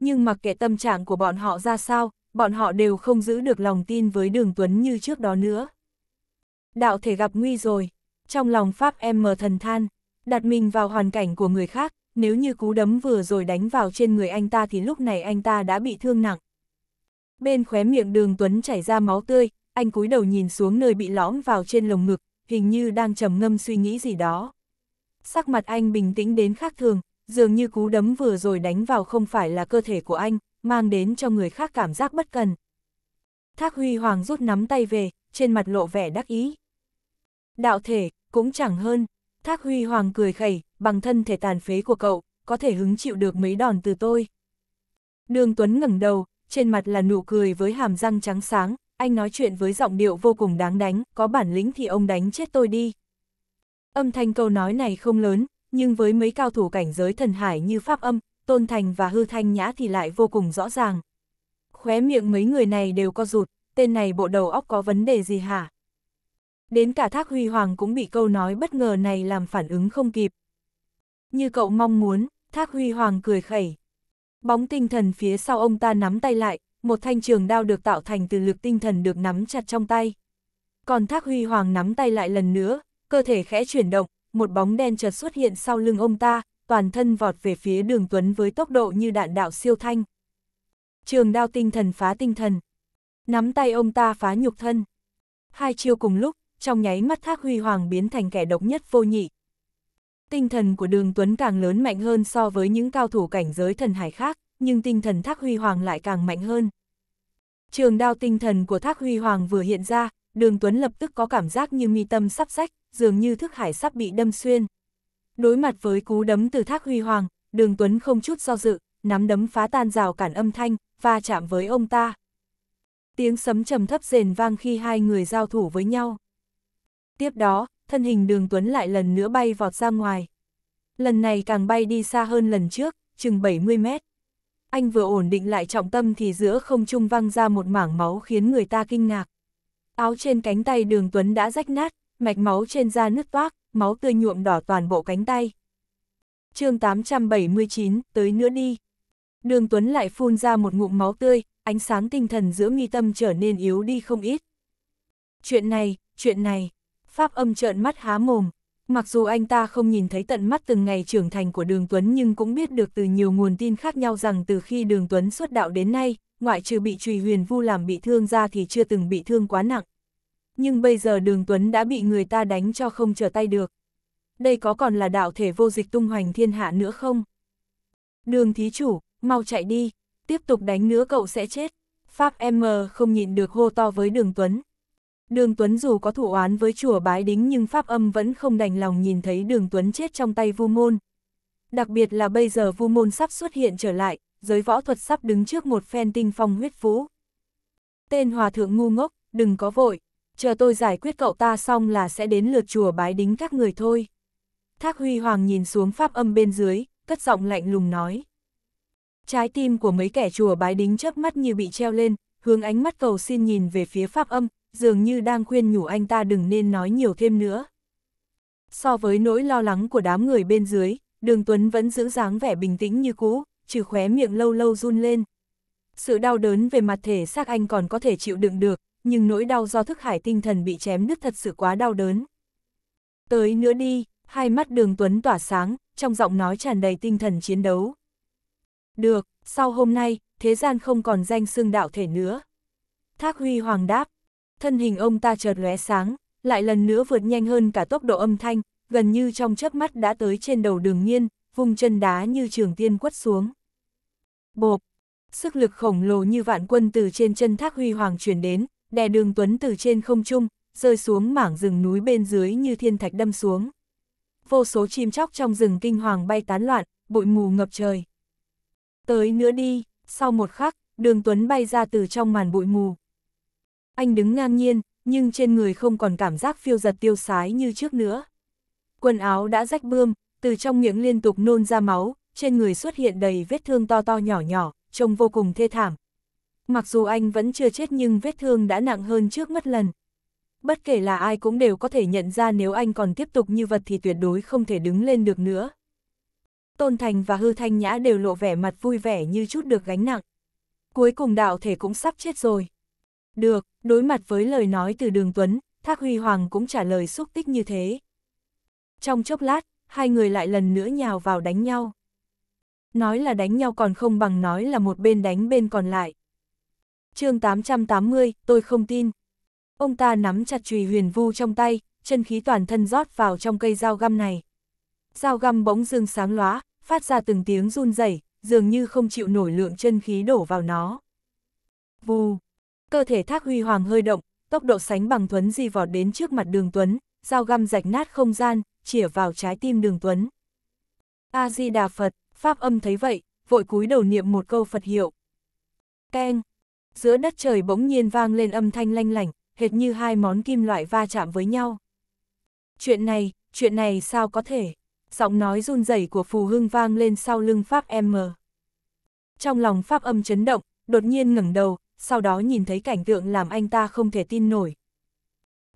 Nhưng mặc kệ tâm trạng của bọn họ ra sao, bọn họ đều không giữ được lòng tin với đường Tuấn như trước đó nữa. Đạo thể gặp nguy rồi, trong lòng Pháp em mờ thần than, đặt mình vào hoàn cảnh của người khác, nếu như cú đấm vừa rồi đánh vào trên người anh ta thì lúc này anh ta đã bị thương nặng. Bên khóe miệng đường Tuấn chảy ra máu tươi, anh cúi đầu nhìn xuống nơi bị lõm vào trên lồng ngực, hình như đang trầm ngâm suy nghĩ gì đó. Sắc mặt anh bình tĩnh đến khác thường, dường như cú đấm vừa rồi đánh vào không phải là cơ thể của anh, mang đến cho người khác cảm giác bất cần. Thác Huy Hoàng rút nắm tay về, trên mặt lộ vẻ đắc ý. Đạo thể, cũng chẳng hơn. Thác Huy Hoàng cười khẩy, bằng thân thể tàn phế của cậu, có thể hứng chịu được mấy đòn từ tôi. Đường Tuấn ngẩng đầu, trên mặt là nụ cười với hàm răng trắng sáng, anh nói chuyện với giọng điệu vô cùng đáng đánh, có bản lĩnh thì ông đánh chết tôi đi. Âm thanh câu nói này không lớn, nhưng với mấy cao thủ cảnh giới thần hải như Pháp Âm, Tôn Thành và Hư Thanh Nhã thì lại vô cùng rõ ràng. Khóe miệng mấy người này đều co rụt, tên này bộ đầu óc có vấn đề gì hả? Đến cả Thác Huy Hoàng cũng bị câu nói bất ngờ này làm phản ứng không kịp. Như cậu mong muốn, Thác Huy Hoàng cười khẩy. Bóng tinh thần phía sau ông ta nắm tay lại, một thanh trường đao được tạo thành từ lực tinh thần được nắm chặt trong tay. Còn Thác Huy Hoàng nắm tay lại lần nữa, cơ thể khẽ chuyển động, một bóng đen chợt xuất hiện sau lưng ông ta, toàn thân vọt về phía đường Tuấn với tốc độ như đạn đạo siêu thanh. Trường đao tinh thần phá tinh thần. Nắm tay ông ta phá nhục thân. Hai chiêu cùng lúc, trong nháy mắt Thác Huy Hoàng biến thành kẻ độc nhất vô nhị. Tinh thần của đường Tuấn càng lớn mạnh hơn so với những cao thủ cảnh giới thần hải khác, nhưng tinh thần thác huy hoàng lại càng mạnh hơn. Trường đao tinh thần của thác huy hoàng vừa hiện ra, đường Tuấn lập tức có cảm giác như mi tâm sắp rách, dường như thức hải sắp bị đâm xuyên. Đối mặt với cú đấm từ thác huy hoàng, đường Tuấn không chút do dự, nắm đấm phá tan rào cản âm thanh, va chạm với ông ta. Tiếng sấm trầm thấp rền vang khi hai người giao thủ với nhau. Tiếp đó, thân hình đường Tuấn lại lần nữa bay vọt ra ngoài. Lần này càng bay đi xa hơn lần trước, chừng 70 mét anh vừa ổn định lại trọng tâm thì giữa không trung văng ra một mảng máu khiến người ta kinh ngạc. Áo trên cánh tay đường Tuấn đã rách nát, mạch máu trên da nứt toác, máu tươi nhuộm đỏ toàn bộ cánh tay. chương 879, tới nữa đi. Đường Tuấn lại phun ra một ngụm máu tươi, ánh sáng tinh thần giữa nghi tâm trở nên yếu đi không ít. Chuyện này, chuyện này, Pháp âm trợn mắt há mồm, Mặc dù anh ta không nhìn thấy tận mắt từng ngày trưởng thành của Đường Tuấn nhưng cũng biết được từ nhiều nguồn tin khác nhau rằng từ khi Đường Tuấn xuất đạo đến nay, ngoại trừ bị Trùy Huyền Vu làm bị thương ra thì chưa từng bị thương quá nặng. Nhưng bây giờ Đường Tuấn đã bị người ta đánh cho không trở tay được. Đây có còn là đạo thể vô dịch tung hoành thiên hạ nữa không? Đường thí chủ, mau chạy đi, tiếp tục đánh nữa cậu sẽ chết. Pháp M không nhịn được hô to với Đường Tuấn. Đường Tuấn dù có thủ oán với chùa bái đính nhưng Pháp âm vẫn không đành lòng nhìn thấy đường Tuấn chết trong tay vu môn. Đặc biệt là bây giờ vu môn sắp xuất hiện trở lại, giới võ thuật sắp đứng trước một phen tinh phong huyết vũ. Tên hòa thượng ngu ngốc, đừng có vội, chờ tôi giải quyết cậu ta xong là sẽ đến lượt chùa bái đính các người thôi. Thác Huy Hoàng nhìn xuống Pháp âm bên dưới, cất giọng lạnh lùng nói. Trái tim của mấy kẻ chùa bái đính chớp mắt như bị treo lên, hướng ánh mắt cầu xin nhìn về phía Pháp âm, dường như đang khuyên nhủ anh ta đừng nên nói nhiều thêm nữa. So với nỗi lo lắng của đám người bên dưới, Đường Tuấn vẫn giữ dáng vẻ bình tĩnh như cũ, trừ khóe miệng lâu lâu run lên. Sự đau đớn về mặt thể xác anh còn có thể chịu đựng được, nhưng nỗi đau do thức hải tinh thần bị chém nứt thật sự quá đau đớn. Tới nữa đi, hai mắt đường Tuấn tỏa sáng, trong giọng nói tràn đầy tinh thần chiến đấu. Được, sau hôm nay, thế gian không còn danh xưng đạo thể nữa. Thác Huy Hoàng đáp, thân hình ông ta chợt lóe sáng, lại lần nữa vượt nhanh hơn cả tốc độ âm thanh, gần như trong chớp mắt đã tới trên đầu đường nhiên, vùng chân đá như trường tiên quất xuống. Bộp! Sức lực khổng lồ như vạn quân từ trên chân thác huy hoàng chuyển đến, đè đường tuấn từ trên không trung, rơi xuống mảng rừng núi bên dưới như thiên thạch đâm xuống. Vô số chim chóc trong rừng kinh hoàng bay tán loạn, bụi mù ngập trời. Tới nữa đi, sau một khắc, đường tuấn bay ra từ trong màn bụi mù, anh đứng ngang nhiên, nhưng trên người không còn cảm giác phiêu giật tiêu sái như trước nữa. Quần áo đã rách bươm, từ trong miệng liên tục nôn ra máu, trên người xuất hiện đầy vết thương to to nhỏ nhỏ, trông vô cùng thê thảm. Mặc dù anh vẫn chưa chết nhưng vết thương đã nặng hơn trước mất lần. Bất kể là ai cũng đều có thể nhận ra nếu anh còn tiếp tục như vật thì tuyệt đối không thể đứng lên được nữa. Tôn Thành và Hư Thanh Nhã đều lộ vẻ mặt vui vẻ như chút được gánh nặng. Cuối cùng đạo thể cũng sắp chết rồi. Được, đối mặt với lời nói từ đường Tuấn, Thác Huy Hoàng cũng trả lời xúc tích như thế. Trong chốc lát, hai người lại lần nữa nhào vào đánh nhau. Nói là đánh nhau còn không bằng nói là một bên đánh bên còn lại. chương 880, tôi không tin. Ông ta nắm chặt chùy huyền vu trong tay, chân khí toàn thân rót vào trong cây dao găm này. Dao găm bỗng dưng sáng lóa, phát ra từng tiếng run rẩy, dường như không chịu nổi lượng chân khí đổ vào nó. Vù, cơ thể thác huy hoàng hơi động, tốc độ sánh bằng Thuấn Di vọt đến trước mặt đường Tuấn, dao găm rạch nát không gian, chĩa vào trái tim đường Tuấn. A-di-đà Phật, Pháp âm thấy vậy, vội cúi đầu niệm một câu Phật hiệu. Keng! Giữa đất trời bỗng nhiên vang lên âm thanh lanh lảnh, hệt như hai món kim loại va chạm với nhau. Chuyện này, chuyện này sao có thể? Giọng nói run rẩy của Phù Hưng vang lên sau lưng Pháp M. Trong lòng Pháp âm chấn động, đột nhiên ngẩng đầu, sau đó nhìn thấy cảnh tượng làm anh ta không thể tin nổi.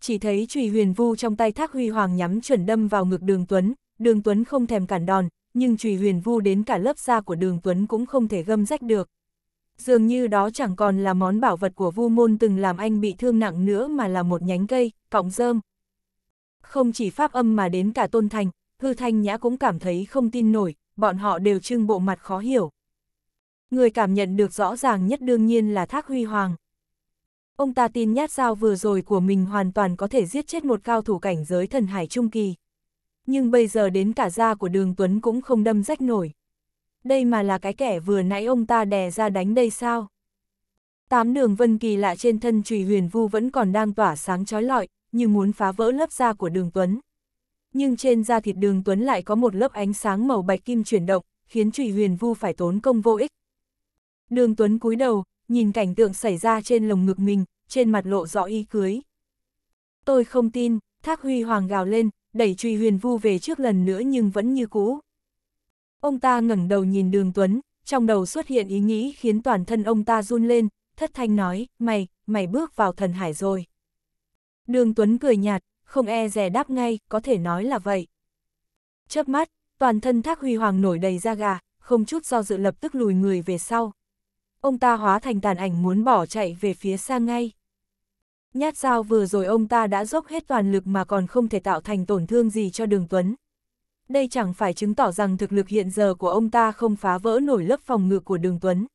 Chỉ thấy trùy huyền vu trong tay thác huy hoàng nhắm chuẩn đâm vào ngực đường Tuấn, đường Tuấn không thèm cản đòn, nhưng trùy huyền vu đến cả lớp da của đường Tuấn cũng không thể gâm rách được. Dường như đó chẳng còn là món bảo vật của vu môn từng làm anh bị thương nặng nữa mà là một nhánh cây, cọng rơm. Không chỉ pháp âm mà đến cả tôn thành, hư thanh nhã cũng cảm thấy không tin nổi, bọn họ đều trưng bộ mặt khó hiểu. Người cảm nhận được rõ ràng nhất đương nhiên là Thác Huy Hoàng. Ông ta tin nhát dao vừa rồi của mình hoàn toàn có thể giết chết một cao thủ cảnh giới thần hải trung kỳ. Nhưng bây giờ đến cả da của đường Tuấn cũng không đâm rách nổi. Đây mà là cái kẻ vừa nãy ông ta đè ra đánh đây sao? Tám đường vân kỳ lạ trên thân trùy huyền vu vẫn còn đang tỏa sáng trói lọi, như muốn phá vỡ lớp da của đường Tuấn. Nhưng trên da thịt đường Tuấn lại có một lớp ánh sáng màu bạch kim chuyển động, khiến trùy huyền vu phải tốn công vô ích. Đường Tuấn cúi đầu, nhìn cảnh tượng xảy ra trên lồng ngực mình, trên mặt lộ rõ ý cưới. Tôi không tin, Thác Huy Hoàng gào lên, đẩy truy huyền vu về trước lần nữa nhưng vẫn như cũ. Ông ta ngẩng đầu nhìn đường Tuấn, trong đầu xuất hiện ý nghĩ khiến toàn thân ông ta run lên, thất thanh nói, mày, mày bước vào thần hải rồi. Đường Tuấn cười nhạt, không e rè đáp ngay, có thể nói là vậy. Chớp mắt, toàn thân Thác Huy Hoàng nổi đầy da gà, không chút do dự lập tức lùi người về sau ông ta hóa thành tàn ảnh muốn bỏ chạy về phía xa ngay. Nhát dao vừa rồi ông ta đã dốc hết toàn lực mà còn không thể tạo thành tổn thương gì cho đường Tuấn. Đây chẳng phải chứng tỏ rằng thực lực hiện giờ của ông ta không phá vỡ nổi lớp phòng ngự của đường Tuấn.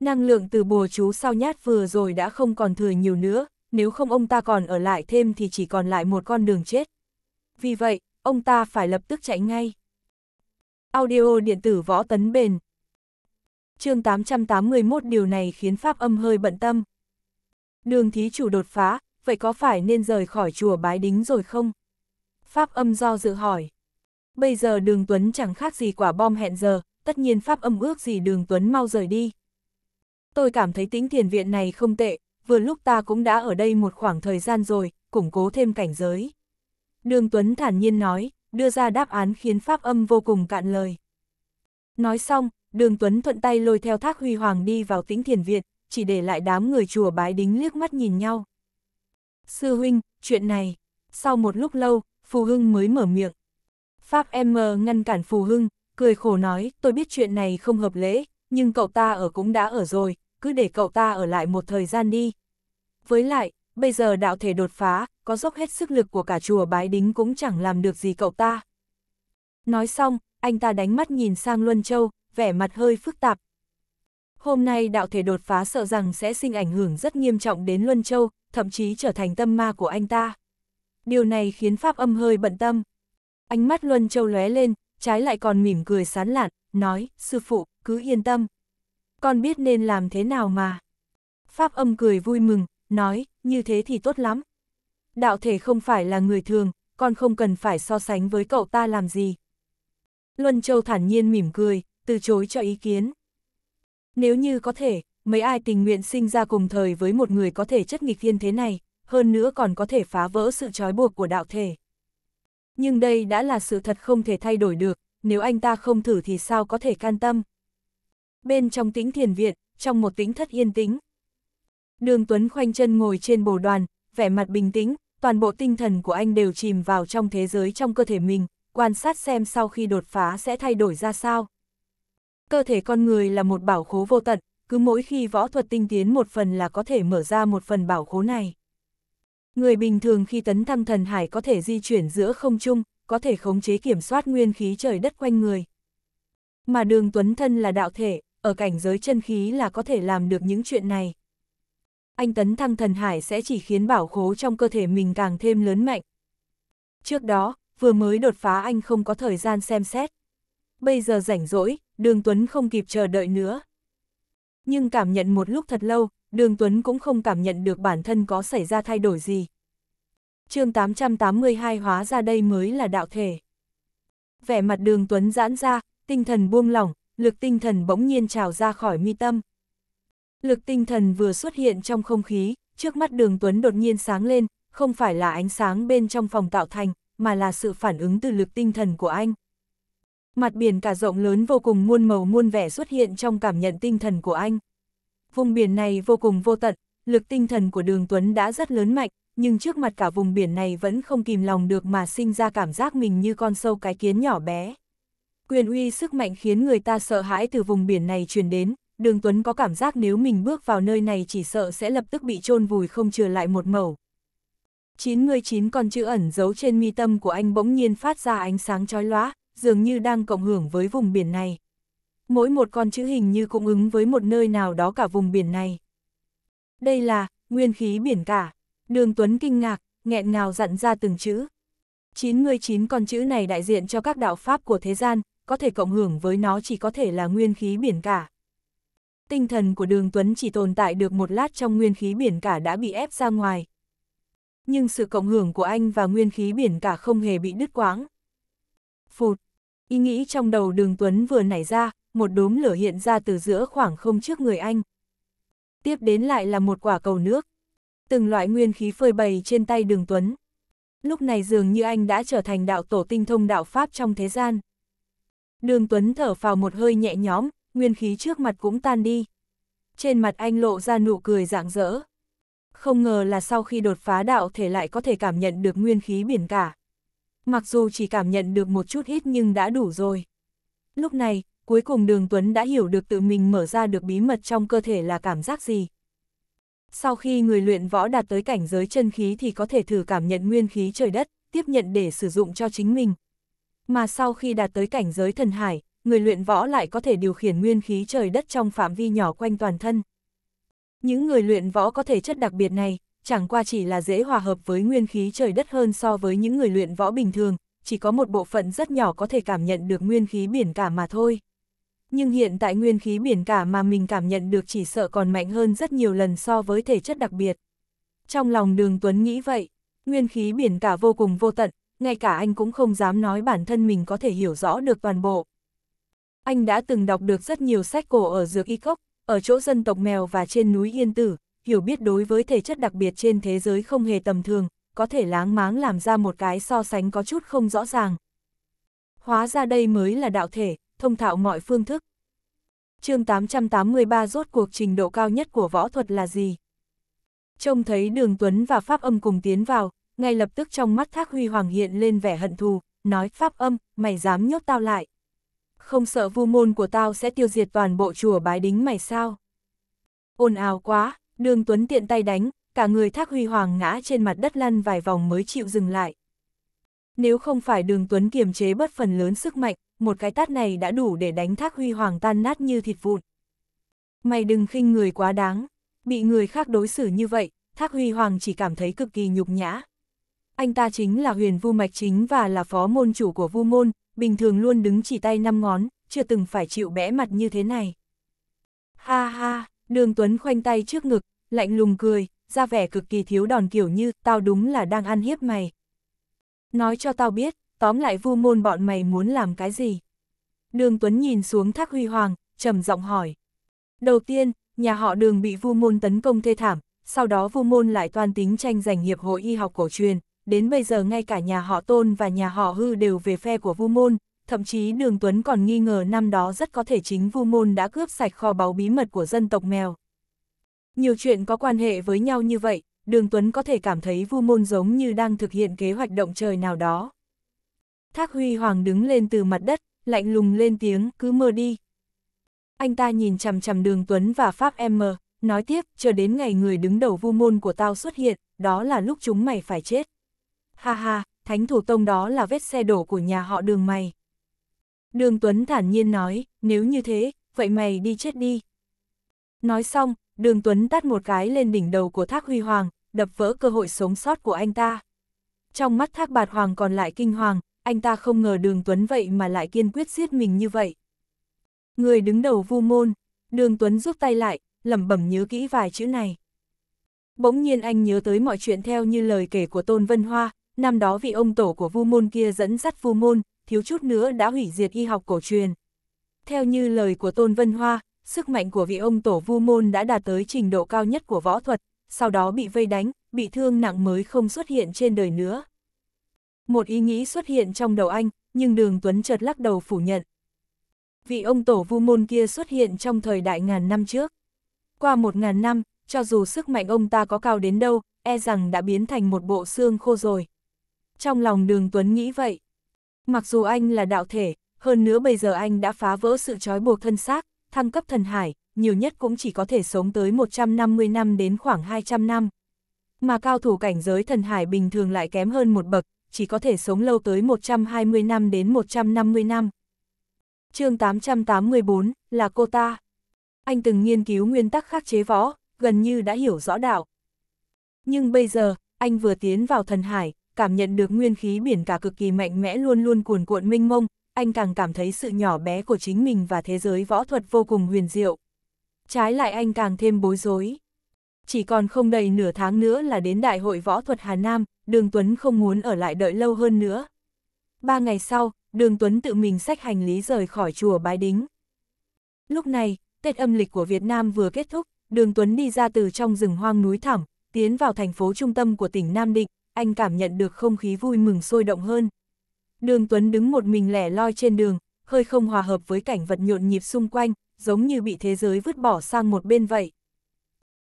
Năng lượng từ bùa chú sau nhát vừa rồi đã không còn thừa nhiều nữa, nếu không ông ta còn ở lại thêm thì chỉ còn lại một con đường chết. Vì vậy, ông ta phải lập tức chạy ngay. Audio điện tử võ tấn bền, chương 881 điều này khiến Pháp âm hơi bận tâm. Đường thí chủ đột phá, vậy có phải nên rời khỏi chùa bái đính rồi không? Pháp âm do dự hỏi. Bây giờ đường Tuấn chẳng khác gì quả bom hẹn giờ, tất nhiên Pháp âm ước gì đường Tuấn mau rời đi. Tôi cảm thấy tính thiền viện này không tệ, vừa lúc ta cũng đã ở đây một khoảng thời gian rồi, củng cố thêm cảnh giới. Đường Tuấn thản nhiên nói, đưa ra đáp án khiến Pháp âm vô cùng cạn lời. Nói xong, đường Tuấn thuận tay lôi theo thác huy hoàng đi vào tĩnh thiền viện, chỉ để lại đám người chùa bái đính liếc mắt nhìn nhau. Sư huynh, chuyện này, sau một lúc lâu, Phù Hưng mới mở miệng. Pháp M ngăn cản Phù Hưng, cười khổ nói, tôi biết chuyện này không hợp lễ, nhưng cậu ta ở cũng đã ở rồi, cứ để cậu ta ở lại một thời gian đi. Với lại, bây giờ đạo thể đột phá, có dốc hết sức lực của cả chùa bái đính cũng chẳng làm được gì cậu ta. Nói xong, anh ta đánh mắt nhìn sang Luân Châu, vẻ mặt hơi phức tạp. Hôm nay đạo thể đột phá sợ rằng sẽ sinh ảnh hưởng rất nghiêm trọng đến Luân Châu, thậm chí trở thành tâm ma của anh ta. Điều này khiến Pháp âm hơi bận tâm. Ánh mắt Luân Châu lóe lên, trái lại còn mỉm cười sán lạn, nói, sư phụ, cứ yên tâm. Con biết nên làm thế nào mà. Pháp âm cười vui mừng, nói, như thế thì tốt lắm. Đạo thể không phải là người thường, con không cần phải so sánh với cậu ta làm gì. Luân Châu thản nhiên mỉm cười, từ chối cho ý kiến. Nếu như có thể, mấy ai tình nguyện sinh ra cùng thời với một người có thể chất nghịch thiên thế này, hơn nữa còn có thể phá vỡ sự trói buộc của đạo thể. Nhưng đây đã là sự thật không thể thay đổi được, nếu anh ta không thử thì sao có thể can tâm. Bên trong tĩnh thiền viện, trong một tĩnh thất yên tĩnh. Đường Tuấn khoanh chân ngồi trên bồ đoàn, vẻ mặt bình tĩnh, toàn bộ tinh thần của anh đều chìm vào trong thế giới trong cơ thể mình, quan sát xem sau khi đột phá sẽ thay đổi ra sao. Cơ thể con người là một bảo khố vô tận, cứ mỗi khi võ thuật tinh tiến một phần là có thể mở ra một phần bảo khố này. Người bình thường khi tấn thăng thần hải có thể di chuyển giữa không trung, có thể khống chế kiểm soát nguyên khí trời đất quanh người. Mà đường tuấn thân là đạo thể, ở cảnh giới chân khí là có thể làm được những chuyện này. Anh tấn thăng thần hải sẽ chỉ khiến bảo khố trong cơ thể mình càng thêm lớn mạnh. Trước đó, vừa mới đột phá anh không có thời gian xem xét. Bây giờ rảnh rỗi, đường Tuấn không kịp chờ đợi nữa. Nhưng cảm nhận một lúc thật lâu, đường Tuấn cũng không cảm nhận được bản thân có xảy ra thay đổi gì. chương 882 hóa ra đây mới là đạo thể. Vẻ mặt đường Tuấn giãn ra, tinh thần buông lỏng, lực tinh thần bỗng nhiên trào ra khỏi mi tâm. Lực tinh thần vừa xuất hiện trong không khí, trước mắt đường Tuấn đột nhiên sáng lên, không phải là ánh sáng bên trong phòng tạo thành, mà là sự phản ứng từ lực tinh thần của anh mặt biển cả rộng lớn vô cùng muôn màu muôn vẻ xuất hiện trong cảm nhận tinh thần của anh. Vùng biển này vô cùng vô tận, lực tinh thần của Đường Tuấn đã rất lớn mạnh, nhưng trước mặt cả vùng biển này vẫn không kìm lòng được mà sinh ra cảm giác mình như con sâu cái kiến nhỏ bé. Quyền uy sức mạnh khiến người ta sợ hãi từ vùng biển này truyền đến, Đường Tuấn có cảm giác nếu mình bước vào nơi này chỉ sợ sẽ lập tức bị chôn vùi không chừa lại một mẩu. 99 con chữ ẩn giấu trên mi tâm của anh bỗng nhiên phát ra ánh sáng chói lóa, dường như đang cộng hưởng với vùng biển này. Mỗi một con chữ hình như cũng ứng với một nơi nào đó cả vùng biển này. Đây là, nguyên khí biển cả. Đường Tuấn kinh ngạc, nghẹn ngào dặn ra từng chữ. 99 con chữ này đại diện cho các đạo pháp của thế gian, có thể cộng hưởng với nó chỉ có thể là nguyên khí biển cả. Tinh thần của đường Tuấn chỉ tồn tại được một lát trong nguyên khí biển cả đã bị ép ra ngoài. Nhưng sự cộng hưởng của anh và nguyên khí biển cả không hề bị đứt quãng. Phụt, Ý nghĩ trong đầu đường Tuấn vừa nảy ra, một đốm lửa hiện ra từ giữa khoảng không trước người anh. Tiếp đến lại là một quả cầu nước. Từng loại nguyên khí phơi bày trên tay đường Tuấn. Lúc này dường như anh đã trở thành đạo tổ tinh thông đạo Pháp trong thế gian. Đường Tuấn thở vào một hơi nhẹ nhõm, nguyên khí trước mặt cũng tan đi. Trên mặt anh lộ ra nụ cười rạng rỡ. Không ngờ là sau khi đột phá đạo thể lại có thể cảm nhận được nguyên khí biển cả mặc dù chỉ cảm nhận được một chút ít nhưng đã đủ rồi. Lúc này, cuối cùng đường Tuấn đã hiểu được tự mình mở ra được bí mật trong cơ thể là cảm giác gì. Sau khi người luyện võ đạt tới cảnh giới chân khí thì có thể thử cảm nhận nguyên khí trời đất, tiếp nhận để sử dụng cho chính mình. Mà sau khi đạt tới cảnh giới thần hải, người luyện võ lại có thể điều khiển nguyên khí trời đất trong phạm vi nhỏ quanh toàn thân. Những người luyện võ có thể chất đặc biệt này, chẳng qua chỉ là dễ hòa hợp với nguyên khí trời đất hơn so với những người luyện võ bình thường, chỉ có một bộ phận rất nhỏ có thể cảm nhận được nguyên khí biển cả mà thôi. Nhưng hiện tại nguyên khí biển cả mà mình cảm nhận được chỉ sợ còn mạnh hơn rất nhiều lần so với thể chất đặc biệt. Trong lòng đường Tuấn nghĩ vậy, nguyên khí biển cả vô cùng vô tận, ngay cả anh cũng không dám nói bản thân mình có thể hiểu rõ được toàn bộ. Anh đã từng đọc được rất nhiều sách cổ ở dược y cốc, ở chỗ dân tộc mèo và trên núi Yên Tử, hiểu biết đối với thể chất đặc biệt trên thế giới không hề tầm thường, có thể láng máng làm ra một cái so sánh có chút không rõ ràng. Hóa ra đây mới là đạo thể, thông thạo mọi phương thức. chương 883 rốt cuộc trình độ cao nhất của võ thuật là gì? Trông thấy đường Tuấn và Pháp âm cùng tiến vào, ngay lập tức trong mắt Thác Huy Hoàng hiện lên vẻ hận thù, nói Pháp âm, mày dám nhốt tao lại. Không sợ vu môn của tao sẽ tiêu diệt toàn bộ chùa bái đính mày sao? Ồn ào quá, Đường Tuấn tiện tay đánh, cả người thác huy hoàng ngã trên mặt đất lăn vài vòng mới chịu dừng lại. Nếu không phải đường Tuấn kiềm chế bất phần lớn sức mạnh, một cái tát này đã đủ để đánh thác huy hoàng tan nát như thịt vụn. Mày đừng khinh người quá đáng, bị người khác đối xử như vậy, thác huy hoàng chỉ cảm thấy cực kỳ nhục nhã. Anh ta chính là huyền vu mạch chính và là phó môn chủ của vu môn, bình thường luôn đứng chỉ tay năm ngón, chưa từng phải chịu bẽ mặt như thế này. Ha ha, Đường Tuấn khoanh tay trước ngực, lạnh lùng cười, ra vẻ cực kỳ thiếu đòn kiểu như, tao đúng là đang ăn hiếp mày. Nói cho tao biết, tóm lại vu môn bọn mày muốn làm cái gì. Đường Tuấn nhìn xuống thác huy hoàng, trầm giọng hỏi. Đầu tiên, nhà họ đường bị vu môn tấn công thê thảm, sau đó vu môn lại toan tính tranh giành hiệp hội y học cổ truyền, đến bây giờ ngay cả nhà họ tôn và nhà họ hư đều về phe của vu môn, thậm chí Đường Tuấn còn nghi ngờ năm đó rất có thể chính Vu Môn đã cướp sạch kho báu bí mật của dân tộc mèo. Nhiều chuyện có quan hệ với nhau như vậy, Đường Tuấn có thể cảm thấy Vu Môn giống như đang thực hiện kế hoạch động trời nào đó. Thác Huy Hoàng đứng lên từ mặt đất, lạnh lùng lên tiếng, cứ mơ đi. Anh ta nhìn chằm chằm Đường Tuấn và Pháp M, nói tiếp, chờ đến ngày người đứng đầu Vu Môn của tao xuất hiện, đó là lúc chúng mày phải chết. Ha ha, thánh thủ tông đó là vết xe đổ của nhà họ Đường mày. Đường Tuấn thản nhiên nói, nếu như thế, vậy mày đi chết đi. Nói xong, đường Tuấn tát một cái lên đỉnh đầu của thác huy hoàng, đập vỡ cơ hội sống sót của anh ta. Trong mắt thác bạt hoàng còn lại kinh hoàng, anh ta không ngờ đường Tuấn vậy mà lại kiên quyết giết mình như vậy. Người đứng đầu vu môn, đường Tuấn rút tay lại, lẩm bẩm nhớ kỹ vài chữ này. Bỗng nhiên anh nhớ tới mọi chuyện theo như lời kể của Tôn Vân Hoa, năm đó vị ông tổ của vu môn kia dẫn dắt vu môn, thiếu chút nữa đã hủy diệt y học cổ truyền. Theo như lời của Tôn Vân Hoa, sức mạnh của vị ông tổ vu môn đã đạt tới trình độ cao nhất của võ thuật, sau đó bị vây đánh, bị thương nặng mới không xuất hiện trên đời nữa. Một ý nghĩ xuất hiện trong đầu anh, nhưng đường Tuấn chợt lắc đầu phủ nhận. Vị ông tổ vu môn kia xuất hiện trong thời đại ngàn năm trước. Qua một ngàn năm, cho dù sức mạnh ông ta có cao đến đâu, e rằng đã biến thành một bộ xương khô rồi. Trong lòng đường Tuấn nghĩ vậy. Mặc dù anh là đạo thể, hơn nữa bây giờ anh đã phá vỡ sự trói buộc thân xác, thăng cấp thần hải, nhiều nhất cũng chỉ có thể sống tới 150 năm đến khoảng 200 năm. Mà cao thủ cảnh giới thần hải bình thường lại kém hơn một bậc, chỉ có thể sống lâu tới 120 năm đến 150 năm. chương 884, là cô ta. Anh từng nghiên cứu nguyên tắc khắc chế võ, gần như đã hiểu rõ đạo. Nhưng bây giờ, anh vừa tiến vào thần hải, cảm nhận được nguyên khí biển cả cực kỳ mạnh mẽ luôn luôn cuồn cuộn minh mông, anh càng cảm thấy sự nhỏ bé của chính mình và thế giới võ thuật vô cùng huyền diệu. Trái lại anh càng thêm bối rối. Chỉ còn không đầy nửa tháng nữa là đến Đại hội Võ thuật Hà Nam, Đường Tuấn không muốn ở lại đợi lâu hơn nữa. Ba ngày sau, Đường Tuấn tự mình xách hành lý rời khỏi chùa Bái Đính. Lúc này, Tết âm lịch của Việt Nam vừa kết thúc, Đường Tuấn đi ra từ trong rừng hoang núi thẳm, tiến vào thành phố trung tâm của tỉnh Nam Định, anh cảm nhận được không khí vui mừng sôi động hơn. Đường Tuấn đứng một mình lẻ loi trên đường, hơi không hòa hợp với cảnh vật nhộn nhịp xung quanh, giống như bị thế giới vứt bỏ sang một bên vậy.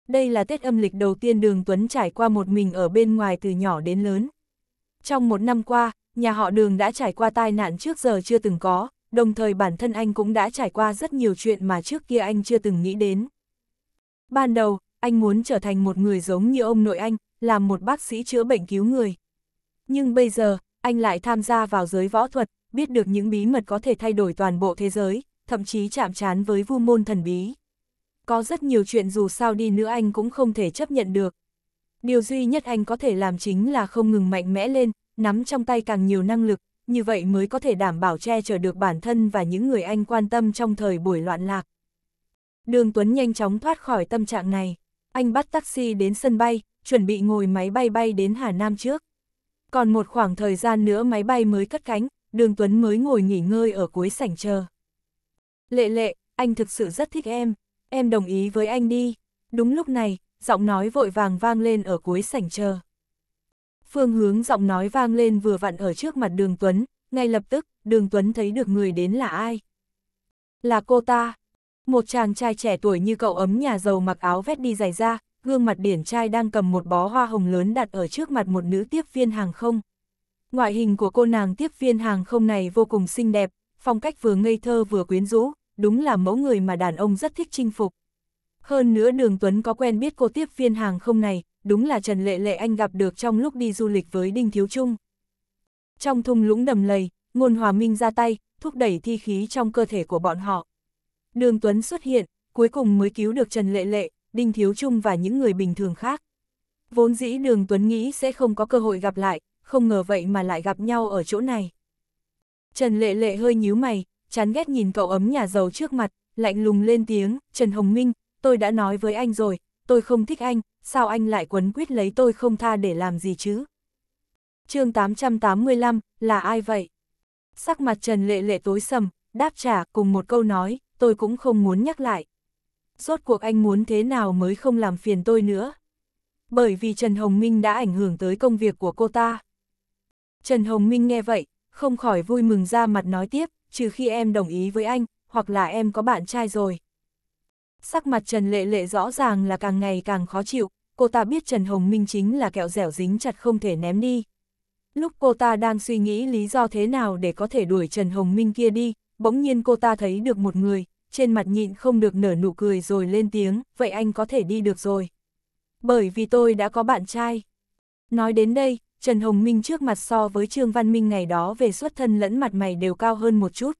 Đây là Tết âm lịch đầu tiên Đường Tuấn trải qua một mình ở bên ngoài từ nhỏ đến lớn. Trong một năm qua, nhà họ Đường đã trải qua tai nạn trước giờ chưa từng có, đồng thời bản thân anh cũng đã trải qua rất nhiều chuyện mà trước kia anh chưa từng nghĩ đến. Ban đầu, anh muốn trở thành một người giống như ông nội anh, làm một bác sĩ chữa bệnh cứu người. Nhưng bây giờ, anh lại tham gia vào giới võ thuật, biết được những bí mật có thể thay đổi toàn bộ thế giới, thậm chí chạm trán với vu môn thần bí. Có rất nhiều chuyện dù sao đi nữa anh cũng không thể chấp nhận được. Điều duy nhất anh có thể làm chính là không ngừng mạnh mẽ lên, nắm trong tay càng nhiều năng lực, như vậy mới có thể đảm bảo che chở được bản thân và những người anh quan tâm trong thời buổi loạn lạc. Đường Tuấn nhanh chóng thoát khỏi tâm trạng này anh bắt taxi đến sân bay, chuẩn bị ngồi máy bay bay đến Hà Nam trước. Còn một khoảng thời gian nữa máy bay mới cất cánh, Đường Tuấn mới ngồi nghỉ ngơi ở cuối sảnh chờ. Lệ lệ, anh thực sự rất thích em, em đồng ý với anh đi. Đúng lúc này, giọng nói vội vàng vang lên ở cuối sảnh chờ. Phương hướng giọng nói vang lên vừa vặn ở trước mặt đường Tuấn, ngay lập tức, đường Tuấn thấy được người đến là ai. Là cô ta, một chàng trai trẻ tuổi như cậu ấm nhà giàu mặc áo vét đi giày ra gương mặt điển trai đang cầm một bó hoa hồng lớn đặt ở trước mặt một nữ tiếp viên hàng không. Ngoại hình của cô nàng tiếp viên hàng không này vô cùng xinh đẹp, phong cách vừa ngây thơ vừa quyến rũ, đúng là mẫu người mà đàn ông rất thích chinh phục. Hơn nữa Đường Tuấn có quen biết cô tiếp viên hàng không này, đúng là Trần Lệ Lệ anh gặp được trong lúc đi du lịch với Đinh Thiếu Trung. Trong thung lũng đầm lầy, Ngôn Hòa Minh ra tay, thúc đẩy thi khí trong cơ thể của bọn họ. Đường Tuấn xuất hiện, cuối cùng mới cứu được Trần Lệ Lệ, Đinh Thiếu Trung và những người bình thường khác. Vốn dĩ Đường Tuấn nghĩ sẽ không có cơ hội gặp lại, không ngờ vậy mà lại gặp nhau ở chỗ này. Trần Lệ Lệ hơi nhíu mày, chán ghét nhìn cậu ấm nhà giàu trước mặt, lạnh lùng lên tiếng, Trần Hồng Minh, tôi đã nói với anh rồi, tôi không thích anh, sao anh lại quấn quyết lấy tôi không tha để làm gì chứ? chương 885, là ai vậy? Sắc mặt Trần Lệ Lệ tối sầm, đáp trả cùng một câu nói, tôi cũng không muốn nhắc lại. Rốt cuộc anh muốn thế nào mới không làm phiền tôi nữa. Bởi vì Trần Hồng Minh đã ảnh hưởng tới công việc của cô ta. Trần Hồng Minh nghe vậy, không khỏi vui mừng ra mặt nói tiếp, trừ khi em đồng ý với anh, hoặc là em có bạn trai rồi. Sắc mặt Trần Lệ Lệ rõ ràng là càng ngày càng khó chịu, cô ta biết Trần Hồng Minh chính là kẹo dẻo dính chặt không thể ném đi. Lúc cô ta đang suy nghĩ lý do thế nào để có thể đuổi Trần Hồng Minh kia đi, bỗng nhiên cô ta thấy được một người, trên mặt nhịn không được nở nụ cười rồi lên tiếng, vậy anh có thể đi được rồi. Bởi vì tôi đã có bạn trai. Nói đến đây, Trần Hồng Minh trước mặt so với Trương Văn Minh ngày đó về xuất thân lẫn mặt mày đều cao hơn một chút.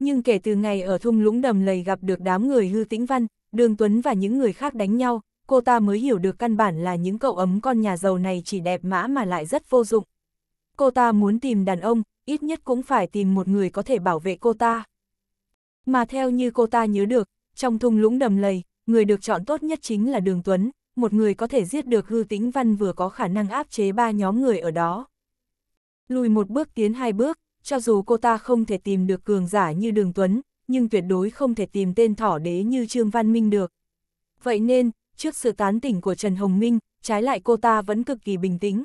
Nhưng kể từ ngày ở thung lũng đầm lầy gặp được đám người hư tĩnh văn, Đường Tuấn và những người khác đánh nhau, cô ta mới hiểu được căn bản là những cậu ấm con nhà giàu này chỉ đẹp mã mà lại rất vô dụng. Cô ta muốn tìm đàn ông, ít nhất cũng phải tìm một người có thể bảo vệ cô ta. Mà theo như cô ta nhớ được, trong thung lũng đầm lầy, người được chọn tốt nhất chính là Đường Tuấn, một người có thể giết được hư tĩnh văn vừa có khả năng áp chế ba nhóm người ở đó. Lùi một bước tiến hai bước, cho dù cô ta không thể tìm được cường giả như Đường Tuấn, nhưng tuyệt đối không thể tìm tên thỏ đế như Trương Văn Minh được. Vậy nên, trước sự tán tỉnh của Trần Hồng Minh, trái lại cô ta vẫn cực kỳ bình tĩnh.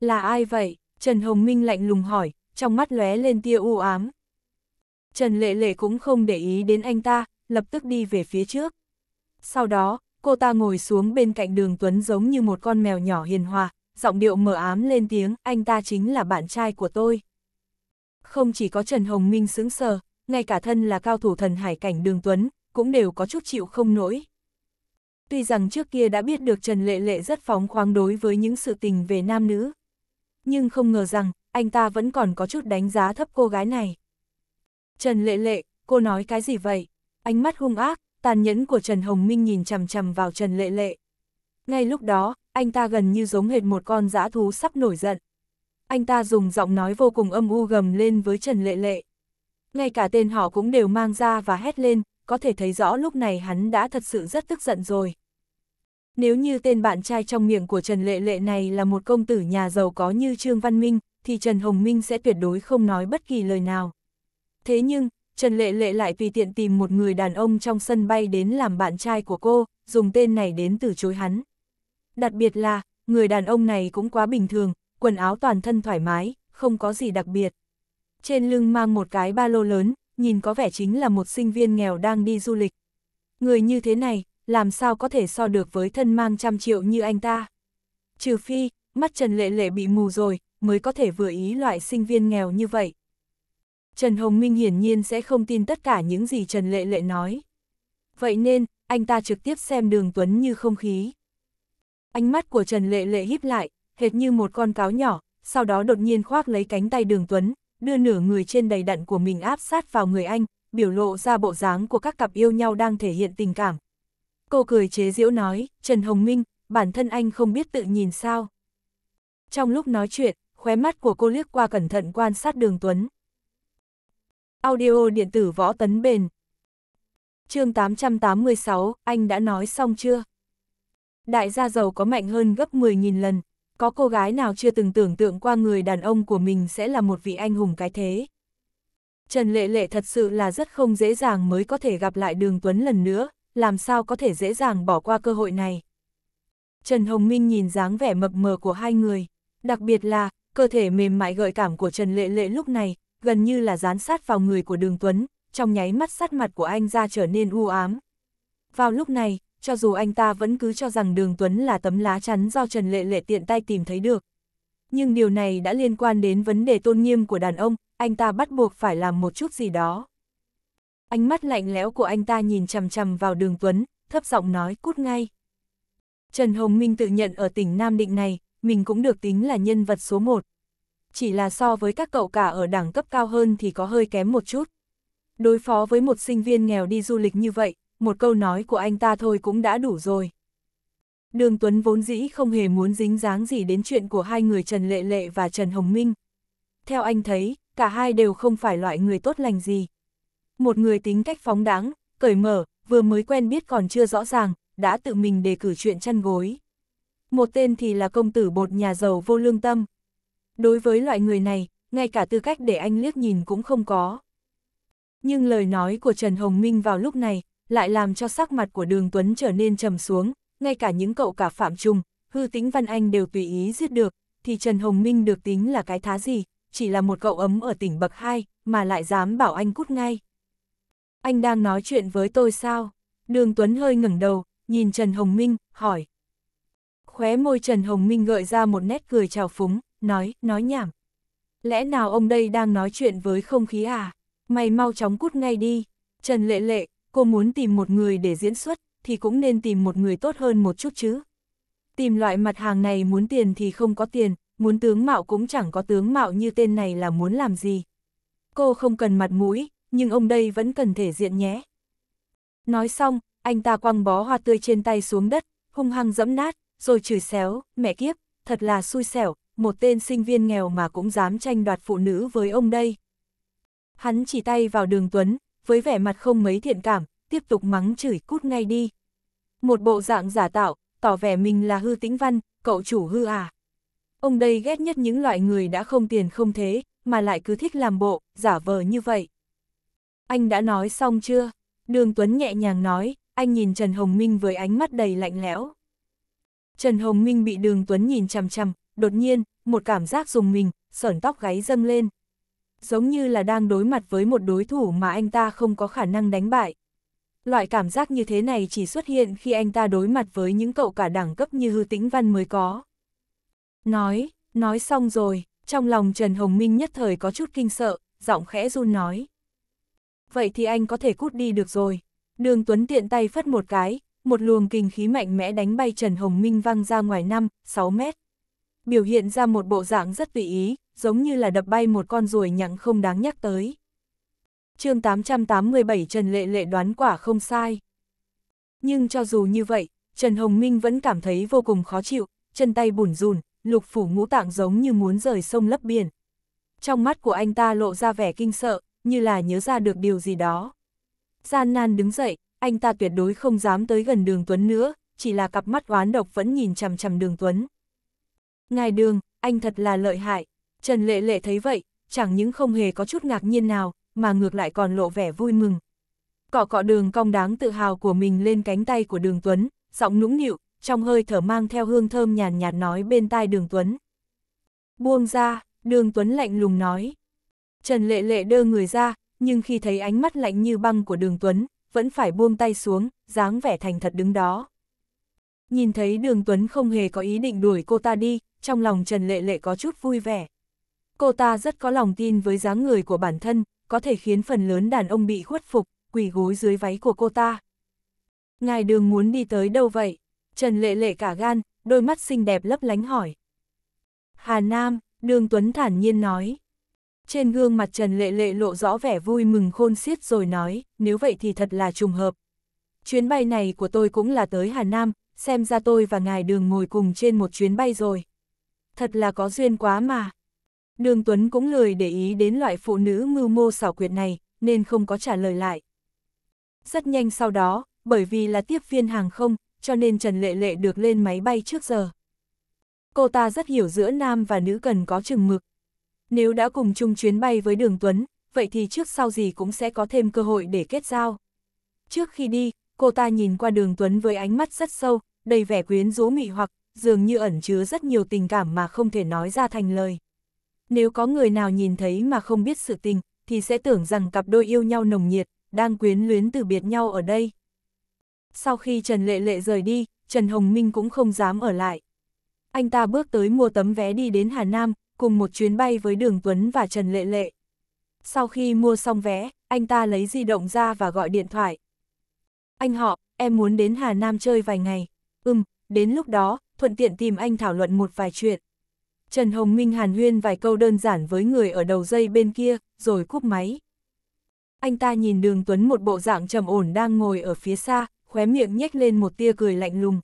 Là ai vậy? Trần Hồng Minh lạnh lùng hỏi, trong mắt lóe lên tia u ám. Trần Lệ Lệ cũng không để ý đến anh ta, lập tức đi về phía trước. Sau đó, cô ta ngồi xuống bên cạnh đường Tuấn giống như một con mèo nhỏ hiền hòa, giọng điệu mờ ám lên tiếng, anh ta chính là bạn trai của tôi. Không chỉ có Trần Hồng Minh sững sờ, ngay cả thân là cao thủ thần hải cảnh đường Tuấn, cũng đều có chút chịu không nổi. Tuy rằng trước kia đã biết được Trần Lệ Lệ rất phóng khoáng đối với những sự tình về nam nữ, nhưng không ngờ rằng, anh ta vẫn còn có chút đánh giá thấp cô gái này. Trần Lệ Lệ, cô nói cái gì vậy? Ánh mắt hung ác, tàn nhẫn của Trần Hồng Minh nhìn chằm chằm vào Trần Lệ Lệ. Ngay lúc đó, anh ta gần như giống hệt một con dã thú sắp nổi giận. Anh ta dùng giọng nói vô cùng âm u gầm lên với Trần Lệ Lệ. Ngay cả tên họ cũng đều mang ra và hét lên, có thể thấy rõ lúc này hắn đã thật sự rất tức giận rồi. Nếu như tên bạn trai trong miệng của Trần Lệ Lệ này là một công tử nhà giàu có như Trương Văn Minh, thì Trần Hồng Minh sẽ tuyệt đối không nói bất kỳ lời nào. Thế nhưng, Trần Lệ Lệ lại vì tiện tìm một người đàn ông trong sân bay đến làm bạn trai của cô, dùng tên này đến từ chối hắn. Đặc biệt là, người đàn ông này cũng quá bình thường, quần áo toàn thân thoải mái, không có gì đặc biệt. Trên lưng mang một cái ba lô lớn, nhìn có vẻ chính là một sinh viên nghèo đang đi du lịch. Người như thế này, làm sao có thể so được với thân mang trăm triệu như anh ta. Trừ phi, mắt Trần Lệ Lệ bị mù rồi, mới có thể vừa ý loại sinh viên nghèo như vậy. Trần Hồng Minh hiển nhiên sẽ không tin tất cả những gì Trần Lệ Lệ nói. Vậy nên, anh ta trực tiếp xem đường Tuấn như không khí. Ánh mắt của Trần Lệ Lệ híp lại, hệt như một con cáo nhỏ, sau đó đột nhiên khoác lấy cánh tay đường Tuấn, đưa nửa người trên đầy đặn của mình áp sát vào người anh, biểu lộ ra bộ dáng của các cặp yêu nhau đang thể hiện tình cảm, cô cười chế giễu nói, Trần Hồng Minh, bản thân anh không biết tự nhìn sao. Trong lúc nói chuyện, khóe mắt của cô liếc qua cẩn thận quan sát đường Tuấn. Audio điện tử võ tấn bền. chương 886, anh đã nói xong chưa? Đại gia giàu có mạnh hơn gấp 10.000 lần, có cô gái nào chưa từng tưởng tượng qua người đàn ông của mình sẽ là một vị anh hùng cái thế. Trần Lệ Lệ thật sự là rất không dễ dàng mới có thể gặp lại Đường Tuấn lần nữa, làm sao có thể dễ dàng bỏ qua cơ hội này. Trần Hồng Minh nhìn dáng vẻ mập mờ của hai người, đặc biệt là, cơ thể mềm mại gợi cảm của Trần Lệ Lệ lúc này, gần như là dán sát vào người của Đường Tuấn, trong nháy mắt sát mặt của anh ra trở nên u ám. Vào lúc này, cho dù anh ta vẫn cứ cho rằng Đường Tuấn là tấm lá chắn do Trần Lệ Lệ tiện tay tìm thấy được. Nhưng điều này đã liên quan đến vấn đề tôn nghiêm của đàn ông, anh ta bắt buộc phải làm một chút gì đó. Ánh mắt lạnh lẽo của anh ta nhìn chằm chằm vào đường Tuấn, thấp giọng nói cút ngay. Trần Hồng Minh tự nhận ở tỉnh Nam Định này, mình cũng được tính là nhân vật số một. Chỉ là so với các cậu cả ở đẳng cấp cao hơn thì có hơi kém một chút. Đối phó với một sinh viên nghèo đi du lịch như vậy, một câu nói của anh ta thôi cũng đã đủ rồi. Đường Tuấn vốn dĩ không hề muốn dính dáng gì đến chuyện của hai người Trần Lệ Lệ và Trần Hồng Minh. Theo anh thấy, cả hai đều không phải loại người tốt lành gì, một người tính cách phóng đáng, cởi mở, vừa mới quen biết còn chưa rõ ràng, đã tự mình đề cử chuyện chăn gối. Một tên thì là công tử bột nhà giàu vô lương tâm. Đối với loại người này, ngay cả tư cách để anh liếc nhìn cũng không có. Nhưng lời nói của Trần Hồng Minh vào lúc này, lại làm cho sắc mặt của đường Tuấn trở nên trầm xuống, ngay cả những cậu cả Phạm Trung, hư Tĩnh Văn Anh đều tùy ý giết được, thì Trần Hồng Minh được tính là cái thá gì, chỉ là một cậu ấm ở tỉnh Bậc hai mà lại dám bảo anh cút ngay. Anh đang nói chuyện với tôi sao? Đường Tuấn hơi ngẩng đầu, nhìn Trần Hồng Minh, hỏi. Khóe môi Trần Hồng Minh gợi ra một nét cười trào phúng, nói, nói nhảm. Lẽ nào ông đây đang nói chuyện với không khí à? Mày mau chóng cút ngay đi. Trần Lệ Lệ, cô muốn tìm một người để diễn xuất, thì cũng nên tìm một người tốt hơn một chút chứ. Tìm loại mặt hàng này muốn tiền thì không có tiền, muốn tướng mạo cũng chẳng có tướng mạo như tên này là muốn làm gì. Cô không cần mặt mũi, nhưng ông đây vẫn cần thể diện nhé. Nói xong, anh ta quăng bó hoa tươi trên tay xuống đất, hung hăng dẫm nát, rồi chửi xéo, mẹ kiếp, thật là xui xẻo, một tên sinh viên nghèo mà cũng dám tranh đoạt phụ nữ với ông đây. Hắn chỉ tay vào đường Tuấn, với vẻ mặt không mấy thiện cảm, tiếp tục mắng chửi cút ngay đi. Một bộ dạng giả tạo, tỏ vẻ mình là hư tĩnh văn, cậu chủ hư à. Ông đây ghét nhất những loại người đã không tiền không thế, mà lại cứ thích làm bộ, giả vờ như vậy anh đã nói xong chưa? Đường Tuấn nhẹ nhàng nói, anh nhìn Trần Hồng Minh với ánh mắt đầy lạnh lẽo. Trần Hồng Minh bị đường Tuấn nhìn chằm chằm, đột nhiên, một cảm giác dùng mình, sởn tóc gáy dâng lên. Giống như là đang đối mặt với một đối thủ mà anh ta không có khả năng đánh bại. Loại cảm giác như thế này chỉ xuất hiện khi anh ta đối mặt với những cậu cả đẳng cấp như hư tĩnh văn mới có. Nói, nói xong rồi, trong lòng Trần Hồng Minh nhất thời có chút kinh sợ, giọng khẽ run nói vậy thì anh có thể cút đi được rồi. Đường Tuấn tiện tay phất một cái, một luồng kinh khí mạnh mẽ đánh bay Trần Hồng Minh văng ra ngoài 5, 6 mét. Biểu hiện ra một bộ dạng rất tùy ý, giống như là đập bay một con ruồi nhặng không đáng nhắc tới. chương 887 Trần Lệ Lệ đoán quả không sai. Nhưng cho dù như vậy, Trần Hồng Minh vẫn cảm thấy vô cùng khó chịu, chân tay bùn rùn, lục phủ ngũ tạng giống như muốn rời sông lấp biển. Trong mắt của anh ta lộ ra vẻ kinh sợ, như là nhớ ra được điều gì đó. Gian nan đứng dậy, anh ta tuyệt đối không dám tới gần đường Tuấn nữa, chỉ là cặp mắt oán độc vẫn nhìn chằm chằm đường Tuấn. Ngài đường, anh thật là lợi hại. Trần Lệ Lệ thấy vậy, chẳng những không hề có chút ngạc nhiên nào, mà ngược lại còn lộ vẻ vui mừng. Cọ cọ đường cong đáng tự hào của mình lên cánh tay của đường Tuấn, giọng nũng nịu, trong hơi thở mang theo hương thơm nhàn nhạt nói bên tai đường Tuấn. Buông ra, đường Tuấn lạnh lùng nói, Trần Lệ Lệ đưa người ra, nhưng khi thấy ánh mắt lạnh như băng của đường Tuấn, vẫn phải buông tay xuống, dáng vẻ thành thật đứng đó. Nhìn thấy đường Tuấn không hề có ý định đuổi cô ta đi, trong lòng Trần Lệ Lệ có chút vui vẻ. Cô ta rất có lòng tin với dáng người của bản thân, có thể khiến phần lớn đàn ông bị khuất phục, quỳ gối dưới váy của cô ta. Ngài đường muốn đi tới đâu vậy? Trần Lệ Lệ cả gan, đôi mắt xinh đẹp lấp lánh hỏi. Hà Nam, đường Tuấn thản nhiên nói. Trên gương mặt Trần Lệ Lệ lộ rõ vẻ vui mừng khôn xiết rồi nói, nếu vậy thì thật là trùng hợp. Chuyến bay này của tôi cũng là tới Hà Nam, xem ra tôi và ngài đường ngồi cùng trên một chuyến bay rồi. Thật là có duyên quá mà. Đường Tuấn cũng lười để ý đến loại phụ nữ mưu mô xảo quyệt này, nên không có trả lời lại. Rất nhanh sau đó, bởi vì là tiếp viên hàng không, cho nên Trần Lệ Lệ được lên máy bay trước giờ. Cô ta rất hiểu giữa nam và nữ cần có chừng mực, nếu đã cùng chung chuyến bay với Đường Tuấn, vậy thì trước sau gì cũng sẽ có thêm cơ hội để kết giao. Trước khi đi, cô ta nhìn qua Đường Tuấn với ánh mắt rất sâu, đầy vẻ quyến rũ mị hoặc, dường như ẩn chứa rất nhiều tình cảm mà không thể nói ra thành lời. Nếu có người nào nhìn thấy mà không biết sự tình, thì sẽ tưởng rằng cặp đôi yêu nhau nồng nhiệt, đang quyến luyến từ biệt nhau ở đây. Sau khi Trần Lệ Lệ rời đi, Trần Hồng Minh cũng không dám ở lại. Anh ta bước tới mua tấm vé đi đến Hà Nam, cùng một chuyến bay với Đường Tuấn và Trần Lệ Lệ. Sau khi mua xong vé, anh ta lấy di động ra và gọi điện thoại. Anh họ, em muốn đến Hà Nam chơi vài ngày. Ừm, đến lúc đó, thuận tiện tìm anh thảo luận một vài chuyện. Trần Hồng Minh hàn huyên vài câu đơn giản với người ở đầu dây bên kia, rồi cúp máy. Anh ta nhìn đường Tuấn một bộ dạng trầm ổn đang ngồi ở phía xa, khóe miệng nhếch lên một tia cười lạnh lùng.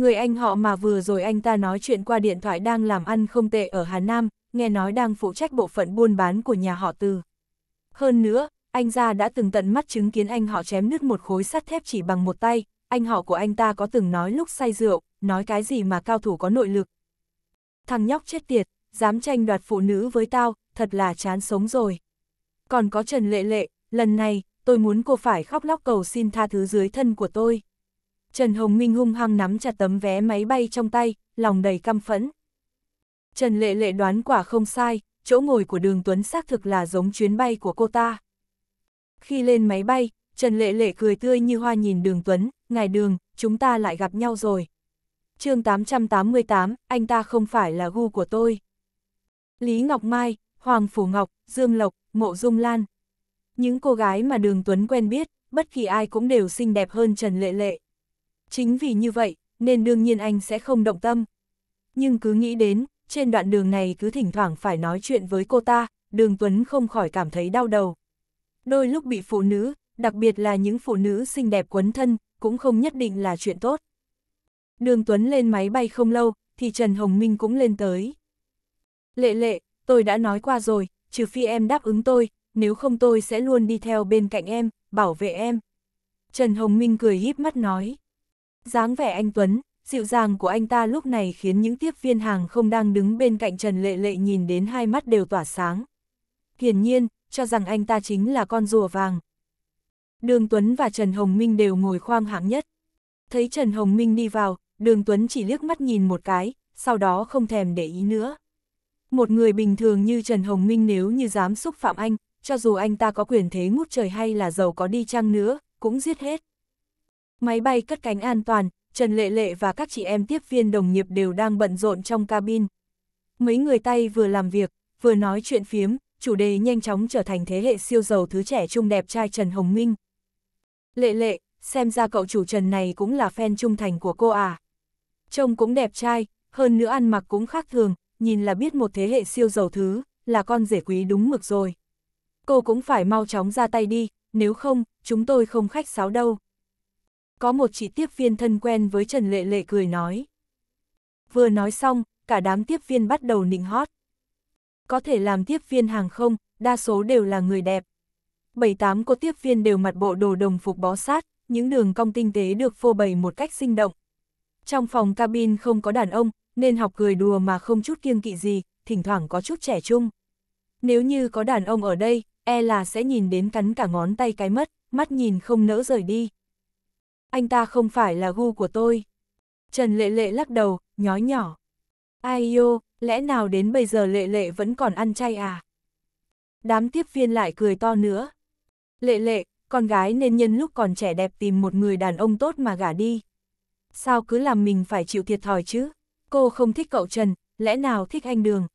Người anh họ mà vừa rồi anh ta nói chuyện qua điện thoại đang làm ăn không tệ ở Hà Nam, nghe nói đang phụ trách bộ phận buôn bán của nhà họ Từ. Hơn nữa, anh ra đã từng tận mắt chứng kiến anh họ chém nứt một khối sắt thép chỉ bằng một tay, anh họ của anh ta có từng nói lúc say rượu, nói cái gì mà cao thủ có nội lực. Thằng nhóc chết tiệt, dám tranh đoạt phụ nữ với tao, thật là chán sống rồi. Còn có Trần Lệ Lệ, lần này, tôi muốn cô phải khóc lóc cầu xin tha thứ dưới thân của tôi. Trần Hồng Minh hung hăng nắm chặt tấm vé máy bay trong tay, lòng đầy căm phẫn. Trần Lệ Lệ đoán quả không sai, chỗ ngồi của đường Tuấn xác thực là giống chuyến bay của cô ta. Khi lên máy bay, Trần Lệ Lệ cười tươi như hoa nhìn đường Tuấn, ngài đường, chúng ta lại gặp nhau rồi. chương 888, anh ta không phải là gu của tôi. Lý Ngọc Mai, Hoàng Phủ Ngọc, Dương Lộc, Mộ Dung Lan. Những cô gái mà đường Tuấn quen biết, bất kỳ ai cũng đều xinh đẹp hơn Trần Lệ Lệ. Chính vì như vậy, nên đương nhiên anh sẽ không động tâm. Nhưng cứ nghĩ đến, trên đoạn đường này cứ thỉnh thoảng phải nói chuyện với cô ta, đường Tuấn không khỏi cảm thấy đau đầu. Đôi lúc bị phụ nữ, đặc biệt là những phụ nữ xinh đẹp quấn thân, cũng không nhất định là chuyện tốt. Đường Tuấn lên máy bay không lâu, thì Trần Hồng Minh cũng lên tới. Lệ lệ, tôi đã nói qua rồi, trừ phi em đáp ứng tôi, nếu không tôi sẽ luôn đi theo bên cạnh em, bảo vệ em. Trần Hồng Minh cười híp mắt nói dáng vẻ anh Tuấn, dịu dàng của anh ta lúc này khiến những tiếp viên hàng không đang đứng bên cạnh Trần Lệ Lệ nhìn đến hai mắt đều tỏa sáng. Hiển nhiên, cho rằng anh ta chính là con rùa vàng. Đường Tuấn và Trần Hồng Minh đều ngồi khoang hạng nhất. Thấy Trần Hồng Minh đi vào, Đường Tuấn chỉ liếc mắt nhìn một cái, sau đó không thèm để ý nữa. Một người bình thường như Trần Hồng Minh nếu như dám xúc phạm anh, cho dù anh ta có quyền thế ngút trời hay là giàu có đi chăng nữa, cũng giết hết. Máy bay cất cánh an toàn, Trần Lệ Lệ và các chị em tiếp viên đồng nghiệp đều đang bận rộn trong cabin. Mấy người tay vừa làm việc, vừa nói chuyện phiếm, chủ đề nhanh chóng trở thành thế hệ siêu giàu thứ trẻ trung đẹp trai Trần Hồng Minh. Lệ Lệ, xem ra cậu chủ Trần này cũng là fan trung thành của cô à. Trông cũng đẹp trai, hơn nữa ăn mặc cũng khác thường, nhìn là biết một thế hệ siêu giàu thứ, là con rể quý đúng mực rồi. Cô cũng phải mau chóng ra tay đi, nếu không, chúng tôi không khách sáo đâu có một chị tiếp viên thân quen với Trần Lệ Lệ cười nói. Vừa nói xong, cả đám tiếp viên bắt đầu nịnh hót. Có thể làm tiếp viên hàng không, đa số đều là người đẹp. Bảy tám cô tiếp viên đều mặt bộ đồ đồng phục bó sát, những đường cong tinh tế được phô bày một cách sinh động. Trong phòng cabin không có đàn ông, nên học cười đùa mà không chút kiêng kỵ gì, thỉnh thoảng có chút trẻ trung. Nếu như có đàn ông ở đây, e là sẽ nhìn đến cắn cả ngón tay cái mất, mắt nhìn không nỡ rời đi anh ta không phải là gu của tôi. Trần Lệ Lệ lắc đầu, nhói nhỏ. Ai yêu, lẽ nào đến bây giờ Lệ Lệ vẫn còn ăn chay à? Đám tiếp viên lại cười to nữa. Lệ Lệ, con gái nên nhân lúc còn trẻ đẹp tìm một người đàn ông tốt mà gả đi. Sao cứ làm mình phải chịu thiệt thòi chứ? Cô không thích cậu Trần, lẽ nào thích anh Đường?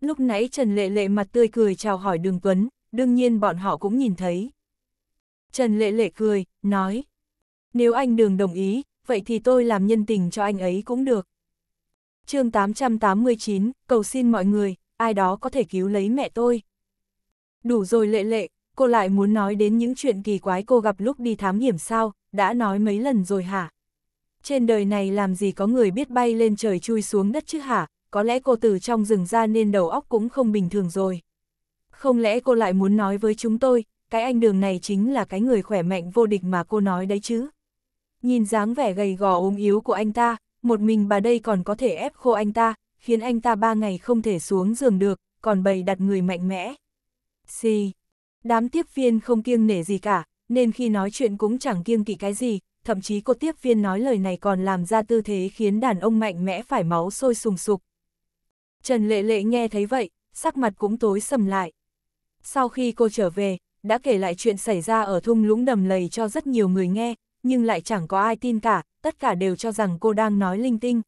Lúc nãy Trần Lệ Lệ mặt tươi cười chào hỏi Đường Tuấn, đương nhiên bọn họ cũng nhìn thấy. Trần Lệ Lệ cười, nói, nếu anh đường đồng ý, vậy thì tôi làm nhân tình cho anh ấy cũng được. chương 889, cầu xin mọi người, ai đó có thể cứu lấy mẹ tôi. Đủ rồi lệ lệ, cô lại muốn nói đến những chuyện kỳ quái cô gặp lúc đi thám hiểm sao, đã nói mấy lần rồi hả? Trên đời này làm gì có người biết bay lên trời chui xuống đất chứ hả? Có lẽ cô từ trong rừng ra nên đầu óc cũng không bình thường rồi. Không lẽ cô lại muốn nói với chúng tôi, cái anh đường này chính là cái người khỏe mạnh vô địch mà cô nói đấy chứ? Nhìn dáng vẻ gầy gò ốm yếu của anh ta, một mình bà đây còn có thể ép khô anh ta, khiến anh ta ba ngày không thể xuống giường được, còn bày đặt người mạnh mẽ. Xì. Đám tiếp viên không kiêng nể gì cả, nên khi nói chuyện cũng chẳng kiêng kỵ cái gì, thậm chí cô tiếp viên nói lời này còn làm ra tư thế khiến đàn ông mạnh mẽ phải máu sôi sùng sục. Trần Lệ Lệ nghe thấy vậy, sắc mặt cũng tối sầm lại. Sau khi cô trở về, đã kể lại chuyện xảy ra ở thung lũng đầm lầy cho rất nhiều người nghe, nhưng lại chẳng có ai tin cả, tất cả đều cho rằng cô đang nói linh tinh.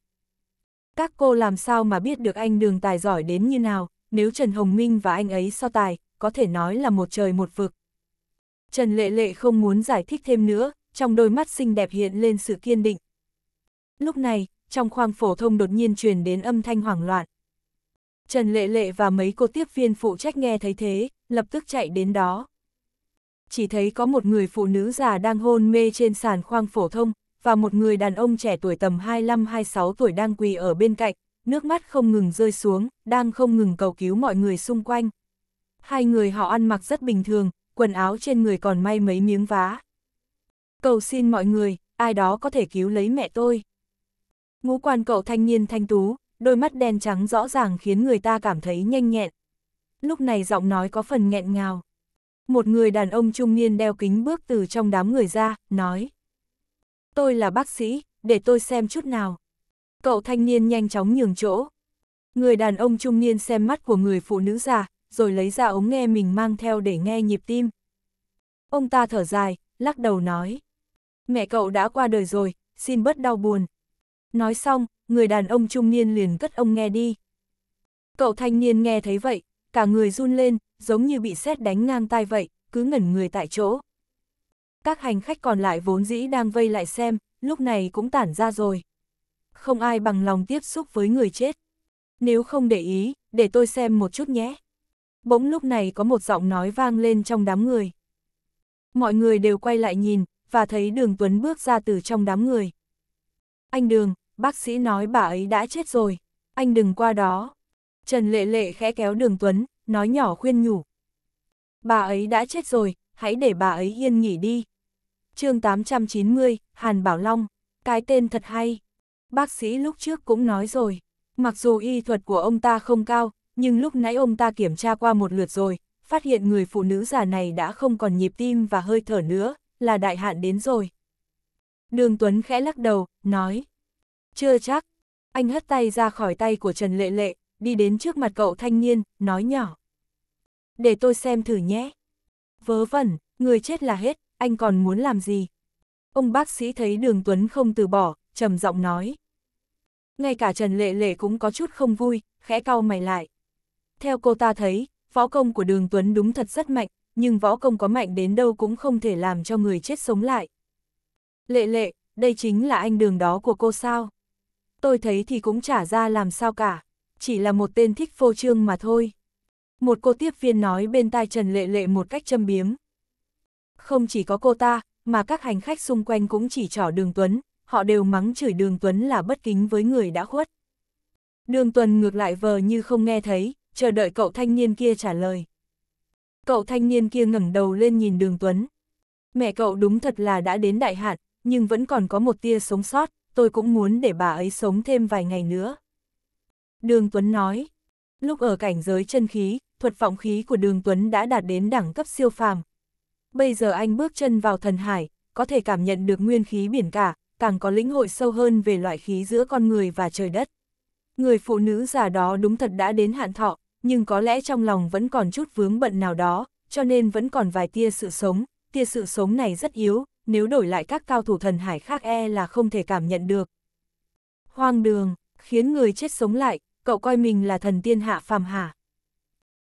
Các cô làm sao mà biết được anh đường tài giỏi đến như nào, nếu Trần Hồng Minh và anh ấy so tài, có thể nói là một trời một vực. Trần Lệ Lệ không muốn giải thích thêm nữa, trong đôi mắt xinh đẹp hiện lên sự kiên định. Lúc này, trong khoang phổ thông đột nhiên truyền đến âm thanh hoảng loạn. Trần Lệ Lệ và mấy cô tiếp viên phụ trách nghe thấy thế, lập tức chạy đến đó chỉ thấy có một người phụ nữ già đang hôn mê trên sàn khoang phổ thông, và một người đàn ông trẻ tuổi tầm 25-26 tuổi đang quỳ ở bên cạnh, nước mắt không ngừng rơi xuống, đang không ngừng cầu cứu mọi người xung quanh. Hai người họ ăn mặc rất bình thường, quần áo trên người còn may mấy miếng vá. Cầu xin mọi người, ai đó có thể cứu lấy mẹ tôi. Ngũ quan cậu thanh niên thanh tú, đôi mắt đen trắng rõ ràng khiến người ta cảm thấy nhanh nhẹn. Lúc này giọng nói có phần nghẹn ngào một người đàn ông trung niên đeo kính bước từ trong đám người ra, nói. Tôi là bác sĩ, để tôi xem chút nào. Cậu thanh niên nhanh chóng nhường chỗ. Người đàn ông trung niên xem mắt của người phụ nữ già, rồi lấy ra ống nghe mình mang theo để nghe nhịp tim. Ông ta thở dài, lắc đầu nói. Mẹ cậu đã qua đời rồi, xin bớt đau buồn. Nói xong, người đàn ông trung niên liền cất ông nghe đi. Cậu thanh niên nghe thấy vậy, cả người run lên, giống như bị xét đánh ngang tai vậy, cứ ngẩn người tại chỗ. Các hành khách còn lại vốn dĩ đang vây lại xem, lúc này cũng tản ra rồi. Không ai bằng lòng tiếp xúc với người chết. Nếu không để ý, để tôi xem một chút nhé. Bỗng lúc này có một giọng nói vang lên trong đám người. Mọi người đều quay lại nhìn, và thấy đường Tuấn bước ra từ trong đám người. Anh Đường, bác sĩ nói bà ấy đã chết rồi, anh đừng qua đó. Trần Lệ Lệ khẽ kéo đường Tuấn, nói nhỏ khuyên nhủ. Bà ấy đã chết rồi, hãy để bà ấy yên nghỉ đi. chương 890, Hàn Bảo Long, cái tên thật hay. Bác sĩ lúc trước cũng nói rồi, mặc dù y thuật của ông ta không cao, nhưng lúc nãy ông ta kiểm tra qua một lượt rồi, phát hiện người phụ nữ già này đã không còn nhịp tim và hơi thở nữa, là đại hạn đến rồi. Đường Tuấn khẽ lắc đầu, nói. Chưa chắc. Anh hất tay ra khỏi tay của Trần Lệ Lệ, đi đến trước mặt cậu thanh niên, nói nhỏ. Để tôi xem thử nhé. Vớ vẩn, người chết là hết, anh còn muốn làm gì? Ông bác sĩ thấy đường Tuấn không từ bỏ, trầm giọng nói. Ngay cả Trần Lệ Lệ cũng có chút không vui, khẽ cau mày lại. Theo cô ta thấy, võ công của đường Tuấn đúng thật rất mạnh, nhưng võ công có mạnh đến đâu cũng không thể làm cho người chết sống lại. Lệ lệ, đây chính là anh đường đó của cô sao? Tôi thấy thì cũng chả ra làm sao cả chỉ là một tên thích phô trương mà thôi. Một cô tiếp viên nói bên tai Trần Lệ Lệ một cách châm biếm. Không chỉ có cô ta, mà các hành khách xung quanh cũng chỉ trỏ Đường Tuấn, họ đều mắng chửi Đường Tuấn là bất kính với người đã khuất. Đường Tuấn ngược lại vờ như không nghe thấy, chờ đợi cậu thanh niên kia trả lời. Cậu thanh niên kia ngẩng đầu lên nhìn Đường Tuấn. Mẹ cậu đúng thật là đã đến đại hạn, nhưng vẫn còn có một tia sống sót, tôi cũng muốn để bà ấy sống thêm vài ngày nữa. Đường Tuấn nói, lúc ở cảnh giới chân khí, thuật vọng khí của Đường Tuấn đã đạt đến đẳng cấp siêu phàm. Bây giờ anh bước chân vào thần hải, có thể cảm nhận được nguyên khí biển cả, càng có lĩnh hội sâu hơn về loại khí giữa con người và trời đất. Người phụ nữ già đó đúng thật đã đến hạn thọ, nhưng có lẽ trong lòng vẫn còn chút vướng bận nào đó, cho nên vẫn còn vài tia sự sống, tia sự sống này rất yếu, nếu đổi lại các cao thủ thần hải khác e là không thể cảm nhận được. Hoang đường, khiến người chết sống lại, cậu coi mình là thần tiên hạ phàm hả?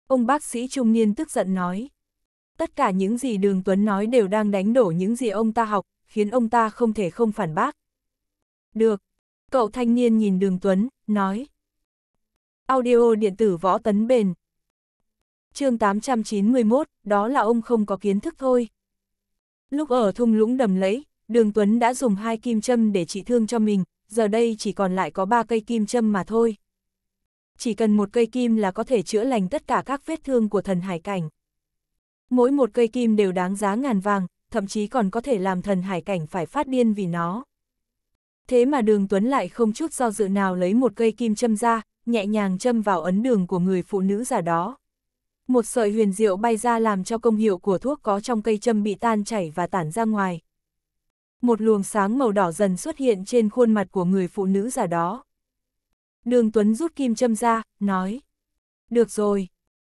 Ông bác sĩ trung niên tức giận nói. Tất cả những gì Đường Tuấn nói đều đang đánh đổ những gì ông ta học, khiến ông ta không thể không phản bác. Được. Cậu thanh niên nhìn Đường Tuấn, nói. Audio điện tử võ tấn bền. chương 891, đó là ông không có kiến thức thôi. Lúc ở thung lũng đầm lẫy, Đường Tuấn đã dùng hai kim châm để trị thương cho mình, giờ đây chỉ còn lại có ba cây kim châm mà thôi chỉ cần một cây kim là có thể chữa lành tất cả các vết thương của thần hải cảnh. Mỗi một cây kim đều đáng giá ngàn vàng, thậm chí còn có thể làm thần hải cảnh phải phát điên vì nó. Thế mà đường Tuấn lại không chút do dự nào lấy một cây kim châm ra, nhẹ nhàng châm vào ấn đường của người phụ nữ già đó. Một sợi huyền diệu bay ra làm cho công hiệu của thuốc có trong cây châm bị tan chảy và tản ra ngoài. Một luồng sáng màu đỏ dần xuất hiện trên khuôn mặt của người phụ nữ già đó. Đường Tuấn rút kim châm ra, nói. Được rồi.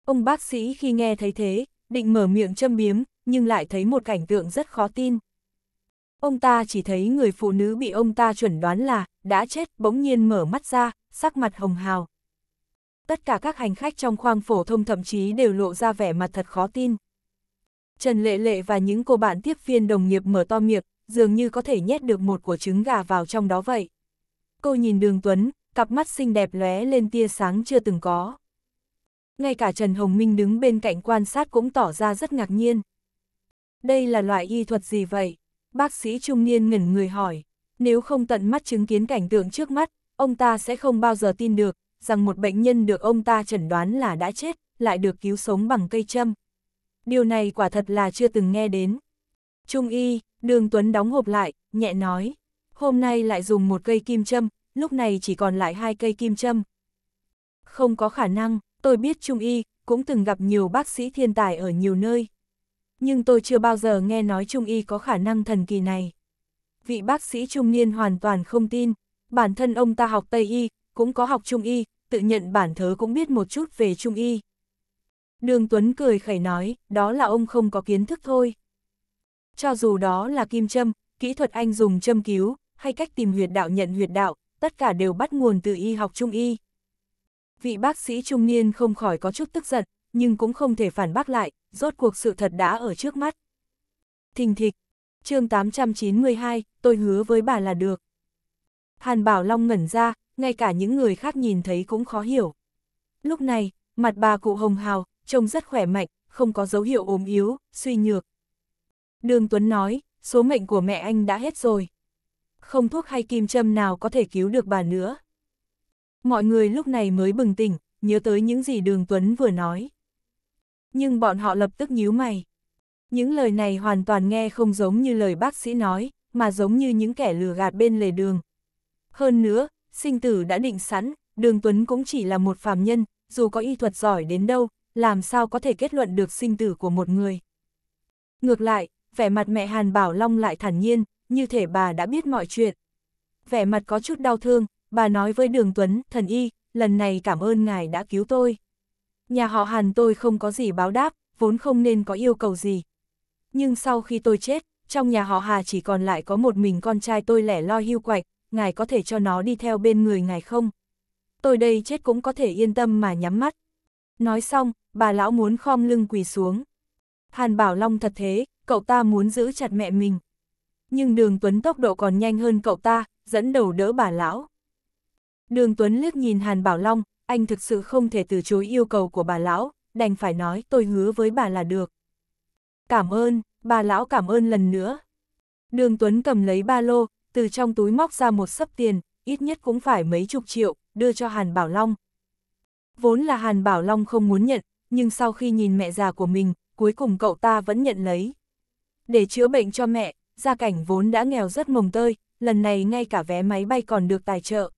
Ông bác sĩ khi nghe thấy thế, định mở miệng châm biếm, nhưng lại thấy một cảnh tượng rất khó tin. Ông ta chỉ thấy người phụ nữ bị ông ta chuẩn đoán là, đã chết bỗng nhiên mở mắt ra, sắc mặt hồng hào. Tất cả các hành khách trong khoang phổ thông thậm chí đều lộ ra vẻ mặt thật khó tin. Trần Lệ Lệ và những cô bạn tiếp viên đồng nghiệp mở to miệng, dường như có thể nhét được một quả trứng gà vào trong đó vậy. Cô nhìn đường Tuấn, cặp mắt xinh đẹp lóe lên tia sáng chưa từng có. Ngay cả Trần Hồng Minh đứng bên cạnh quan sát cũng tỏ ra rất ngạc nhiên. Đây là loại y thuật gì vậy? Bác sĩ trung niên ngẩn người hỏi. Nếu không tận mắt chứng kiến cảnh tượng trước mắt, ông ta sẽ không bao giờ tin được rằng một bệnh nhân được ông ta chẩn đoán là đã chết, lại được cứu sống bằng cây châm. Điều này quả thật là chưa từng nghe đến. Trung y, đường Tuấn đóng hộp lại, nhẹ nói. Hôm nay lại dùng một cây kim châm, lúc này chỉ còn lại hai cây kim châm. Không có khả năng, tôi biết trung y, cũng từng gặp nhiều bác sĩ thiên tài ở nhiều nơi. Nhưng tôi chưa bao giờ nghe nói trung y có khả năng thần kỳ này. Vị bác sĩ trung niên hoàn toàn không tin, bản thân ông ta học Tây y, cũng có học trung y, tự nhận bản thớ cũng biết một chút về trung y. Đường Tuấn cười khẩy nói, đó là ông không có kiến thức thôi. Cho dù đó là kim châm, kỹ thuật anh dùng châm cứu, hay cách tìm huyệt đạo nhận huyệt đạo, tất cả đều bắt nguồn từ y học trung y. Vị bác sĩ trung niên không khỏi có chút tức giận, nhưng cũng không thể phản bác lại, rốt cuộc sự thật đã ở trước mắt. Thình thịch, chương 892, tôi hứa với bà là được. Hàn Bảo Long ngẩn ra, ngay cả những người khác nhìn thấy cũng khó hiểu. Lúc này, mặt bà cụ hồng hào, trông rất khỏe mạnh, không có dấu hiệu ốm yếu, suy nhược. Đường Tuấn nói, số mệnh của mẹ anh đã hết rồi không thuốc hay kim châm nào có thể cứu được bà nữa. Mọi người lúc này mới bừng tỉnh, nhớ tới những gì Đường Tuấn vừa nói. Nhưng bọn họ lập tức nhíu mày. Những lời này hoàn toàn nghe không giống như lời bác sĩ nói, mà giống như những kẻ lừa gạt bên lề đường. Hơn nữa, sinh tử đã định sẵn, Đường Tuấn cũng chỉ là một phàm nhân, dù có y thuật giỏi đến đâu, làm sao có thể kết luận được sinh tử của một người. Ngược lại, vẻ mặt mẹ Hàn Bảo Long lại thản nhiên, như thể bà đã biết mọi chuyện. Vẻ mặt có chút đau thương, bà nói với Đường Tuấn, thần y, lần này cảm ơn ngài đã cứu tôi. Nhà họ Hàn tôi không có gì báo đáp, vốn không nên có yêu cầu gì. Nhưng sau khi tôi chết, trong nhà họ Hà chỉ còn lại có một mình con trai tôi lẻ loi hưu quạch, ngài có thể cho nó đi theo bên người ngài không? Tôi đây chết cũng có thể yên tâm mà nhắm mắt. Nói xong, bà lão muốn khom lưng quỳ xuống. Hàn Bảo Long thật thế, cậu ta muốn giữ chặt mẹ mình nhưng đường Tuấn tốc độ còn nhanh hơn cậu ta, dẫn đầu đỡ bà lão. Đường Tuấn liếc nhìn Hàn Bảo Long, anh thực sự không thể từ chối yêu cầu của bà lão, đành phải nói tôi hứa với bà là được. Cảm ơn, bà lão cảm ơn lần nữa. Đường Tuấn cầm lấy ba lô, từ trong túi móc ra một sấp tiền, ít nhất cũng phải mấy chục triệu, đưa cho Hàn Bảo Long. Vốn là Hàn Bảo Long không muốn nhận, nhưng sau khi nhìn mẹ già của mình, cuối cùng cậu ta vẫn nhận lấy. Để chữa bệnh cho mẹ, gia cảnh vốn đã nghèo rất mồng tơi, lần này ngay cả vé máy bay còn được tài trợ.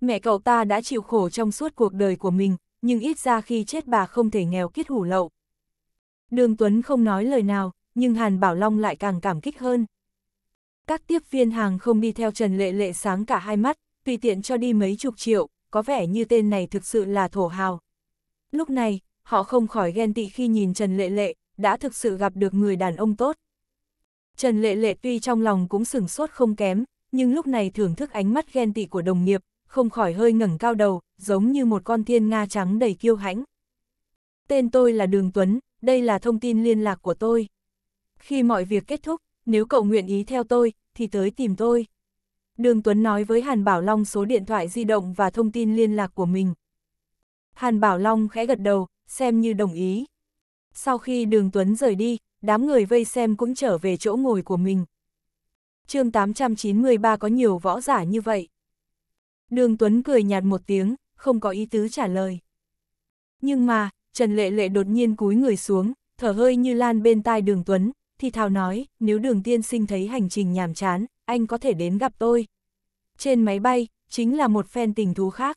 Mẹ cậu ta đã chịu khổ trong suốt cuộc đời của mình, nhưng ít ra khi chết bà không thể nghèo kiết hủ lậu. Đường Tuấn không nói lời nào, nhưng Hàn Bảo Long lại càng cảm kích hơn. Các tiếp viên hàng không đi theo Trần Lệ Lệ sáng cả hai mắt, tùy tiện cho đi mấy chục triệu, có vẻ như tên này thực sự là thổ hào. Lúc này, họ không khỏi ghen tị khi nhìn Trần Lệ Lệ, đã thực sự gặp được người đàn ông tốt. Trần Lệ Lệ tuy trong lòng cũng sửng sốt không kém, nhưng lúc này thưởng thức ánh mắt ghen tị của đồng nghiệp, không khỏi hơi ngẩng cao đầu, giống như một con thiên nga trắng đầy kiêu hãnh. Tên tôi là Đường Tuấn, đây là thông tin liên lạc của tôi. Khi mọi việc kết thúc, nếu cậu nguyện ý theo tôi, thì tới tìm tôi. Đường Tuấn nói với Hàn Bảo Long số điện thoại di động và thông tin liên lạc của mình. Hàn Bảo Long khẽ gật đầu, xem như đồng ý. Sau khi Đường Tuấn rời đi, đám người vây xem cũng trở về chỗ ngồi của mình. chương 893 có nhiều võ giả như vậy. Đường Tuấn cười nhạt một tiếng, không có ý tứ trả lời. Nhưng mà, Trần Lệ Lệ đột nhiên cúi người xuống, thở hơi như lan bên tai đường Tuấn, thì thào nói, nếu đường tiên sinh thấy hành trình nhàm chán, anh có thể đến gặp tôi. Trên máy bay, chính là một phen tình thú khác.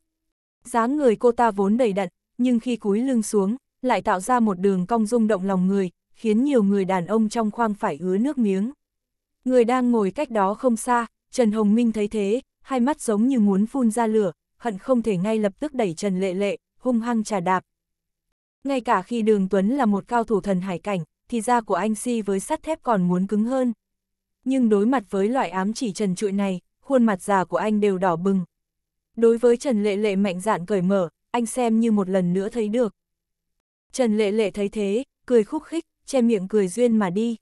dáng người cô ta vốn đầy đặn, nhưng khi cúi lưng xuống, lại tạo ra một đường cong rung động lòng người, khiến nhiều người đàn ông trong khoang phải ứa nước miếng. Người đang ngồi cách đó không xa, Trần Hồng Minh thấy thế, hai mắt giống như muốn phun ra lửa, hận không thể ngay lập tức đẩy Trần Lệ Lệ, hung hăng trà đạp. Ngay cả khi Đường Tuấn là một cao thủ thần hải cảnh, thì da của anh si với sắt thép còn muốn cứng hơn. Nhưng đối mặt với loại ám chỉ trần trụi này, khuôn mặt già của anh đều đỏ bừng. Đối với Trần Lệ Lệ mạnh dạn cởi mở, anh xem như một lần nữa thấy được. Trần Lệ Lệ thấy thế, cười khúc khích, che miệng cười duyên mà đi.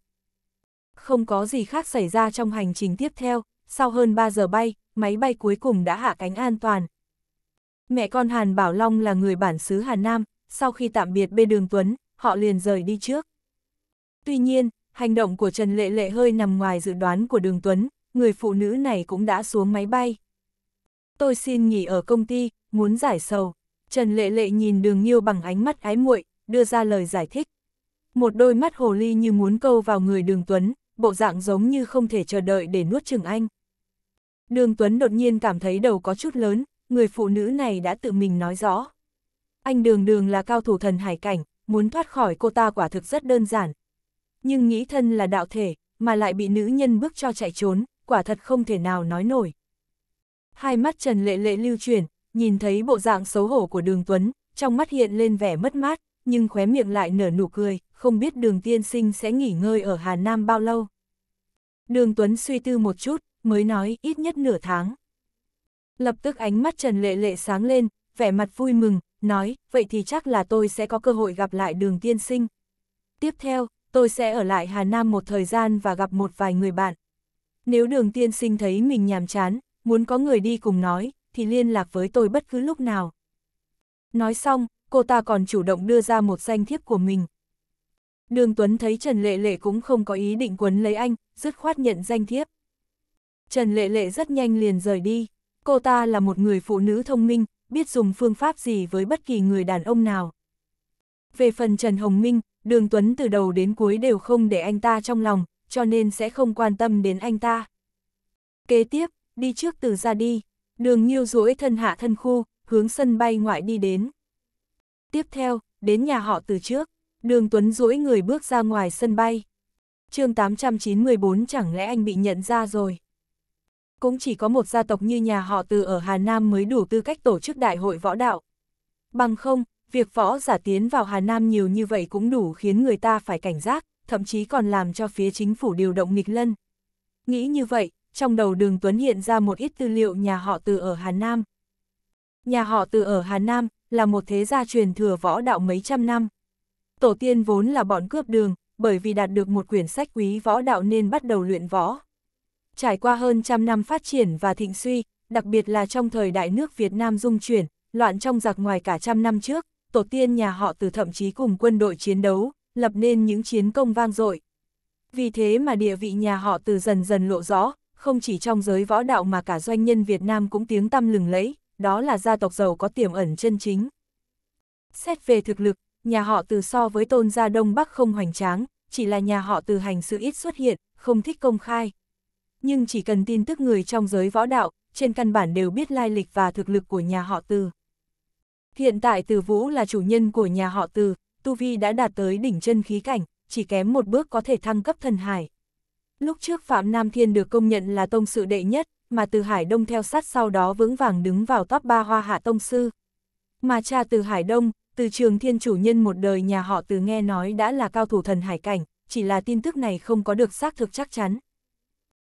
Không có gì khác xảy ra trong hành trình tiếp theo, sau hơn 3 giờ bay, máy bay cuối cùng đã hạ cánh an toàn. Mẹ con Hàn Bảo Long là người bản xứ Hà Nam, sau khi tạm biệt bê đường Tuấn, họ liền rời đi trước. Tuy nhiên, hành động của Trần Lệ Lệ hơi nằm ngoài dự đoán của đường Tuấn, người phụ nữ này cũng đã xuống máy bay. Tôi xin nghỉ ở công ty, muốn giải sầu. Trần Lệ Lệ nhìn đường Nhiêu bằng ánh mắt ái muội, đưa ra lời giải thích một đôi mắt hồ ly như muốn câu vào người đường Tuấn, bộ dạng giống như không thể chờ đợi để nuốt chừng anh. Đường Tuấn đột nhiên cảm thấy đầu có chút lớn, người phụ nữ này đã tự mình nói rõ. Anh đường đường là cao thủ thần hải cảnh, muốn thoát khỏi cô ta quả thực rất đơn giản. Nhưng nghĩ thân là đạo thể, mà lại bị nữ nhân bước cho chạy trốn, quả thật không thể nào nói nổi. Hai mắt Trần Lệ Lệ lưu chuyển, nhìn thấy bộ dạng xấu hổ của đường Tuấn, trong mắt hiện lên vẻ mất mát, nhưng khóe miệng lại nở nụ cười không biết đường tiên sinh sẽ nghỉ ngơi ở Hà Nam bao lâu. Đường Tuấn suy tư một chút, mới nói ít nhất nửa tháng. Lập tức ánh mắt Trần Lệ Lệ sáng lên, vẻ mặt vui mừng, nói, vậy thì chắc là tôi sẽ có cơ hội gặp lại đường tiên sinh. Tiếp theo, tôi sẽ ở lại Hà Nam một thời gian và gặp một vài người bạn. Nếu đường tiên sinh thấy mình nhàm chán, muốn có người đi cùng nói, thì liên lạc với tôi bất cứ lúc nào. Nói xong, cô ta còn chủ động đưa ra một danh thiếp của mình. Đường Tuấn thấy Trần Lệ Lệ cũng không có ý định quấn lấy anh, dứt khoát nhận danh thiếp. Trần Lệ Lệ rất nhanh liền rời đi. Cô ta là một người phụ nữ thông minh, biết dùng phương pháp gì với bất kỳ người đàn ông nào. Về phần Trần Hồng Minh, Đường Tuấn từ đầu đến cuối đều không để anh ta trong lòng, cho nên sẽ không quan tâm đến anh ta. Kế tiếp, đi trước từ ra đi, đường nghiêu duỗi thân hạ thân khu, hướng sân bay ngoại đi đến. Tiếp theo, đến nhà họ từ trước. Đường Tuấn duỗi người bước ra ngoài sân bay. chương 894 chẳng lẽ anh bị nhận ra rồi. Cũng chỉ có một gia tộc như nhà họ từ ở Hà Nam mới đủ tư cách tổ chức đại hội võ đạo. Bằng không, việc võ giả tiến vào Hà Nam nhiều như vậy cũng đủ khiến người ta phải cảnh giác, thậm chí còn làm cho phía chính phủ điều động nghịch lân. Nghĩ như vậy, trong đầu đường Tuấn hiện ra một ít tư liệu nhà họ từ ở Hà Nam. Nhà họ từ ở Hà Nam là một thế gia truyền thừa võ đạo mấy trăm năm. Tổ tiên vốn là bọn cướp đường, bởi vì đạt được một quyển sách quý võ đạo nên bắt đầu luyện võ. Trải qua hơn trăm năm phát triển và thịnh suy, đặc biệt là trong thời đại nước Việt Nam dung chuyển, loạn trong giặc ngoài cả trăm năm trước, tổ tiên nhà họ từ thậm chí cùng quân đội chiến đấu, lập nên những chiến công vang dội. Vì thế mà địa vị nhà họ từ dần dần lộ rõ, không chỉ trong giới võ đạo mà cả doanh nhân Việt Nam cũng tiếng tăm lừng lẫy, đó là gia tộc giàu có tiềm ẩn chân chính. Xét về thực lực, nhà họ từ so với tôn gia Đông Bắc không hoành tráng, chỉ là nhà họ từ hành sự ít xuất hiện, không thích công khai. Nhưng chỉ cần tin tức người trong giới võ đạo, trên căn bản đều biết lai lịch và thực lực của nhà họ từ. Hiện tại từ Vũ là chủ nhân của nhà họ từ, Tu Vi đã đạt tới đỉnh chân khí cảnh, chỉ kém một bước có thể thăng cấp thần hải. Lúc trước Phạm Nam Thiên được công nhận là tông sự đệ nhất, mà từ Hải Đông theo sát sau đó vững vàng đứng vào top 3 hoa hạ tông sư. Mà cha từ Hải Đông, từ trường thiên chủ nhân một đời nhà họ từ nghe nói đã là cao thủ thần hải cảnh, chỉ là tin tức này không có được xác thực chắc chắn.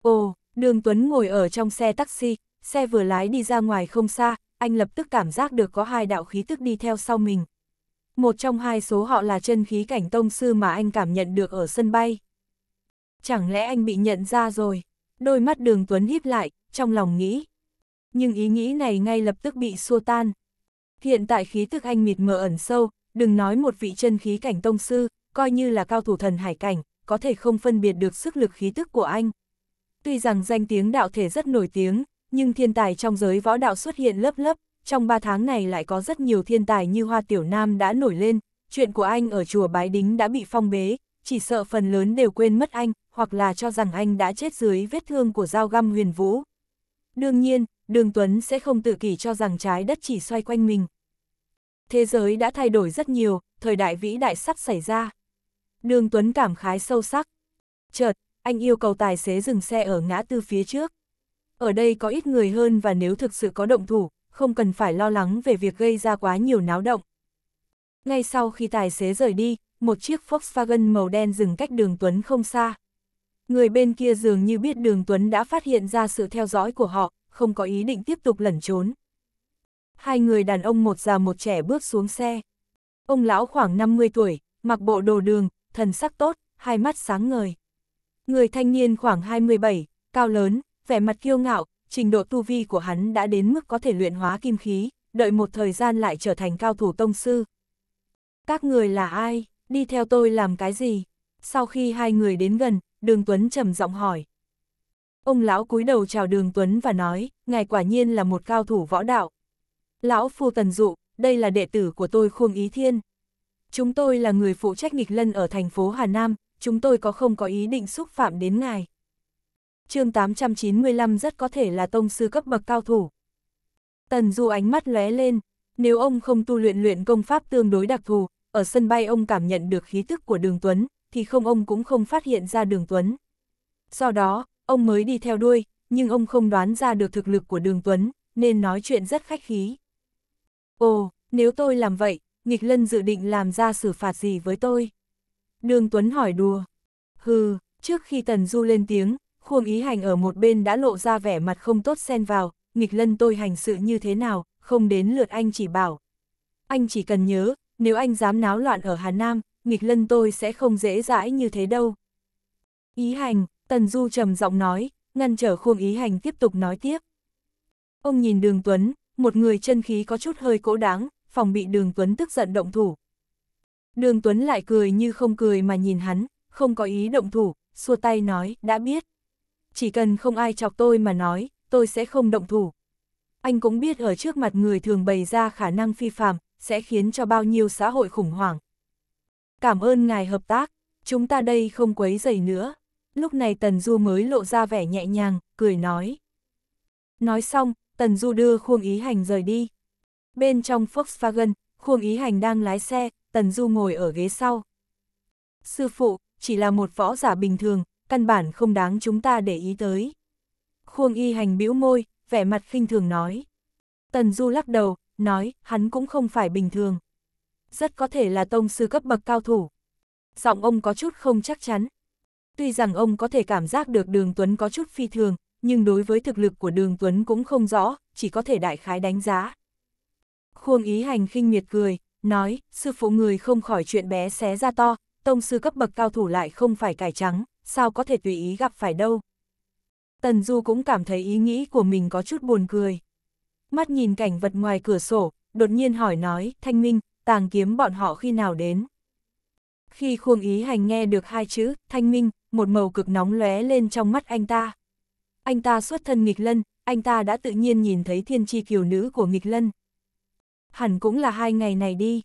Ồ, đường Tuấn ngồi ở trong xe taxi, xe vừa lái đi ra ngoài không xa, anh lập tức cảm giác được có hai đạo khí tức đi theo sau mình. Một trong hai số họ là chân khí cảnh tông sư mà anh cảm nhận được ở sân bay. Chẳng lẽ anh bị nhận ra rồi? Đôi mắt đường Tuấn híp lại, trong lòng nghĩ. Nhưng ý nghĩ này ngay lập tức bị xua tan. Hiện tại khí tức anh mịt mờ ẩn sâu, đừng nói một vị chân khí cảnh tông sư, coi như là cao thủ thần hải cảnh, có thể không phân biệt được sức lực khí tức của anh. Tuy rằng danh tiếng đạo thể rất nổi tiếng, nhưng thiên tài trong giới võ đạo xuất hiện lớp lớp, trong 3 tháng này lại có rất nhiều thiên tài như Hoa Tiểu Nam đã nổi lên, chuyện của anh ở chùa Bái Đính đã bị phong bế, chỉ sợ phần lớn đều quên mất anh, hoặc là cho rằng anh đã chết dưới vết thương của dao găm huyền vũ. Đương nhiên, đường Tuấn sẽ không tự kỷ cho rằng trái đất chỉ xoay quanh mình. Thế giới đã thay đổi rất nhiều, thời đại vĩ đại sắp xảy ra. Đường Tuấn cảm khái sâu sắc. Chợt, anh yêu cầu tài xế dừng xe ở ngã tư phía trước. Ở đây có ít người hơn và nếu thực sự có động thủ, không cần phải lo lắng về việc gây ra quá nhiều náo động. Ngay sau khi tài xế rời đi, một chiếc Volkswagen màu đen dừng cách đường Tuấn không xa. Người bên kia dường như biết đường Tuấn đã phát hiện ra sự theo dõi của họ, không có ý định tiếp tục lẩn trốn. Hai người đàn ông một già một trẻ bước xuống xe. Ông lão khoảng 50 tuổi, mặc bộ đồ đường, thần sắc tốt, hai mắt sáng ngời. Người thanh niên khoảng 27, cao lớn, vẻ mặt kiêu ngạo, trình độ tu vi của hắn đã đến mức có thể luyện hóa kim khí, đợi một thời gian lại trở thành cao thủ tông sư. Các người là ai, đi theo tôi làm cái gì? Sau khi hai người đến gần, Đường Tuấn trầm giọng hỏi. Ông lão cúi đầu chào đường Tuấn và nói, ngài quả nhiên là một cao thủ võ đạo. Lão Phu Tần Dụ, đây là đệ tử của tôi Khuông Ý Thiên. Chúng tôi là người phụ trách nghịch lân ở thành phố Hà Nam, chúng tôi có không có ý định xúc phạm đến ngài. chương 895 rất có thể là tông sư cấp bậc cao thủ. Tần Du ánh mắt lóe lên, nếu ông không tu luyện luyện công pháp tương đối đặc thù, ở sân bay ông cảm nhận được khí tức của đường Tuấn, thì không ông cũng không phát hiện ra đường Tuấn. Do đó, ông mới đi theo đuôi, nhưng ông không đoán ra được thực lực của Đường Tuấn, nên nói chuyện rất khách khí. Ồ, nếu tôi làm vậy, nghịch lân dự định làm ra xử phạt gì với tôi? Đường Tuấn hỏi đùa. Hừ, trước khi Tần Du lên tiếng, khuông ý hành ở một bên đã lộ ra vẻ mặt không tốt xen vào, nghịch lân tôi hành sự như thế nào, không đến lượt anh chỉ bảo. Anh chỉ cần nhớ, nếu anh dám náo loạn ở Hà Nam, nghịch lân tôi sẽ không dễ dãi như thế đâu. Ý hành, Tần Du trầm giọng nói, ngăn trở khuôn Ý Hành tiếp tục nói tiếp. Ông nhìn Đường Tuấn, một người chân khí có chút hơi cỗ đáng, phòng bị Đường Tuấn tức giận động thủ. Đường Tuấn lại cười như không cười mà nhìn hắn, không có ý động thủ, xua tay nói, đã biết. Chỉ cần không ai chọc tôi mà nói, tôi sẽ không động thủ. Anh cũng biết ở trước mặt người thường bày ra khả năng phi phạm, sẽ khiến cho bao nhiêu xã hội khủng hoảng. Cảm ơn ngài hợp tác, chúng ta đây không quấy rầy nữa lúc này Tần Du mới lộ ra vẻ nhẹ nhàng, cười nói. Nói xong, Tần Du đưa Khuông Ý Hành rời đi. Bên trong Volkswagen, Khuông Ý Hành đang lái xe, Tần Du ngồi ở ghế sau. Sư phụ, chỉ là một võ giả bình thường, căn bản không đáng chúng ta để ý tới. Khuông Y Hành bĩu môi, vẻ mặt khinh thường nói. Tần Du lắc đầu, nói, hắn cũng không phải bình thường. Rất có thể là tông sư cấp bậc cao thủ. Giọng ông có chút không chắc chắn, Tuy rằng ông có thể cảm giác được Đường Tuấn có chút phi thường, nhưng đối với thực lực của Đường Tuấn cũng không rõ, chỉ có thể đại khái đánh giá. Khuông ý hành khinh miệt cười, nói, sư phụ người không khỏi chuyện bé xé ra to, tông sư cấp bậc cao thủ lại không phải cải trắng, sao có thể tùy ý gặp phải đâu. Tần Du cũng cảm thấy ý nghĩ của mình có chút buồn cười. Mắt nhìn cảnh vật ngoài cửa sổ, đột nhiên hỏi nói, thanh minh, tàng kiếm bọn họ khi nào đến. Khi khuông ý hành nghe được hai chữ, thanh minh, một màu cực nóng lóe lên trong mắt anh ta. Anh ta xuất thân nghịch lân, anh ta đã tự nhiên nhìn thấy thiên tri kiều nữ của nghịch lân. Hẳn cũng là hai ngày này đi.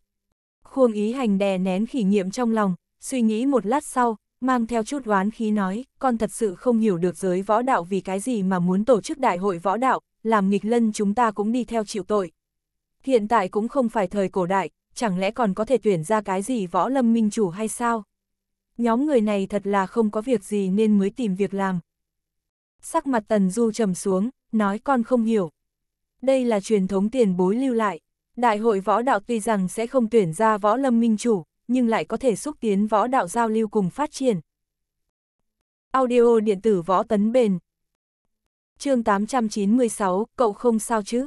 Khuông ý hành đè nén khỉ nghiệm trong lòng, suy nghĩ một lát sau, mang theo chút oán khí nói, con thật sự không hiểu được giới võ đạo vì cái gì mà muốn tổ chức đại hội võ đạo, làm nghịch lân chúng ta cũng đi theo chịu tội. Hiện tại cũng không phải thời cổ đại, chẳng lẽ còn có thể tuyển ra cái gì võ lâm minh chủ hay sao? nhóm người này thật là không có việc gì nên mới tìm việc làm. Sắc mặt Tần Du trầm xuống, nói con không hiểu. Đây là truyền thống tiền bối lưu lại. Đại hội võ đạo tuy rằng sẽ không tuyển ra võ lâm minh chủ, nhưng lại có thể xúc tiến võ đạo giao lưu cùng phát triển. Audio điện tử võ tấn bền chương 896, cậu không sao chứ?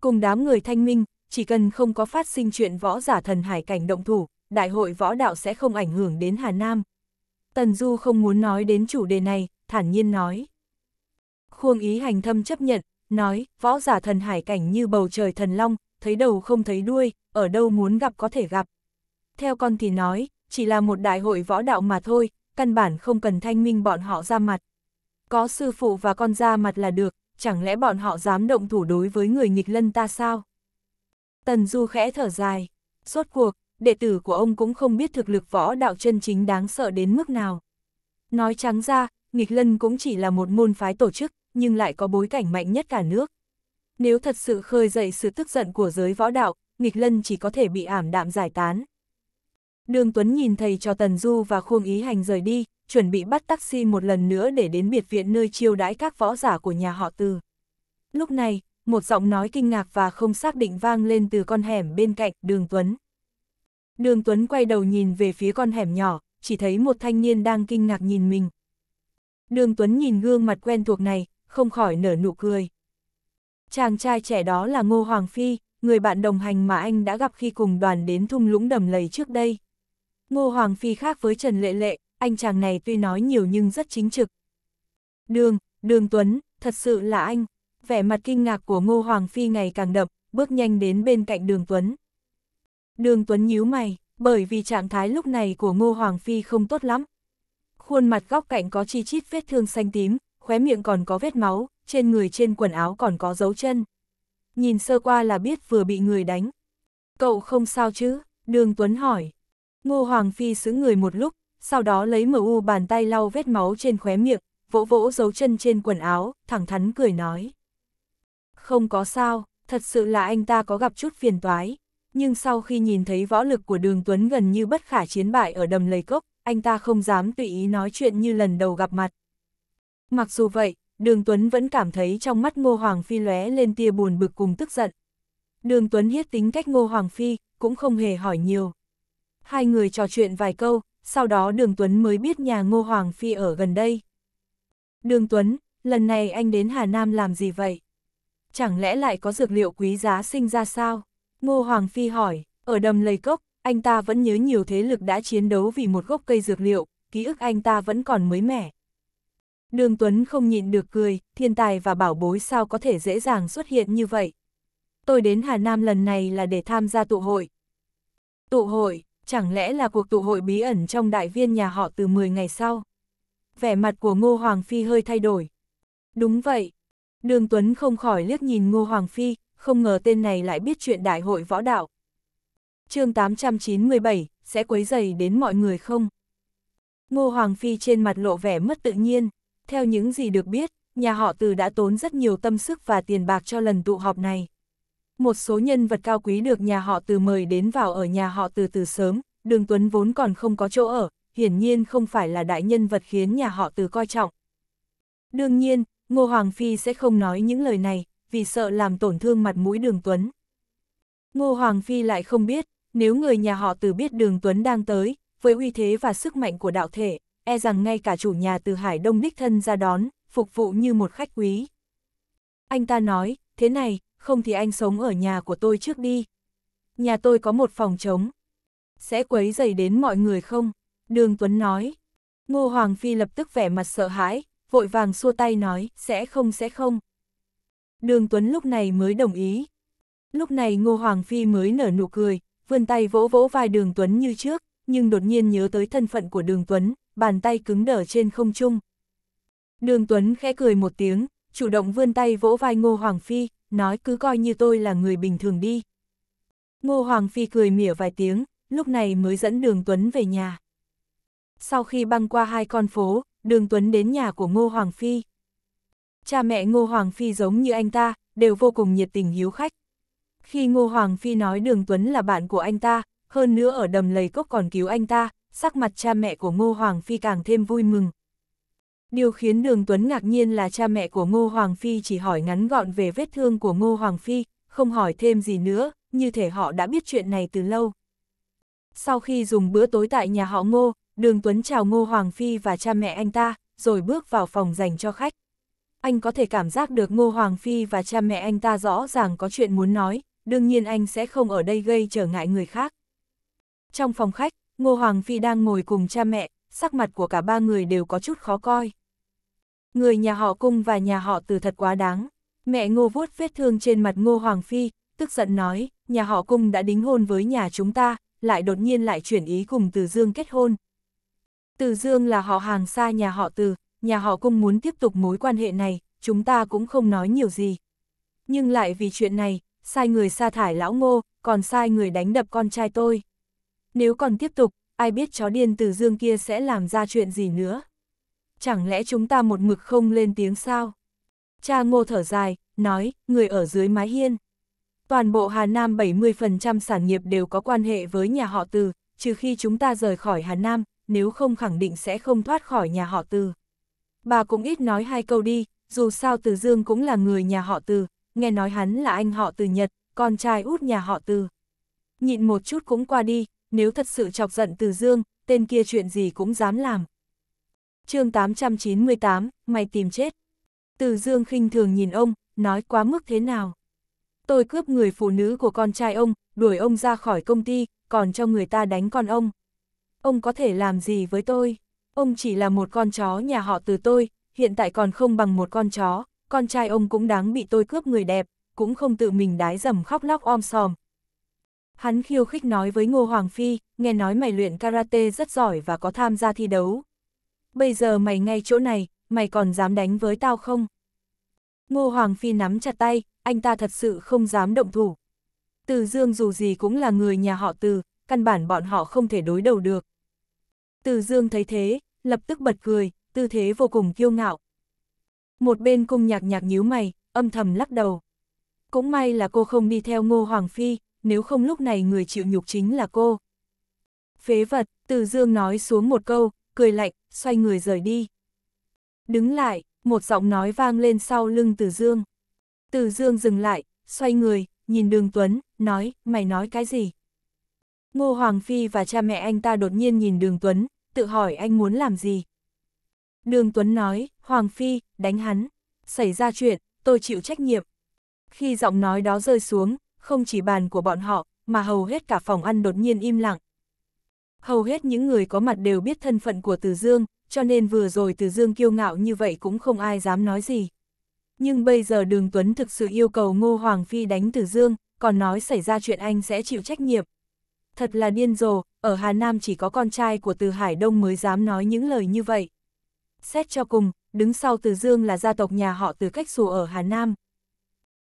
Cùng đám người thanh minh, chỉ cần không có phát sinh chuyện võ giả thần hải cảnh động thủ, đại hội võ đạo sẽ không ảnh hưởng đến Hà Nam. Tần Du không muốn nói đến chủ đề này, thản nhiên nói. Khuông ý hành thâm chấp nhận, nói, võ giả thần hải cảnh như bầu trời thần long, thấy đầu không thấy đuôi, ở đâu muốn gặp có thể gặp. Theo con thì nói, chỉ là một đại hội võ đạo mà thôi, căn bản không cần thanh minh bọn họ ra mặt. Có sư phụ và con ra mặt là được, chẳng lẽ bọn họ dám động thủ đối với người nghịch lân ta sao? Tần Du khẽ thở dài, suốt cuộc, đệ tử của ông cũng không biết thực lực võ đạo chân chính đáng sợ đến mức nào. Nói trắng ra, nghịch lân cũng chỉ là một môn phái tổ chức, nhưng lại có bối cảnh mạnh nhất cả nước. Nếu thật sự khơi dậy sự tức giận của giới võ đạo, nghịch lân chỉ có thể bị ảm đạm giải tán. Đường Tuấn nhìn thầy cho Tần Du và Khuông Ý Hành rời đi, chuẩn bị bắt taxi một lần nữa để đến biệt viện nơi chiêu đãi các võ giả của nhà họ Từ. Lúc này, một giọng nói kinh ngạc và không xác định vang lên từ con hẻm bên cạnh đường Tuấn. Đường Tuấn quay đầu nhìn về phía con hẻm nhỏ, chỉ thấy một thanh niên đang kinh ngạc nhìn mình. Đường Tuấn nhìn gương mặt quen thuộc này, không khỏi nở nụ cười. Chàng trai trẻ đó là Ngô Hoàng Phi, người bạn đồng hành mà anh đã gặp khi cùng đoàn đến thung lũng đầm lầy trước đây. Ngô Hoàng Phi khác với Trần Lệ Lệ, anh chàng này tuy nói nhiều nhưng rất chính trực. Đường, Đường Tuấn, thật sự là anh. Vẻ mặt kinh ngạc của Ngô Hoàng Phi ngày càng đậm, bước nhanh đến bên cạnh Đường Tuấn. Đường Tuấn nhíu mày, bởi vì trạng thái lúc này của Ngô Hoàng Phi không tốt lắm. Khuôn mặt góc cạnh có chi chít vết thương xanh tím, khóe miệng còn có vết máu, trên người trên quần áo còn có dấu chân. Nhìn sơ qua là biết vừa bị người đánh. Cậu không sao chứ? Đường Tuấn hỏi. Ngô Hoàng Phi xứng người một lúc, sau đó lấy mu bàn tay lau vết máu trên khóe miệng, vỗ vỗ dấu chân trên quần áo, thẳng thắn cười nói. Không có sao, thật sự là anh ta có gặp chút phiền toái, nhưng sau khi nhìn thấy võ lực của đường Tuấn gần như bất khả chiến bại ở đầm lầy cốc, anh ta không dám tùy ý nói chuyện như lần đầu gặp mặt. Mặc dù vậy, đường Tuấn vẫn cảm thấy trong mắt Ngô Hoàng Phi lóe lên tia buồn bực cùng tức giận. Đường Tuấn hiết tính cách Ngô Hoàng Phi, cũng không hề hỏi nhiều. Hai người trò chuyện vài câu, sau đó đường Tuấn mới biết nhà Ngô Hoàng Phi ở gần đây. Đường Tuấn, lần này anh đến Hà Nam làm gì vậy? Chẳng lẽ lại có dược liệu quý giá sinh ra sao? Ngô Hoàng Phi hỏi, ở đầm lầy cốc, anh ta vẫn nhớ nhiều thế lực đã chiến đấu vì một gốc cây dược liệu, ký ức anh ta vẫn còn mới mẻ. Đường Tuấn không nhịn được cười, thiên tài và bảo bối sao có thể dễ dàng xuất hiện như vậy. Tôi đến Hà Nam lần này là để tham gia tụ hội. Tụ hội, chẳng lẽ là cuộc tụ hội bí ẩn trong đại viên nhà họ từ 10 ngày sau? Vẻ mặt của Ngô Hoàng Phi hơi thay đổi. Đúng vậy. Đường Tuấn không khỏi liếc nhìn Ngô Hoàng Phi, không ngờ tên này lại biết chuyện đại hội võ đạo. chương 897, sẽ quấy dày đến mọi người không? Ngô Hoàng Phi trên mặt lộ vẻ mất tự nhiên, theo những gì được biết, nhà họ từ đã tốn rất nhiều tâm sức và tiền bạc cho lần tụ họp này. Một số nhân vật cao quý được nhà họ từ mời đến vào ở nhà họ từ từ sớm, đường Tuấn vốn còn không có chỗ ở, hiển nhiên không phải là đại nhân vật khiến nhà họ từ coi trọng. Đương nhiên, Ngô Hoàng Phi sẽ không nói những lời này, vì sợ làm tổn thương mặt mũi đường Tuấn. Ngô Hoàng Phi lại không biết, nếu người nhà họ từ biết đường Tuấn đang tới, với uy thế và sức mạnh của đạo thể, e rằng ngay cả chủ nhà từ Hải Đông đích thân ra đón, phục vụ như một khách quý. Anh ta nói, thế này, không thì anh sống ở nhà của tôi trước đi. Nhà tôi có một phòng trống. Sẽ quấy dày đến mọi người không? Đường Tuấn nói. Ngô Hoàng Phi lập tức vẻ mặt sợ hãi, vội vàng xua tay nói, sẽ không sẽ không. Đường Tuấn lúc này mới đồng ý. Lúc này Ngô Hoàng Phi mới nở nụ cười, vươn tay vỗ vỗ vai đường Tuấn như trước, nhưng đột nhiên nhớ tới thân phận của đường Tuấn, bàn tay cứng đở trên không trung. Đường Tuấn khẽ cười một tiếng, chủ động vươn tay vỗ vai Ngô Hoàng Phi, nói cứ coi như tôi là người bình thường đi. Ngô Hoàng Phi cười mỉa vài tiếng, lúc này mới dẫn đường Tuấn về nhà. Sau khi băng qua hai con phố, đường Tuấn đến nhà của Ngô Hoàng Phi cha mẹ Ngô Hoàng Phi giống như anh ta, đều vô cùng nhiệt tình hiếu khách. Khi Ngô Hoàng Phi nói Đường Tuấn là bạn của anh ta, hơn nữa ở đầm lầy cốc còn cứu anh ta, sắc mặt cha mẹ của Ngô Hoàng Phi càng thêm vui mừng. Điều khiến Đường Tuấn ngạc nhiên là cha mẹ của Ngô Hoàng Phi chỉ hỏi ngắn gọn về vết thương của Ngô Hoàng Phi, không hỏi thêm gì nữa, như thể họ đã biết chuyện này từ lâu. Sau khi dùng bữa tối tại nhà họ Ngô, Đường Tuấn chào Ngô Hoàng Phi và cha mẹ anh ta, rồi bước vào phòng dành cho khách anh có thể cảm giác được Ngô Hoàng Phi và cha mẹ anh ta rõ ràng có chuyện muốn nói, đương nhiên anh sẽ không ở đây gây trở ngại người khác. Trong phòng khách, Ngô Hoàng Phi đang ngồi cùng cha mẹ, sắc mặt của cả ba người đều có chút khó coi. Người nhà họ cung và nhà họ từ thật quá đáng. Mẹ Ngô vuốt vết thương trên mặt Ngô Hoàng Phi, tức giận nói, nhà họ cung đã đính hôn với nhà chúng ta, lại đột nhiên lại chuyển ý cùng Từ Dương kết hôn. Từ Dương là họ hàng xa nhà họ Từ, nhà họ cung muốn tiếp tục mối quan hệ này, chúng ta cũng không nói nhiều gì. Nhưng lại vì chuyện này, sai người sa thải lão ngô, còn sai người đánh đập con trai tôi. Nếu còn tiếp tục, ai biết chó điên từ dương kia sẽ làm ra chuyện gì nữa. Chẳng lẽ chúng ta một mực không lên tiếng sao? Cha ngô thở dài, nói, người ở dưới mái hiên. Toàn bộ Hà Nam 70% sản nghiệp đều có quan hệ với nhà họ từ, trừ khi chúng ta rời khỏi Hà Nam, nếu không khẳng định sẽ không thoát khỏi nhà họ từ bà cũng ít nói hai câu đi, dù sao Từ Dương cũng là người nhà họ Từ, nghe nói hắn là anh họ Từ Nhật, con trai út nhà họ Từ. Nhịn một chút cũng qua đi, nếu thật sự chọc giận Từ Dương, tên kia chuyện gì cũng dám làm. chương 898, mày tìm chết. Từ Dương khinh thường nhìn ông, nói quá mức thế nào. Tôi cướp người phụ nữ của con trai ông, đuổi ông ra khỏi công ty, còn cho người ta đánh con ông. Ông có thể làm gì với tôi? ông chỉ là một con chó nhà họ từ tôi, hiện tại còn không bằng một con chó, con trai ông cũng đáng bị tôi cướp người đẹp, cũng không tự mình đái dầm khóc lóc om sòm. Hắn khiêu khích nói với Ngô Hoàng Phi, nghe nói mày luyện karate rất giỏi và có tham gia thi đấu. Bây giờ mày ngay chỗ này, mày còn dám đánh với tao không? Ngô Hoàng Phi nắm chặt tay, anh ta thật sự không dám động thủ. Từ Dương dù gì cũng là người nhà họ Từ, căn bản bọn họ không thể đối đầu được. Từ Dương thấy thế, lập tức bật cười, tư thế vô cùng kiêu ngạo. Một bên cung nhạc nhạc nhíu mày, âm thầm lắc đầu. Cũng may là cô không đi theo ngô Hoàng Phi, nếu không lúc này người chịu nhục chính là cô. Phế vật, từ dương nói xuống một câu, cười lạnh, xoay người rời đi. Đứng lại, một giọng nói vang lên sau lưng từ dương. Từ dương dừng lại, xoay người, nhìn đường Tuấn, nói, mày nói cái gì? Ngô Hoàng Phi và cha mẹ anh ta đột nhiên nhìn đường Tuấn, tự hỏi anh muốn làm gì. Đường Tuấn nói, Hoàng Phi, đánh hắn, xảy ra chuyện, tôi chịu trách nhiệm. Khi giọng nói đó rơi xuống, không chỉ bàn của bọn họ, mà hầu hết cả phòng ăn đột nhiên im lặng. Hầu hết những người có mặt đều biết thân phận của Từ Dương, cho nên vừa rồi Từ Dương kiêu ngạo như vậy cũng không ai dám nói gì. Nhưng bây giờ Đường Tuấn thực sự yêu cầu Ngô Hoàng Phi đánh Từ Dương, còn nói xảy ra chuyện anh sẽ chịu trách nhiệm, thật là điên rồ, ở Hà Nam chỉ có con trai của Từ Hải Đông mới dám nói những lời như vậy. Xét cho cùng, đứng sau Từ Dương là gia tộc nhà họ Từ cách xù ở Hà Nam.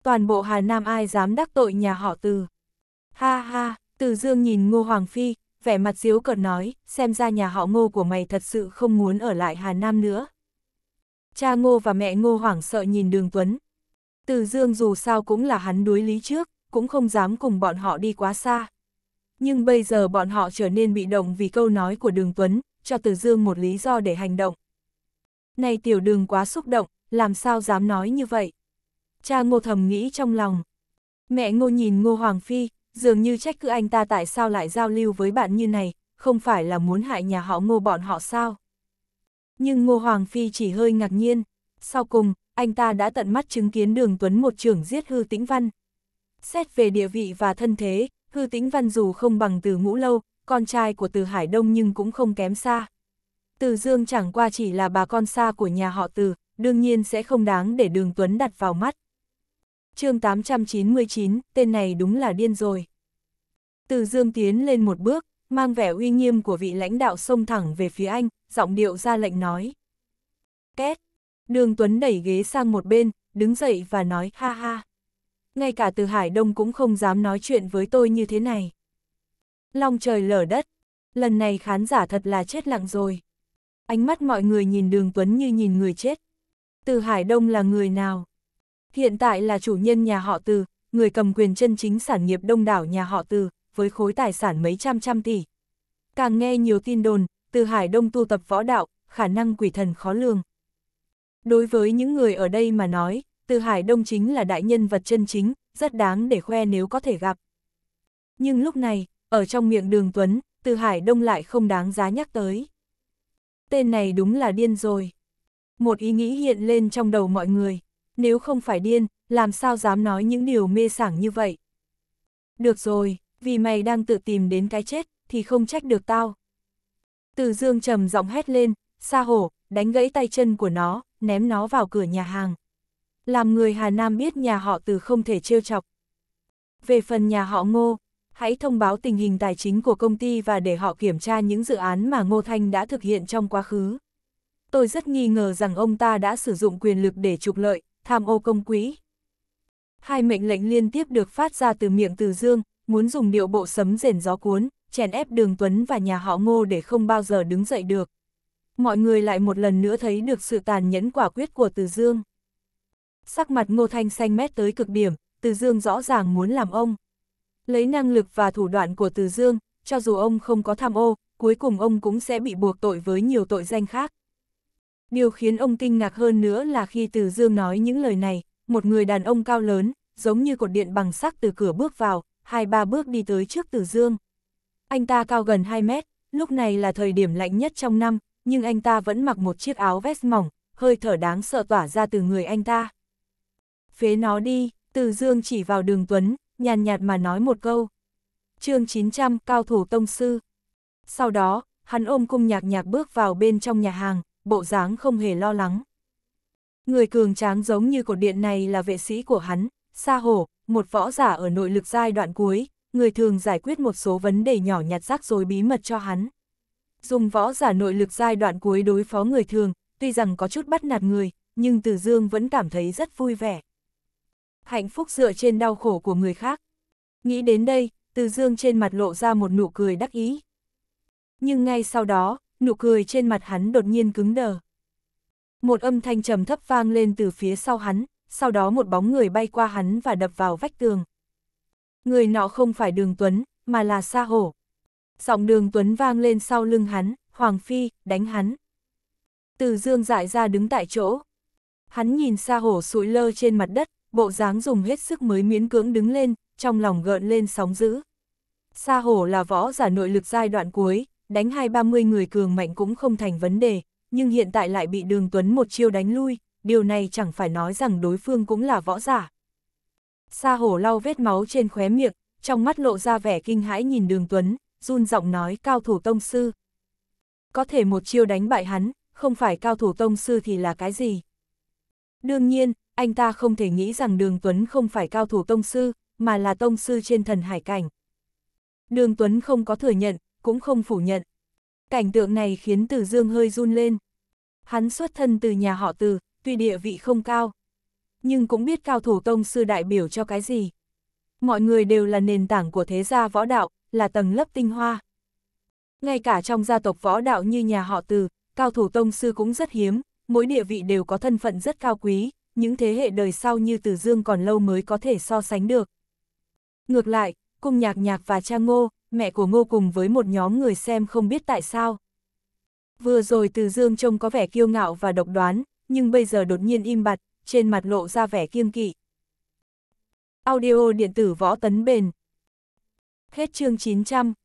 Toàn bộ Hà Nam ai dám đắc tội nhà họ Từ. Ha ha, Từ Dương nhìn Ngô Hoàng Phi, vẻ mặt diếu cợt nói, xem ra nhà họ Ngô của mày thật sự không muốn ở lại Hà Nam nữa. Cha Ngô và mẹ Ngô Hoàng sợ nhìn Đường Tuấn. Từ Dương dù sao cũng là hắn đuối lý trước, cũng không dám cùng bọn họ đi quá xa. Nhưng bây giờ bọn họ trở nên bị động vì câu nói của Đường Tuấn, cho Từ Dương một lý do để hành động. Này tiểu đường quá xúc động, làm sao dám nói như vậy? Cha ngô thầm nghĩ trong lòng. Mẹ ngô nhìn ngô Hoàng Phi, dường như trách cứ anh ta tại sao lại giao lưu với bạn như này, không phải là muốn hại nhà họ ngô bọn họ sao? Nhưng ngô Hoàng Phi chỉ hơi ngạc nhiên. Sau cùng, anh ta đã tận mắt chứng kiến đường Tuấn một trưởng giết hư tĩnh văn. Xét về địa vị và thân thế, Hư Tĩnh văn dù không bằng từ ngũ lâu, con trai của từ Hải Đông nhưng cũng không kém xa. Từ Dương chẳng qua chỉ là bà con xa của nhà họ từ, đương nhiên sẽ không đáng để đường Tuấn đặt vào mắt. chương 899, tên này đúng là điên rồi. Từ Dương tiến lên một bước, mang vẻ uy nghiêm của vị lãnh đạo xông thẳng về phía anh, giọng điệu ra lệnh nói. Két! Đường Tuấn đẩy ghế sang một bên, đứng dậy và nói ha ha ngay cả từ Hải Đông cũng không dám nói chuyện với tôi như thế này. Long trời lở đất, lần này khán giả thật là chết lặng rồi. Ánh mắt mọi người nhìn đường Tuấn như nhìn người chết. Từ Hải Đông là người nào? Hiện tại là chủ nhân nhà họ Từ, người cầm quyền chân chính sản nghiệp đông đảo nhà họ Từ, với khối tài sản mấy trăm trăm tỷ. Càng nghe nhiều tin đồn, Từ Hải Đông tu tập võ đạo, khả năng quỷ thần khó lường. Đối với những người ở đây mà nói, từ Hải Đông chính là đại nhân vật chân chính, rất đáng để khoe nếu có thể gặp. Nhưng lúc này, ở trong miệng đường Tuấn, Từ Hải Đông lại không đáng giá nhắc tới. Tên này đúng là điên rồi. Một ý nghĩ hiện lên trong đầu mọi người, nếu không phải điên, làm sao dám nói những điều mê sảng như vậy. Được rồi, vì mày đang tự tìm đến cái chết, thì không trách được tao. Từ dương trầm giọng hét lên, xa hổ, đánh gãy tay chân của nó, ném nó vào cửa nhà hàng làm người Hà Nam biết nhà họ từ không thể trêu chọc. Về phần nhà họ Ngô, hãy thông báo tình hình tài chính của công ty và để họ kiểm tra những dự án mà Ngô Thanh đã thực hiện trong quá khứ. Tôi rất nghi ngờ rằng ông ta đã sử dụng quyền lực để trục lợi, tham ô công quỹ. Hai mệnh lệnh liên tiếp được phát ra từ miệng Từ Dương, muốn dùng điệu bộ sấm rền gió cuốn, chèn ép Đường Tuấn và nhà họ Ngô để không bao giờ đứng dậy được. Mọi người lại một lần nữa thấy được sự tàn nhẫn quả quyết của Từ Dương. Sắc mặt Ngô Thanh xanh mét tới cực điểm, Từ Dương rõ ràng muốn làm ông. Lấy năng lực và thủ đoạn của Từ Dương, cho dù ông không có tham ô, cuối cùng ông cũng sẽ bị buộc tội với nhiều tội danh khác. Điều khiến ông kinh ngạc hơn nữa là khi Từ Dương nói những lời này, một người đàn ông cao lớn, giống như cột điện bằng sắt từ cửa bước vào, hai ba bước đi tới trước Từ Dương. Anh ta cao gần 2 mét, lúc này là thời điểm lạnh nhất trong năm, nhưng anh ta vẫn mặc một chiếc áo vest mỏng, hơi thở đáng sợ tỏa ra từ người anh ta phế nó đi, từ dương chỉ vào đường Tuấn, nhàn nhạt mà nói một câu. chương 900, cao thủ tông sư. Sau đó, hắn ôm cung nhạc nhạc bước vào bên trong nhà hàng, bộ dáng không hề lo lắng. Người cường tráng giống như cột điện này là vệ sĩ của hắn, Sa Hổ, một võ giả ở nội lực giai đoạn cuối, người thường giải quyết một số vấn đề nhỏ nhặt rắc rối bí mật cho hắn. Dùng võ giả nội lực giai đoạn cuối đối phó người thường, tuy rằng có chút bắt nạt người, nhưng Từ Dương vẫn cảm thấy rất vui vẻ hạnh phúc dựa trên đau khổ của người khác. Nghĩ đến đây, từ dương trên mặt lộ ra một nụ cười đắc ý. Nhưng ngay sau đó, nụ cười trên mặt hắn đột nhiên cứng đờ. Một âm thanh trầm thấp vang lên từ phía sau hắn, sau đó một bóng người bay qua hắn và đập vào vách tường. Người nọ không phải đường Tuấn, mà là Sa Hổ. Giọng đường Tuấn vang lên sau lưng hắn, Hoàng Phi, đánh hắn. Từ dương dại ra đứng tại chỗ. Hắn nhìn Sa Hổ sụi lơ trên mặt đất, bộ dáng dùng hết sức mới miễn cưỡng đứng lên, trong lòng gợn lên sóng dữ. Sa hổ là võ giả nội lực giai đoạn cuối, đánh hai ba mươi người cường mạnh cũng không thành vấn đề, nhưng hiện tại lại bị đường tuấn một chiêu đánh lui, điều này chẳng phải nói rằng đối phương cũng là võ giả. Sa hổ lau vết máu trên khóe miệng, trong mắt lộ ra vẻ kinh hãi nhìn đường tuấn, run giọng nói cao thủ tông sư. Có thể một chiêu đánh bại hắn, không phải cao thủ tông sư thì là cái gì? Đương nhiên, anh ta không thể nghĩ rằng Đường Tuấn không phải cao thủ tông sư, mà là tông sư trên thần hải cảnh. Đường Tuấn không có thừa nhận, cũng không phủ nhận. Cảnh tượng này khiến Từ Dương hơi run lên. Hắn xuất thân từ nhà họ Từ, tuy địa vị không cao, nhưng cũng biết cao thủ tông sư đại biểu cho cái gì. Mọi người đều là nền tảng của thế gia võ đạo, là tầng lớp tinh hoa. Ngay cả trong gia tộc võ đạo như nhà họ Từ, cao thủ tông sư cũng rất hiếm, mỗi địa vị đều có thân phận rất cao quý, những thế hệ đời sau như Từ Dương còn lâu mới có thể so sánh được. Ngược lại, cung nhạc nhạc và cha ngô, mẹ của ngô cùng với một nhóm người xem không biết tại sao. Vừa rồi Từ Dương trông có vẻ kiêu ngạo và độc đoán, nhưng bây giờ đột nhiên im bặt, trên mặt lộ ra vẻ kiêng kỵ. Audio điện tử võ tấn bền. Hết chương 900.